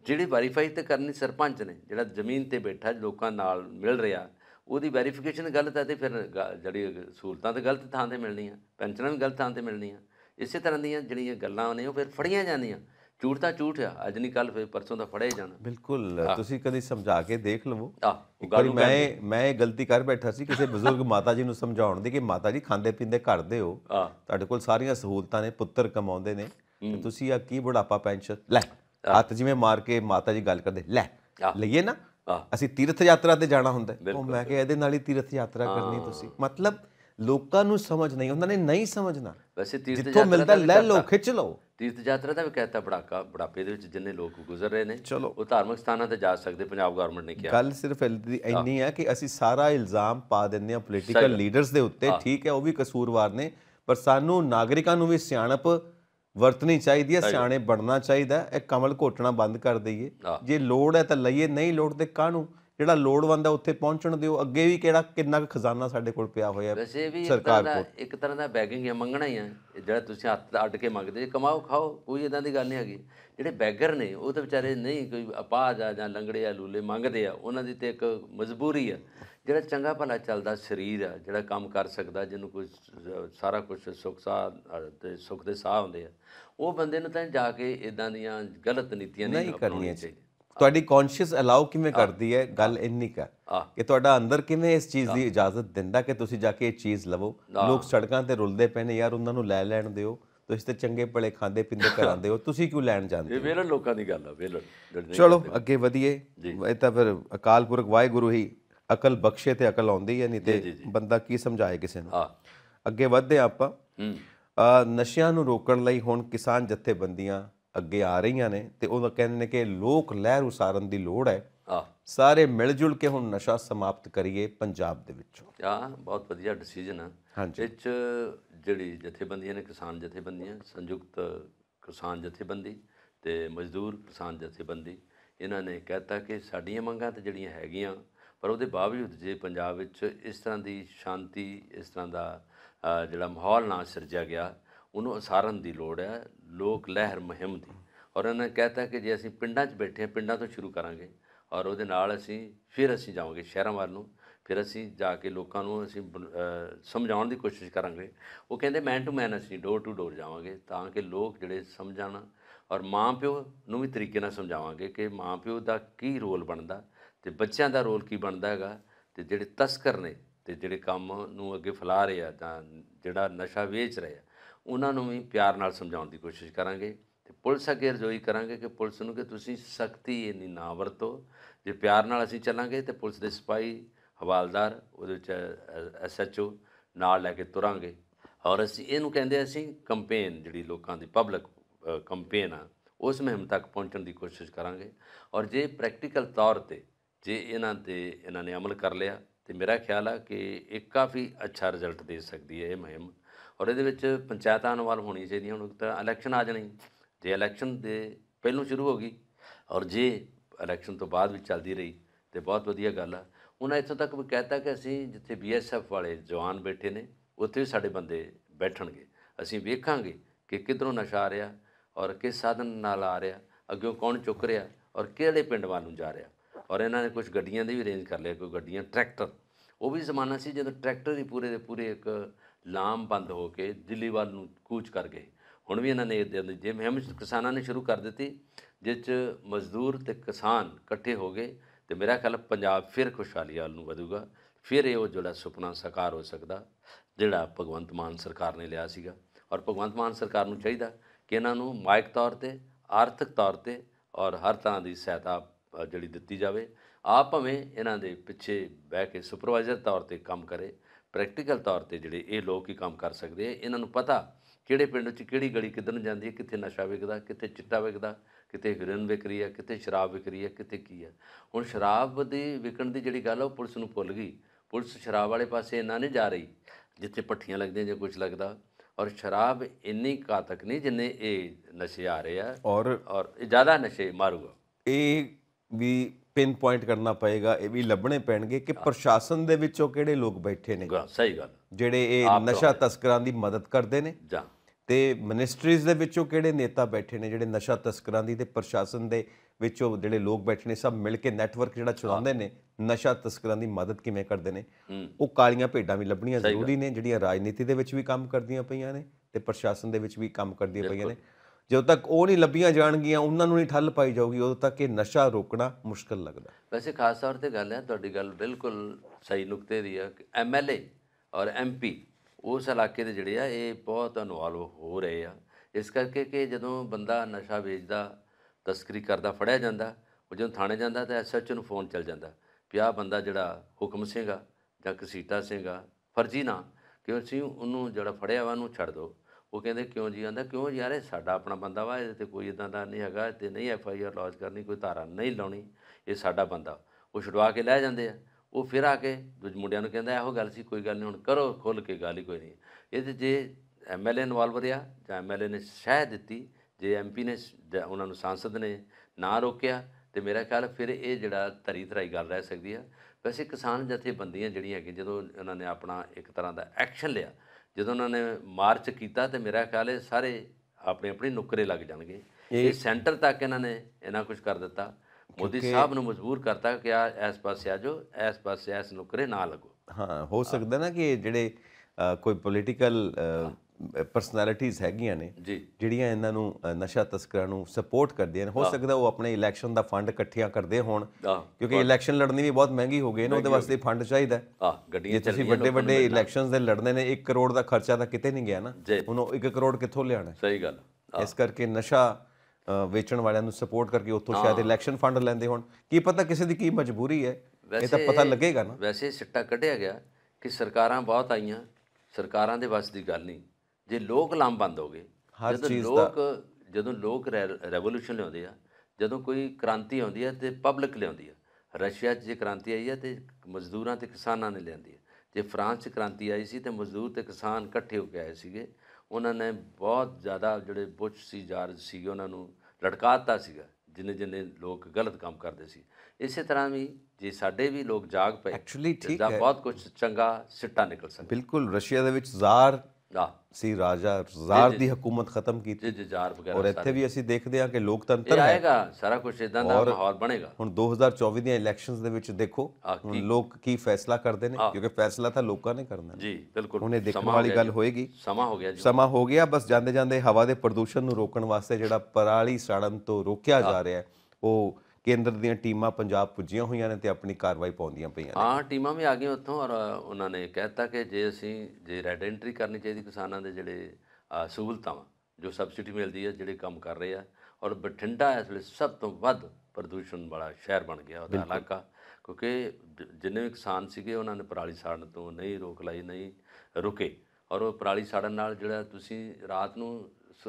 ਜਿਹੜੀ ਵੈਰੀਫਾਈ ਤੇ ਕਰਨੀ ਸਰਪੰਚ ਨੇ ਜਿਹੜਾ ਜ਼ਮੀਨ ਤੇ ਬੈਠਾ ਲੋਕਾਂ ਨਾਲ ਮਿਲ ਰਿਹਾ ਉਹਦੀ ਵੈਰੀਫਿਕੇਸ਼ਨ ਗਲਤ ਹੈ ਤੇ ਫਿਰ ਜਿਹੜੀ ਸਹੂਲਤਾਂ ਤੇ ਗਲਤ ਥਾਂ ਤੇ ਮਿਲਣੀਆਂ ਪੈਨਸ਼ਨਾਂ ਵੀ ਗਲਤ ਥਾਂ ਤੇ ਮਿਲਣੀਆਂ ਇਸੇ ਤਰ੍ਹਾਂ ਦੀਆਂ ਜਿਹੜੀਆਂ ਗੱਲਾਂ ਨੇ ਉਹ ਫਿਰ ਫੜੀਆਂ ਜਾਂਦੀਆਂ ਝੂਠ ਤਾਂ ਝੂਠ ਆ ਅੱਜ ਨਹੀਂ ਕੱਲ ਫਿਰ ਪਰਸੋਂ ਦਾ ਫੜਿਆ ਜਾਣਾ ਬਿਲਕੁਲ ਤੁਸੀਂ ਕਦੀ ਸਮਝਾ ਕੇ ਦੇਖ ਲਵੋ ਹਾਂ ਮੈਂ ਮੈਂ ਇਹ ਗਲਤੀ ਕਰ ਬੈਠਾ ਸੀ ਕਿਸੇ ਬਜ਼ੁਰਗ ਮਾਤਾ ਜੀ ਨੂੰ ਸਮਝਾਉਣ ਦੀ ਕਿ ਮਾਤਾ ਜੀ ਖਾਂਦੇ ਪੀਂਦੇ ਘਰਦੇ ਹੋ ਤੁਹਾਡੇ ਕੋਲ ਸਾਰੀਆਂ ਸਹੂਲਤਾਂ ਨੇ ਪੁੱਤਰ ਕਮਾਉਂਦੇ ਨੇ ਤੁਸੀਂ ਆ ਕੀ ਬੁਢਾਪਾ ਪੈਨਸ਼ਨ ਲੈ ਹੱਥ ਜਿਵੇਂ ਮਾਰ ਕੇ ਮਾਤਾ ਜੀ ਗੱਲ ਕਰਦੇ ਲੈ ਲਈਏ ਨਾ ਅਸੀਂ ਤੀਰਥ ਯਾਤਰਾ ਤੇ ਜਾਣਾ ਹੁੰਦਾ ਉਹ ਮੈਂ ਕਿਹਾ ਇਹਦੇ ਨਾਲ ਹੀ ਤੀਰਥ ਯਾਤਰਾ ਕਰਨੀ ਤੁਸੀਂ ਮਤਲਬ ਲੋਕਾਂ ਨੂੰ ਸਮਝ ਨਹੀਂ ਉਹਨਾਂ ਨੇ ਨਹੀਂ ਸਮਝਣਾ ਵੈਸੇ ਤੀਰਥ ਯਾਤਰਾ ਜਿੱਥੋਂ ਮਿਲਦਾ ਲੈ ਲਓ ਖਿੱਚ ਲਓ ਤੀਰਥ ਯਾਤਰਾ ਦਾ ਵੀ ਕਹਿਤਾ ਬੜਾਕਾ ਬੜਾਪੇ ਦੇ ਵਿੱਚ ਜਿੰਨੇ ਲੋਕ ਗੁਜ਼ਰ ਰਹੇ ਨੇ ਉਹ ਧਾਰਮਿਕ ਸਥਾਨਾਂ ਤੇ ਜਾ ਸਕਦੇ ਪੰਜਾਬ ਗਵਰਨਮੈਂਟ ਨੇ ਕਿਹਾ ਗੱਲ ਸਿਰਫ ਇੰਨੀ ਹੈ ਕਿ ਅਸੀਂ ਸਾਰਾ ਇਲਜ਼ਾਮ ਪਾ ਦਿੰਦੇ ਹਾਂ ਪੋਲੀਟੀਕਲ ਲੀਡਰਸ ਦੇ ਉੱਤੇ ਠੀਕ ਹੈ ਉਹ ਵੀ ਕਸੂਰਵਾਰ ਨੇ ਪਰ ਸਾਨੂੰ ਨਾਗਰਿਕਾਂ ਨੂੰ ਵੀ ਸਿਆਣਪ ਵਰਤਣੀ ਚਾਹੀਦੀ ਹੈ ਸਿਆਣੇ ਬਣਨਾ ਚਾਹੀਦਾ ਇਹ ਕਮਲ ਘੋਟਣਾ ਬੰਦ ਕਰ ਦਈਏ ਜੇ ਲੋੜ ਹੈ ਤਾਂ ਲਈਏ ਨਹੀਂ ਲੋੜ ਤੇ ਕਾਹਨੂੰ ਜਿਹੜਾ ਲੋੜਵੰਦ ਹੈ ਉੱਥੇ ਪਹੁੰਚਣ ਦਿਓ ਅੱਗੇ ਵੀ ਕਿਹੜਾ ਕਿੰਨਾ ਕੁ ਖਜ਼ਾਨਾ ਸਾਡੇ ਕੋਲ ਪਿਆ ਹੋਇਆ ਹੈ ਸਰਕਾਰ ਕੋਲ ਇੱਕ ਤਰ੍ਹਾਂ ਦਾ ਬੈਗਿੰਗ ਹੈ ਮੰਗਣਾ ਹੀ ਹੈ ਜਿਹੜਾ ਤੁਸੀਂ ਹੱਥ ਅੱਡ ਕੇ ਮੰਗਦੇ ਕਮਾਓ ਖਾਓ ਕੋਈ ਇਦਾਂ ਦੀ ਗੱਲ ਨਹੀਂ ਹੈਗੀ ਜਿਹੜੇ ਬੈਗਰ ਨੇ ਉਹ ਤਾਂ ਵਿਚਾਰੇ ਨਹੀਂ ਕੋਈ ਅਪਾਜ ਆ ਜਾਂ ਲੰਗੜੇ ਆ ਲੂਲੇ ਮੰਗਦੇ ਆ ਉਹਨਾਂ ਦੀ ਤੇ ਇੱਕ ਮਜਬੂਰੀ ਆ ਜਿਹੜਾ ਚੰਗਾ ਭਲਾ ਚੱਲਦਾ ਸਰੀਰ ਆ ਜਿਹੜਾ ਕੰਮ ਕਰ ਸਕਦਾ ਜਿਹਨੂੰ ਕੋਈ ਸਾਰਾ ਕੁਝ ਸੁੱਖ ਸਾਹ ਤੇ ਸੁੱਖ ਦੇ ਸਾਹ ਹੁੰਦੇ ਆ ਉਹ ਬੰਦੇ ਨੂੰ ਤਾਂ ਜਾ ਕੇ ਇਦਾਂ ਦੀਆਂ ਗਲਤ ਨੀਤੀਆਂ ਨਹੀਂ ਕਰਨੀਆਂ ਚਾਹੀਦੀਆਂ ਤੁਹਾਡੀ ਕੌਨਸ਼ੀਅਸ ਅਲਾਉ ਕਿਵੇਂ ਕਰਦੀ ਹੈ ਗੱਲ ਇੰਨੀ ਕਾ ਕਿ ਤੁਹਾਡਾ ਅੰਦਰ ਕਿਵੇਂ ਇਸ ਚੀਜ਼ ਦੀ ਇਜਾਜ਼ਤ ਦਿੰਦਾ ਕਿ ਤੁਸੀਂ ਜਾ ਕੇ ਇਹ ਚੀਜ਼ ਲਵੋ ਲੋਕ ਸੜਕਾਂ ਤੇ ਰੁਲਦੇ ਪਏ ਨੇ ਯਾਰ ਉਹਨਾਂ ਨੂੰ ਲੈ ਲੈਣ ਦਿਓ ਤੁਸੀਂ ਤੇ ਚੰਗੇ ਭਲੇ ਖਾਂਦੇ ਪਿੰਦੇ ਕਰਾਂਦੇ ਹੋ ਤੁਸੀਂ ਕਿਉਂ ਲੈਣ ਜਾਂਦੇ ਹੋ ਇਹ ਵੇਲੇ ਲੋਕਾਂ ਦੀ ਗੱਲ ਆ ਵੇਲੇ ਚਲੋ ਅੱਗੇ ਵਧੀਏ ਇਹ ਤਾਂ ਫਿਰ ਅਕਾਲ ਪੁਰਖ ਵਾਹਿਗੁਰੂ ਹੀ ਅਕਲ ਬਖਸ਼ੇ ਤੇ ਅਕਲ ਆਉਂਦੀ ਹੈ ਨਹੀਂ ਤੇ ਬੰਦਾ ਕੀ ਸਮਝਾਏ ਕਿਸੇ ਨੂੰ ਹਾਂ ਅੱਗੇ ਵਧਦੇ ਆਪਾਂ ਨਸ਼ਿਆਂ ਨੂੰ ਰੋਕਣ ਲਈ ਹੁਣ ਕਿਸਾਨ ਜਥੇਬੰਦੀਆਂ ਅੱਗੇ ਆ ਰਹੀਆਂ ਨੇ ਤੇ ਉਹ ਕਹਿੰਦੇ ਨੇ ਕਿ ਲੋਕ ਲਹਿਰ ਉਸਾਰਨ ਦੀ ਲੋੜ ਹੈ ਸਾਰੇ ਮਿਲ ਜੁਲ ਕੇ ਹੁਣ ਨਸ਼ਾ ਸਮਾਪਤ ਕਰੀਏ ਪੰਜਾਬ ਦੇ ਵਿੱਚੋਂ ਆ ਬਹੁਤ ਵਧੀਆ ਡਿਸੀਜਨ ਆ ਹਾਂਜੀ ਵਿੱਚ ਜਿਹੜੀ ਜਥੇਬੰਦੀਆਂ ਨੇ ਕਿਸਾਨ ਜਥੇਬੰਦੀਆਂ ਸੰਯੁਕਤ ਕਿਸਾਨ ਜਥੇਬੰਦੀ ਤੇ ਮਜ਼ਦੂਰ ਕਿਸਾਨ ਜਥੇਬੰਦੀ ਇਹਨਾਂ ਨੇ ਕਹਿਤਾ ਕਿ ਸਾਡੀਆਂ ਮੰਗਾਂ ਤੇ ਜਿਹੜੀਆਂ ਹੈਗੀਆਂ ਪਰ ਉਹਦੇ ਬਾਵਜੂਦ ਜੇ ਪੰਜਾਬ ਵਿੱਚ ਇਸ ਤਰ੍ਹਾਂ ਦੀ ਸ਼ਾਂਤੀ ਇਸ ਤਰ੍ਹਾਂ ਦਾ ਜਿਹੜਾ ਮਾਹੌਲ ਨਾ ਸਿਰਜਿਆ ਗਿਆ ਉਹਨੂੰ ਅਸਾਰਨ ਦੀ ਲੋੜ ਹੈ ਲੋਕ ਲਹਿਰ ਮਹਿਮ ਦੀ ਔਰ ਉਹਨਾਂ ਨੇ ਕਹਿਤਾ ਕਿ ਜੇ ਅਸੀਂ ਪਿੰਡਾਂ 'ਚ ਬੈਠੇ ਪਿੰਡਾਂ ਤੋਂ ਸ਼ੁਰੂ ਕਰਾਂਗੇ ਔਰ ਉਹਦੇ ਨਾਲ ਅਸੀਂ ਫਿਰ ਅਸੀਂ ਜਾਵਾਂਗੇ ਸ਼ਹਿਰਾਂ ਵੱਲ ਨੂੰ ਫਿਰ ਅਸੀਂ ਜਾ ਕੇ ਲੋਕਾਂ ਨੂੰ ਅਸੀਂ ਸਮਝਾਉਣ ਦੀ ਕੋਸ਼ਿਸ਼ ਕਰਾਂਗੇ ਉਹ ਕਹਿੰਦੇ ਮੈਨ ਟੂ ਮੈਨ ਅਸੀਂ ਡੋਰ ਟੂ ਡੋਰ ਜਾਵਾਂਗੇ ਤਾਂ ਕਿ ਲੋਕ ਜਿਹੜੇ ਸਮਝਣ ਔਰ ਮਾਂ ਪਿਓ ਨੂੰ ਵੀ ਤਰੀਕੇ ਨਾਲ ਸਮਝਾਵਾਂਗੇ ਕਿ ਮਾਂ ਪਿਓ ਦਾ ਕੀ ਰੋਲ ਬਣਦਾ ਤੇ ਬੱਚਿਆਂ ਦਾ ਰੋਲ ਕੀ ਬਣਦਾ ਹੈਗਾ ਤੇ ਜਿਹੜੇ ਤਸਕਰ ਨੇ ਤੇ ਜਿਹੜੇ ਕੰਮ ਨੂੰ ਅੱਗੇ ਫਲਾ ਰਹੇ ਆ ਤਾਂ ਜਿਹੜਾ ਨਸ਼ਾ ਵੇਚ ਰਹੇ ਆ ਉਹਨਾਂ ਨੂੰ ਵੀ ਪਿਆਰ ਨਾਲ ਸਮਝਾਉਣ ਦੀ ਕੋਸ਼ਿਸ਼ ਕਰਾਂਗੇ ਤੇ ਪੁਲਿਸ ਅੱਗੇ ਅਰਜ਼ੋਈ ਕਰਾਂਗੇ ਕਿ ਪੁਲਿਸ ਨੂੰ ਕਿ ਤੁਸੀਂ ਸਖਤੀ ਇੰਨੀ ਨਾ ਵਰਤੋ ਜੇ ਪਿਆਰ ਨਾਲ ਅਸੀਂ ਚੱਲਾਂਗੇ ਤੇ ਪੁਲਿਸ ਦੇ ਸਿਪਾਈ ਹਵਾਲਦਾਰ ਉਹਦੇ ਵਿੱਚ ਐਸਐਚਓ ਨਾਲ ਲੈ ਕੇ ਤੁਰਾਂਗੇ ਔਰ ਅਸੀਂ ਇਹਨੂੰ ਕਹਿੰਦੇ ਅਸੀਂ ਕੰਪੇਨ ਜਿਹੜੀ ਲੋਕਾਂ ਦੀ ਪਬਲਿਕ ਕੰਪੇਨ ਆ ਉਸ ਮਹਿਮ ਤੱਕ ਪਹੁੰਚਣ ਦੀ ਕੋਸ਼ਿਸ਼ ਕਰਾਂਗੇ ਔਰ ਜੇ ਪ੍ਰੈਕਟੀਕਲ ਤੌਰ ਤੇ ਜੇ ਇਹਨਾਂ ਤੇ ਇਹਨਾਂ ਨੇ ਅਮਲ ਕਰ ਲਿਆ ਤੇ ਮੇਰਾ ਖਿਆਲ ਆ ਕਿ ਇਹ ਕਾਫੀ ਅੱਛਾ ਰਿਜ਼ਲਟ ਦੇ ਸਕਦੀ ਹੈ ਇਹ ਮਹਿਮ ਔਰ ਇਹਦੇ ਵਿੱਚ ਪੰਚਾਇਤਾਂ ਨਾਲ ਹੋਣੀ ਚਾਹੀਦੀ ਹੁਣ ਤਾਂ ਇਲੈਕਸ਼ਨ ਆ ਜਾਣੀ ਜੇ ਇਲੈਕਸ਼ਨ ਦੇ ਪਹਿਲੋਂ ਸ਼ੁਰੂ ਹੋ ਗਈ ਔਰ ਜੇ ਇਲੈਕਸ਼ਨ ਤੋਂ ਬਾਅਦ ਵੀ ਚੱਲਦੀ ਰਹੀ ਤੇ ਬਹੁਤ ਵਧੀਆ ਗੱਲ ਆ ਉਹਨਾਂ ਇੱਥੋਂ ਤੱਕ ਵੀ ਕਹਿਤਾ ਕਿ ਅਸੀਂ ਜਿੱਥੇ ਬੀਐਸਐਫ ਵਾਲੇ ਜਵਾਨ ਬੈਠੇ ਨੇ ਉੱਥੇ ਵੀ ਸਾਡੇ ਬੰਦੇ ਬੈਠਣਗੇ ਅਸੀਂ ਵੇਖਾਂਗੇ ਕਿ ਕਿਧਰੋਂ ਨਸ਼ਾ ਆ ਰਿਹਾ ਔਰ ਕਿਸ ਸਾਧਨ ਨਾਲ ਆ ਰਿਹਾ ਅੱਗੇ ਕੌਣ ਚੁੱਕ ਰਿਹਾ ਔਰ ਕਿਹੜੇ ਪਿੰਡ ਵੱਲ ਨੂੰ ਜਾ ਰਿਹਾ ਔਰ ਇਹਨਾਂ ਨੇ ਕੁਝ ਗੱਡੀਆਂ ਦੇ ਵੀ ਰੇਂਜ ਕਰ ਲਿਆ ਕੋਈ ਗੱਡੀਆਂ ਟਰੈਕਟਰ ਉਹ ਵੀ ਜ਼ਮਾਨਾ ਸੀ ਜਦੋਂ ਟਰੈਕਟਰ ਹੀ ਪੂਰੇ ਦੇ ਪੂਰੇ ਇੱਕ ਲਾਮ ਬੰਦ ਹੋ ਕੇ ਦਿੱਲੀ ਵੱਲ ਨੂੰ ਕੂਚ ਕਰ ਗਏ ਹੁਣ ਵੀ ਇਹਨਾਂ ਨੇ ਜੇ ਮਹਿਮ ਕਿਸਾਨਾਂ ਨੇ ਸ਼ੁਰੂ ਕਰ ਦਿੱਤੀ ਜਿਸ ਚ ਮਜ਼ਦੂਰ ਤੇ ਕਿਸਾਨ ਇਕੱਠੇ ਹੋ ਗਏ ਤੇ ਮੇਰਾ ਖਿਆਲ ਪੰਜਾਬ ਫਿਰ ਖੁਸ਼ਹਾਲੀ ਵੱਲ ਨੂੰ ਵਧੂਗਾ ਫਿਰ ਇਹ ਉਹ ਜਿਹੜਾ ਸੁਪਨਾ ਸਾਕਾਰ ਹੋ ਸਕਦਾ ਜਿਹੜਾ ਭਗਵੰਤ ਮਾਨ ਸਰਕਾਰ ਨੇ ਲਿਆ ਸੀਗਾ ਔਰ ਭਗਵੰਤ ਮਾਨ ਸਰਕਾਰ ਨੂੰ ਚਾਹੀਦਾ ਕਿ ਇਹਨਾਂ ਨੂੰ ਮਾਇਕ ਤੌਰ ਤੇ ਆਰਥਿਕ ਤੌਰ ਤੇ ਔਰ ਹਰ ਤਰ੍ਹਾਂ ਦੀ ਸਹਾਇਤਾ ਜਿਹੜੀ ਦਿੱਤੀ ਜਾਵੇ ਆਪ ਭਵੇਂ ਇਹਨਾਂ ਦੇ ਪਿੱਛੇ ਬਹਿ ਕੇ ਸੁਪਰਵਾਈਜ਼ਰ ਤੌਰ ਤੇ ਕੰਮ ਕਰੇ ਪ੍ਰੈਕਟੀਕਲ ਤੌਰ ਤੇ ਜਿਹੜੇ ਇਹ ਲੋਕ ਹੀ ਕੰਮ ਕਰ ਸਕਦੇ ਆ ਇਹਨਾਂ ਨੂੰ ਪਤਾ ਕਿਹੜੇ ਪਿੰਡ 'ਚ ਕਿਹੜੀ ਗਲੀ ਕਿੱਧਰ ਨੂੰ ਜਾਂਦੀ ਹੈ ਕਿੱਥੇ ਨਸ਼ਾ ਵਿਕਦਾ ਕਿੱਥੇ ਚਿੱਟਾ ਵਿਕਦਾ ਕਿਤੇ ਹਿਰਨ ਵਿਕਰੀ ਆ ਹੈ ਕਿਤੇ ਸ਼ਰਾਬ ਵਿਕਰੀ ਆ ਹੈ ਕਿਤੇ ਕੀ ਹੈ ਹੁਣ ਸ਼ਰਾਬ ਦੀ ਵਿਕਣ ਦੀ ਜਿਹੜੀ ਗੱਲ ਆ ਉਹ ਪੁਲਿਸ ਨੂੰ ਭੁੱਲ ਗਈ ਪੁਲਿਸ ਸ਼ਰਾਬ ਵਾਲੇ ਪਾਸੇ ਇਹਨਾਂ ਨਹੀਂ ਜਾ ਰਹੀ ਜਿੱਥੇ ਪੱਠੀਆਂ ਲੱਗਦੀਆਂ ਜਾਂ ਕੁਝ ਲੱਗਦਾ ਔਰ ਸ਼ਰਾਬ ਇੰਨੀ ਘਾਤਕ ਨਹੀਂ ਜਿੰਨੇ ਇਹ ਨਸ਼ੇ ਆ ਰਹੇ ਆ ਔਰ ਔਰ ਜ਼ਿਆਦਾ ਨਸ਼ੇ ਮਾਰੂਗਾ ਇਹ ਵੀ ਪਿਨ ਪੁਆਇੰਟ ਕਰਨਾ ਪਏਗਾ ਇਹ ਵੀ ਲੱਭਣੇ ਪੈਣਗੇ ਕਿ ਪ੍ਰਸ਼ਾਸਨ ਦੇ ਵਿੱਚੋਂ ਕਿਹੜੇ ਲੋਕ ਬੈਠੇ ਨੇ ਸਹੀ ਗੱਲ ਜਿਹੜੇ ਇਹ ਨਸ਼ਾ ਤਸਕਰਾਂ ਦੀ ਮਦਦ ਕਰਦੇ ਨੇ ਜਾਂ ਤੇ ਮਿਨਿਸਟਰੀਜ਼ ਦੇ ਵਿੱਚੋਂ ਕਿਹੜੇ ਨੇਤਾ ਬੈਠੇ ਨੇ ਜਿਹੜੇ ਨਸ਼ਾ ਤਸਕਰਾਂ ਦੀ ਤੇ ਪ੍ਰਸ਼ਾਸਨ ਦੇ ਵਿੱਚੋਂ ਜਿਹੜੇ ਲੋਕ ਬੈਠੇ ਨੇ ਸਭ ਮਿਲ ਕੇ ਨੈਟਵਰਕ ਜਿਹੜਾ ਚਲਾਉਂਦੇ ਨੇ ਨਸ਼ਾ ਤਸਕਰਾਂ ਦੀ ਮਦਦ ਕਿਵੇਂ ਕਰਦੇ ਨੇ ਉਹ ਕਾਲੀਆਂ ਭੇਡਾਂ ਵੀ ਲੱਭਣੀਆਂ ਜ਼ਰੂਰੀ ਨੇ ਜਿਹੜੀਆਂ ਰਾਜਨੀਤੀ ਦੇ ਵਿੱਚ ਵੀ ਕੰਮ ਕਰਦੀਆਂ ਪਈਆਂ ਨੇ ਤੇ ਪ੍ਰਸ਼ਾਸਨ ਦੇ ਵਿੱਚ ਵੀ ਕੰਮ ਕਰਦੀਆਂ ਪਈਆਂ ਨੇ ਜਦੋਂ ਤੱਕ ਉਹ ਨਹੀਂ ਲੱਭੀਆਂ ਜਾਣਗੀਆਂ ਉਹਨਾਂ ਨੂੰ ਨਹੀਂ ਠੱਲ ਪਾਈ ਜਾਊਗੀ ਉਦੋਂ ਤੱਕ ਇਹ ਨਸ਼ਾ ਰੋਕਣਾ ਮੁਸ਼ਕਲ ਲੱਗਦਾ ਵੈਸੇ ਖਾਸ ਤੌਰ ਤੇ ਗੱਲ ਹੈ ਤੁਹਾਡੀ ਗੱਲ ਬਿਲਕੁਲ ਸਹੀ ਨੁਕਤੇ ਦੀ ਹੈ ਕਿ ਐਮਐਲਏ ਔਰ ਐਮਪੀ ਉਸ ਇਲਾਕੇ ਦੇ ਜਿਹੜੇ ਆ ਇਹ ਬਹੁਤ ਇਨਵੋਲਵ ਹੋ ਰਹੇ ਆ ਇਸ ਕਰਕੇ ਕਿ ਜਦੋਂ ਬੰਦਾ ਨਸ਼ਾ ਵੇਚਦਾ ਤਸਕਰੀ ਕਰਦਾ ਫੜਿਆ ਜਾਂਦਾ ਉਹ ਜਦੋਂ ਥਾਣੇ ਜਾਂਦਾ ਤਾਂ ਐਸਐਚਓ ਨੂੰ ਫੋਨ ਚੱਲ ਜਾਂਦਾ ਵੀ ਆਹ ਬੰਦਾ ਜਿਹੜਾ ਹੁਕਮ ਸਿੰਘ ਆ ਜਾਂ ਕਸੀਤਾ ਸਿੰਘ ਆ ਫਰਜ਼ੀ ਨਾ ਕਿ ਸੀ ਉਹਨੂੰ ਜਿਹੜਾ ਫੜਿਆ ਵਾ ਉਹਨੂੰ ਛੱਡ ਦਿਓ ਉਹ ਕਹਿੰਦੇ ਕਿਉਂ ਜੀ ਆਂਦਾ ਕਿਉਂ ਯਾਰ ਇਹ ਸਾਡਾ ਆਪਣਾ ਬੰਦਾ ਵਾ ਇਹਦੇ ਤੇ ਕੋਈ ਇਦਾਂ ਦਾ ਨਹੀਂ ਹੈਗਾ ਤੇ ਨਹੀਂ ਐਫ ਆਈ ਆਰ ਲਾਜ ਕਰਨੀ ਕੋਈ ਧਾਰਾ ਨਹੀਂ ਲਾਉਣੀ ਇਹ ਸਾਡਾ ਬੰਦਾ ਉਹ ਛੁਡਵਾ ਕੇ ਲੈ ਜਾਂਦੇ ਆ ਉਹ ਫਿਰ ਆ ਕੇ ਦੂਜੇ ਮੁੰਡਿਆਂ ਨੂੰ ਕਹਿੰਦਾ ਇਹੋ ਗੱਲ ਸੀ ਕੋਈ ਗੱਲ ਨਹੀਂ ਹੁਣ ਕਰੋ ਖੁੱਲ ਕੇ ਗੱਲ ਹੀ ਕੋਈ ਨਹੀਂ ਇਹਦੇ ਜੇ ਐਮ ਏ ਇਨਵੋਲਵ ਰਿਆ ਜਾਂ ਐਮ ਏ ਨੇ ਸ਼ਹਿ ਦਿੱਤੀ ਜੇ ਐਮ ਪੀ ਨੇ ਉਹਨਾਂ ਨੂੰ ਸੰਸਦ ਨੇ ਨਾ ਰੋਕਿਆ ਤੇ ਮੇਰਾ ਖਿਆਲ ਫਿਰ ਇਹ ਜਿਹੜਾ ਧਰੀ ਧਰਾਈ ਗੱਲ ਰਹਿ ਸਕਦੀ ਆ ਵੈਸੇ ਕਿਸਾਨ ਜਥੇਬੰਦੀਆਂ ਜਿਹੜੀਆਂ ਹੈਗੇ ਜਦੋਂ ਉਹਨਾਂ ਨੇ ਆਪਣਾ ਇੱਕ ਤਰ੍ਹਾਂ ਦਾ ਐਕਸ਼ਨ ਲਿਆ ਜਦੋਂ ਉਹਨਾਂ ਨੇ ਮਾਰਚ ਕੀਤਾ ਤੇ ਮੇਰਾ ਖਿਆਲ ਹੈ ਸਾਰੇ ਆਪਣੇ ਆਪਣੇ ਨੁਕਰੇ ਲੱਗ ਜਾਣਗੇ ਇਹ ਸੈਂਟਰ ਤੱਕ ਇਹਨਾਂ ਨੇ ਇਹਨਾਂ ਕੁਝ ਕਰ ਦਿੱਤਾ ਮੋਦੀ ਸਾਹਿਬ ਨੂੰ ਮਜਬੂਰ ਕਰਤਾ ਕਿ ਆ ਇਸ ਪਾਸੇ ਆ ਜਾਓ ਇਸ ਪਾਸੇ ਇਸ ਨੁਕਰੇ ਨਾ ਲੱਗੋ ਹਾਂ ਹੋ ਸਕਦਾ ਨਾ ਕਿ ਜਿਹੜੇ ਕੋਈ ਪੋਲੀਟੀਕਲ ਪਰਸਨੈਲਿਟੀਆਂ ਹੈਗੀਆਂ ਨੇ ਜਿਹੜੀਆਂ ਇਹਨਾਂ ਨੂੰ ਨਸ਼ਾ ਤਸਕਰਾਂ ਨੂੰ ਸਪੋਰਟ ਕਰਦੀਆਂ ਨੇ ਹੋ ਸਕਦਾ ਉਹ ਆਪਣੇ ਇਲੈਕਸ਼ਨ ਦਾ ਫੰਡ ਇਕੱਠਿਆਂ ਕਰਦੇ ਹੋਣ ਕਿਉਂਕਿ ਇਲੈਕਸ਼ਨ ਲੜਨੀ ਵੀ ਬਹੁਤ ਮਹਿੰਗੀ ਹੋ ਗਈ ਨਾ ਉਹਦੇ ਵਾਸਤੇ ਫੰਡ ਚਾਹੀਦਾ ਆ ਗੱਡੀਆਂ ਚੱਲ ਤੁਸੀਂ ਵੱਡੇ ਵੱਡੇ ਇਲੈਕਸ਼ਨਸ ਦੇ ਲੜਨੇ ਨੇ 1 ਕਰੋੜ ਦਾ ਖਰਚਾ ਤਾਂ ਕਿਤੇ ਨਹੀਂ ਗਿਆ ਨਾ ਉਹਨੂੰ 1 ਕਰੋੜ ਕਿੱਥੋਂ ਲਿਆਣਾ ਸਹੀ ਗੱਲ ਇਸ ਕਰਕੇ ਨਸ਼ਾ ਵੇਚਣ ਵਾਲਿਆਂ ਨੂੰ ਸਪੋਰਟ ਕਰਕੇ ਉੱਥੋਂ ਸ਼ਾਇਦ ਇਲੈਕਸ਼ਨ ਫੰਡ ਲੈਂਦੇ ਹੋਣ ਕੀ ਪਤਾ ਕਿਸੇ ਦੀ ਕੀ ਮਜਬੂਰੀ ਹੈ ਇਹ ਤਾਂ ਪਤਾ ਲੱਗੇਗਾ ਨਾ ਵੈਸੇ ਸਿੱਟਾ ਕੱਢਿਆ ਗਿਆ ਕਿ ਸਰਕਾਰਾਂ ਬਹੁਤ ਆਈਆਂ ਸਰਕਾਰਾਂ ਦੇ ਵੱਸ ਦੀ ਗੱਲ ਨਹੀਂ ਜੇ ਲੋਕ ਲਾਮ ਬੰਦ ਹੋ ਗਏ ਹਰ ਚੀਜ਼ ਦਾ ਲੋਕ ਜਦੋਂ ਲੋਕ ਰੈਵੋਲੂਸ਼ਨ ਲਿਆਉਂਦੇ ਆ ਜਦੋਂ ਕੋਈ ਕ੍ਰਾਂਤੀ ਆਉਂਦੀ ਆ ਤੇ ਪਬਲਿਕ ਲਿਆਉਂਦੀ ਆ ਰਸ਼ੀਆ 'ਚ ਜੇ ਕ੍ਰਾਂਤੀ ਆਈ ਆ ਤੇ ਮਜ਼ਦੂਰਾਂ ਤੇ ਕਿਸਾਨਾਂ ਨੇ ਲਿਆਂਦੀ ਆ ਜੇ ਫਰਾਂਸ 'ਚ ਕ੍ਰਾਂਤੀ ਆਈ ਸੀ ਤੇ ਮਜ਼ਦੂਰ ਤੇ ਕਿਸਾਨ ਇਕੱਠੇ ਹੋ ਕੇ ਆਏ ਸੀਗੇ ਉਹਨਾਂ ਨੇ ਬਹੁਤ ਜ਼ਿਆਦਾ ਜਿਹੜੇ ਬੁੱਚ ਸੀ ਜਾਰਜ ਸੀ ਉਹਨਾਂ ਨੂੰ ਲੜਕਾਤਾ ਸੀਗਾ ਜਿੰਨੇ ਜਿੰਨੇ ਲੋਕ ਗਲਤ ਕੰਮ ਕਰਦੇ ਸੀ ਇਸੇ ਤਰ੍ਹਾਂ ਵੀ ਜੇ ਸਾਡੇ ਵੀ ਲੋਕ ਜਾਗ ਪਏ ਐਕਚੁਅਲੀ ਠੀਕ ਹੈ ਬਹੁਤ ਕੁਝ ਚੰਗਾ ਸਿੱਟਾ ਨਿਕਲ ਸਕਦਾ ਬਿਲਕੁਲ ਰਸ਼ੀਆ ਦੇ ਵਿੱਚ ਜ਼ਾਰ ਸੀ ਰਾਜਾ ਜ਼ਾਰ ਦੀ ਹਕੂਮਤ ਖਤਮ ਕੀਤੀ ਜੀ ਜ਼ਾਰ ਵਗੈਰਾ ਔਰ ਇੱਥੇ ਵੀ ਅਸੀਂ ਦੇਖਦੇ ਹਾਂ ਕਿ ਲੋਕਤੰਤਰ ਹੈ ਆਏਗਾ ਸਾਰਾ ਕੁਝ ਇਦਾਂ ਦਾ ਮਾਹੌਲ ਬਣੇਗਾ ਹੁਣ 2024 ਦੀਆਂ ਇਲੈਕਸ਼ਨਸ ਦੇ ਵਿੱਚ ਦੇਖੋ ਹੁਣ ਲੋਕ ਕੀ ਫੈਸਲਾ ਕਰਦੇ ਨੇ ਕਿਉਂਕਿ ਫੈਸਲਾ ਤਾਂ ਲੋਕਾਂ ਨੇ ਕਰਨਾ ਜੀ ਬਿਲਕੁਲ ਹੁਣ ਇਹ ਦੇਖਣ ਵਾਲੀ ਗੱਲ ਹੋਏਗੀ ਸਮਾਂ ਹੋ ਗਿਆ ਜੀ ਸਮਾਂ ਹੋ ਗਿਆ ਬਸ ਜਾਂਦੇ ਜਾਂਦੇ ਹਵਾ ਦੇ ਪ੍ਰਦੂਸ਼ਣ ਨੂੰ ਰੋਕਣ ਵਾਸਤੇ ਜਿਹੜਾ ਪਰਾਲੀ ਸਾੜਨ ਤੋਂ ਰੋਕਿਆ ਜਾ ਰਿਹਾ ਹੈ ਉਹ ਕੇਂਦਰ ਦੀਆਂ ਟੀਮਾਂ ਪੰਜਾਬ ਪੁੱਜੀਆਂ ਹੋਈਆਂ ਨੇ ਤੇ ਆਪਣੀ ਕਾਰਵਾਈ ਪਾਉਂਦੀਆਂ ਪਈਆਂ ਨੇ ਹਾਂ ਟੀਮਾਂ ਵੀ ਆ ਗਈਆਂ ਉੱਥੋਂ ਔਰ ਉਹਨਾਂ ਨੇ ਕਹਿਤਾ ਕਿ ਜੇ ਅਸੀਂ ਜੇ ਰੈਡ ਐਂਟਰੀ ਕਰਨੀ ਚਾਹੀਦੀ ਕਿਸਾਨਾਂ ਦੇ ਜਿਹੜੇ ਸਹੂਲਤਾਂ ਜੋ ਸਬਸਿਡੀ ਮਿਲਦੀ ਹੈ ਜਿਹੜੇ ਕੰਮ ਕਰ ਰਹੇ ਆ ਔਰ ਬਠਿੰਡਾ ਇਸ ਵੇਲੇ ਸਭ ਤੋਂ ਵੱਧ ਪ੍ਰਦੂਸ਼ਣ ਵਾਲਾ ਸ਼ਹਿਰ ਬਣ ਗਿਆ ਉਹਦਾ ਇਲਾਕਾ ਕਿਉਂਕਿ ਜਿੰਨੇ ਵੀ ਕਿਸਾਨ ਸੀਗੇ ਉਹਨਾਂ ਨੇ ਪਰਾਲੀ ਸਾੜਨ ਤੋਂ ਨਹੀਂ ਰੋਕ ਲਈ ਨਹੀਂ ਰੁਕੇ ਔਰ ਉਹ ਪਰਾਲੀ ਸਾੜਨ ਨਾਲ ਜਿਹੜਾ ਤੁਸੀਂ ਰਾਤ ਨੂੰ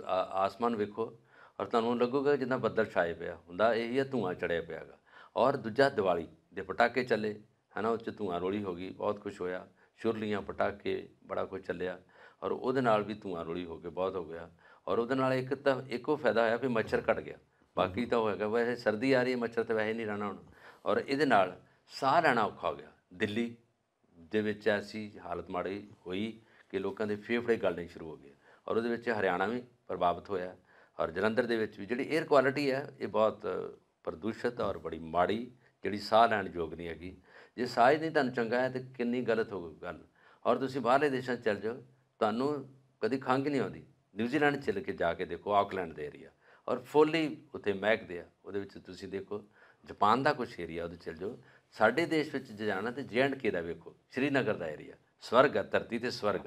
ਆਸਮਾਨ ਵੇਖੋ ਔਰ ਤੁਹਾਨੂੰ ਲੱਗੂਗਾ ਜਿੱਦਾਂ ਬੱਦਲ ਛਾਏ ਪਿਆ ਹੁੰਦਾ ਇਹ ਹੀ ਧੂਆਂ ਚੜਿਆ ਪਿਆਗਾ ਔਰ ਦੂਜਾ ਦੀਵਾਲੀ ਦੇ ਪਟਾਕੇ ਚੱਲੇ ਹਨਾ ਉਹ ਚ ਧੂਆਂ ਰੋਲੀ ਹੋ ਗਈ ਬਹੁਤ ਖੁਸ਼ ਹੋਇਆ ਸ਼ੁਰਲੀਆਂ ਪਟਾਕੇ ਬੜਾ ਕੁਝ ਚੱਲਿਆ ਔਰ ਉਹਦੇ ਨਾਲ ਵੀ ਧੂਆਂ ਰੋਲੀ ਹੋ ਕੇ ਬਹੁਤ ਹੋ ਗਿਆ ਔਰ ਉਹਦੇ ਨਾਲ ਇੱਕ ਤਾਂ ਇੱਕੋ ਫਾਇਦਾ ਹੋਇਆ ਵੀ ਮੱਛਰ ਘਟ ਗਿਆ ਬਾਕੀ ਤਾਂ ਹੋਇਆਗਾ ਵੈਸੇ ਸਰਦੀ ਆ ਰਹੀ ਹੈ ਮੱਛਰ ਤੇ ਵੈਸੇ ਨਹੀਂ ਰਹਿਣਾ ਹੁਣ ਔਰ ਇਹਦੇ ਨਾਲ ਸਾਹ ਲੈਣਾ ਔਖਾ ਹੋ ਗਿਆ ਦਿੱਲੀ ਦੇ ਵਿੱਚ ਐਸੀ ਹਾਲਤ ਮਾੜੀ ਹੋਈ ਕਿ ਲੋਕਾਂ ਦੇ ਫੇਫੜੇ ਗਲਣੇ ਸ਼ੁਰੂ ਹੋ ਗਏ ਔਰ ਉਹਦੇ ਵਿੱਚ ਹਰਿਆਣਾ ਵੀ ਪ੍ਰਭਾਵਿਤ ਹੋਇਆ ਔਰ ਜਲੰਧਰ ਦੇ ਵਿੱਚ ਵੀ ਜਿਹੜੀ 에ਅਰ ਕੁਆਲਿਟੀ ਹੈ ਇਹ ਬਹੁਤ ਪ੍ਰਦੂਸ਼ਿਤ ਔਰ ਬੜੀ ਮਾੜੀ ਜਿਹੜੀ ਸਾਹ ਲੈਣ ਯੋਗ ਨਹੀਂ ਹੈਗੀ ਜੇ ਸਾਹ ਹੀ ਨਹੀਂ ਤੁਹਾਨੂੰ ਚੰਗਾ ਹੈ ਤੇ ਕਿੰਨੀ ਗਲਤ ਹੋ ਗਈ ਗੱਲ ਔਰ ਤੁਸੀਂ ਬਾਹਰਲੇ ਦੇਸ਼ਾਂ ਚੱਲ ਜਾਓ ਤੁਹਾਨੂੰ ਕਦੀ ਖੰਗ ਨਹੀਂ ਆਉਂਦੀ ਨਿਊਜ਼ੀਲੈਂਡ ਚੱਲ ਕੇ ਜਾ ਕੇ ਦੇਖੋ ਆਕਲੈਂਡ ਦੇ ਏਰੀਆ ਔਰ ਫੁੱਲੀ ਉੱਥੇ ਮਹਿਕਦੇ ਆ ਉਹਦੇ ਵਿੱਚ ਤੁਸੀਂ ਦੇਖੋ ਜਾਪਾਨ ਦਾ ਕੁਝ ਏਰੀਆ ਉਹਦੇ ਚੱਲ ਜਾਓ ਸਾਡੇ ਦੇਸ਼ ਵਿੱਚ ਜਾਣਾ ਤੇ ਕੇ ਦਾ ਵੇਖੋ ਸ਼੍ਰੀਨਗਰ ਦਾ ਏਰੀਆ ਸਵਰਗ ਧਰਤੀ ਤੇ ਸਵਰਗ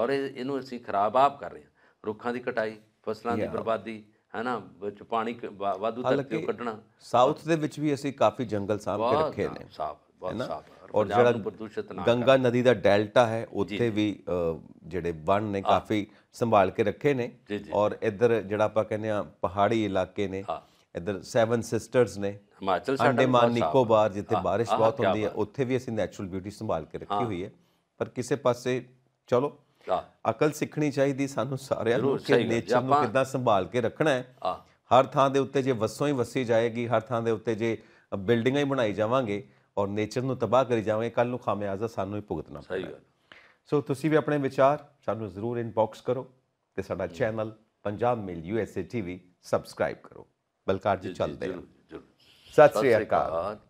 ਔਰ ਇਹਨੂੰ ਅਸੀਂ ਖਰਾਬ ਆਪ ਕਰ ਰਹੇ ਹਾਂ ਰੁੱਖਾਂ ਦੀ ਕਟਾਈ ਫਸਲਾਂ ਦੀ ਬਰਬਾਦੀ ਹੈ ਨਾ ਵਿੱਚ ਪਾਣੀ ਵਾਧੂ ਤੱਕ ਕੱਢਣਾ ਸਾਊਥ ਦੇ ਵਿੱਚ ਵੀ ਅਸੀਂ ਕਾਫੀ ਜੰਗਲ ਸਾਂਭ ਕੇ ਰੱਖੇ ਨੇ ਸਾਫ ਬਹੁਤ ਸਾਫ ਔਰ ਜਿਹੜਾ ਪ੍ਰਦੂਸ਼ਿਤ ਨਾ ਗੰਗਾ ਨਦੀ ਦਾ ਡੈਲਟਾ ਹੈ ਉੱਥੇ ਵੀ ਜਿਹੜੇ ਵਣ ਨੇ ਕਾਫੀ ਸੰਭਾਲ ਕੇ ਰੱਖੇ ਨੇ ਔਰ ਇੱਧਰ ਜਿਹੜਾ ਆਪਾਂ ਕਹਿੰਦੇ ਆ ਪਹਾੜੀ ਇਲਾਕੇ ਨੇ ਇੱਧਰ ਸੈਵਨ ਸਿਸਟਰਸ ਨੇ ਹਿਮਾਚਲ ਸਾਡਾ ਅੰਡੇਮਾਨ ਨਿਕੋਬਾਰ ਜਿੱਥੇ ਬਾਰਿਸ਼ ਬਹੁਤ ਹੁੰਦੀ ਹੈ ਉੱਥੇ ਵੀ ਅਸੀਂ ਨੈਚੁਰਲ ਬਿਊਟੀ ਸੰਭਾਲ ਕੇ ਰੱਖੀ ਹੋਈ ਹੈ ਪਰ ਕਿਸੇ ਪਾਸੇ ਚਲੋ ਅਕਲ ਸਿੱਖਣੀ ਚਾਹੀਦੀ ਸਾਨੂੰ ਸਾਰਿਆਂ ਨੂੰ ਕਿ ਨੇਚਰ ਨੂੰ ਕਿੱਦਾਂ ਸੰਭਾਲ ਕੇ ਰੱਖਣਾ ਹੈ ਹਰ ਥਾਂ ਦੇ ਉੱਤੇ ਜੇ ਵਸੋਂ ਹੀ ਵਸੀ ਜਾਏਗੀ ਹਰ ਥਾਂ ਦੇ ਉੱਤੇ ਜੇ ਬਿਲਡਿੰਗਾਂ ਹੀ ਬਣਾਈ ਜਾਵਾਂਗੇ ਔਰ ਨੇਚਰ ਨੂੰ ਤਬਾਹ ਕਰੀ ਜਾਵਾਂਗੇ ਕੱਲ ਨੂੰ ਖਾਮਿਆਜ਼ਾ ਸਾਨੂੰ ਹੀ ਭੁਗਤਣਾ ਪੈਣਾ ਸਹੀ ਗੱਲ ਸੋ ਤੁਸੀਂ ਵੀ ਆਪਣੇ ਵਿਚਾਰ ਸਾਨੂੰ ਜ਼ਰੂਰ ਇਨਬਾਕਸ ਕਰੋ ਤੇ ਸਾਡਾ channel Punjab mail USA TV subscribe ਕਰੋ ਬਲਕਾਰ ਜੀ ਚੱਲਦੇ ਹਾਂ ਸਤਿ ਸ੍ਰੀ ਅਕਾਲ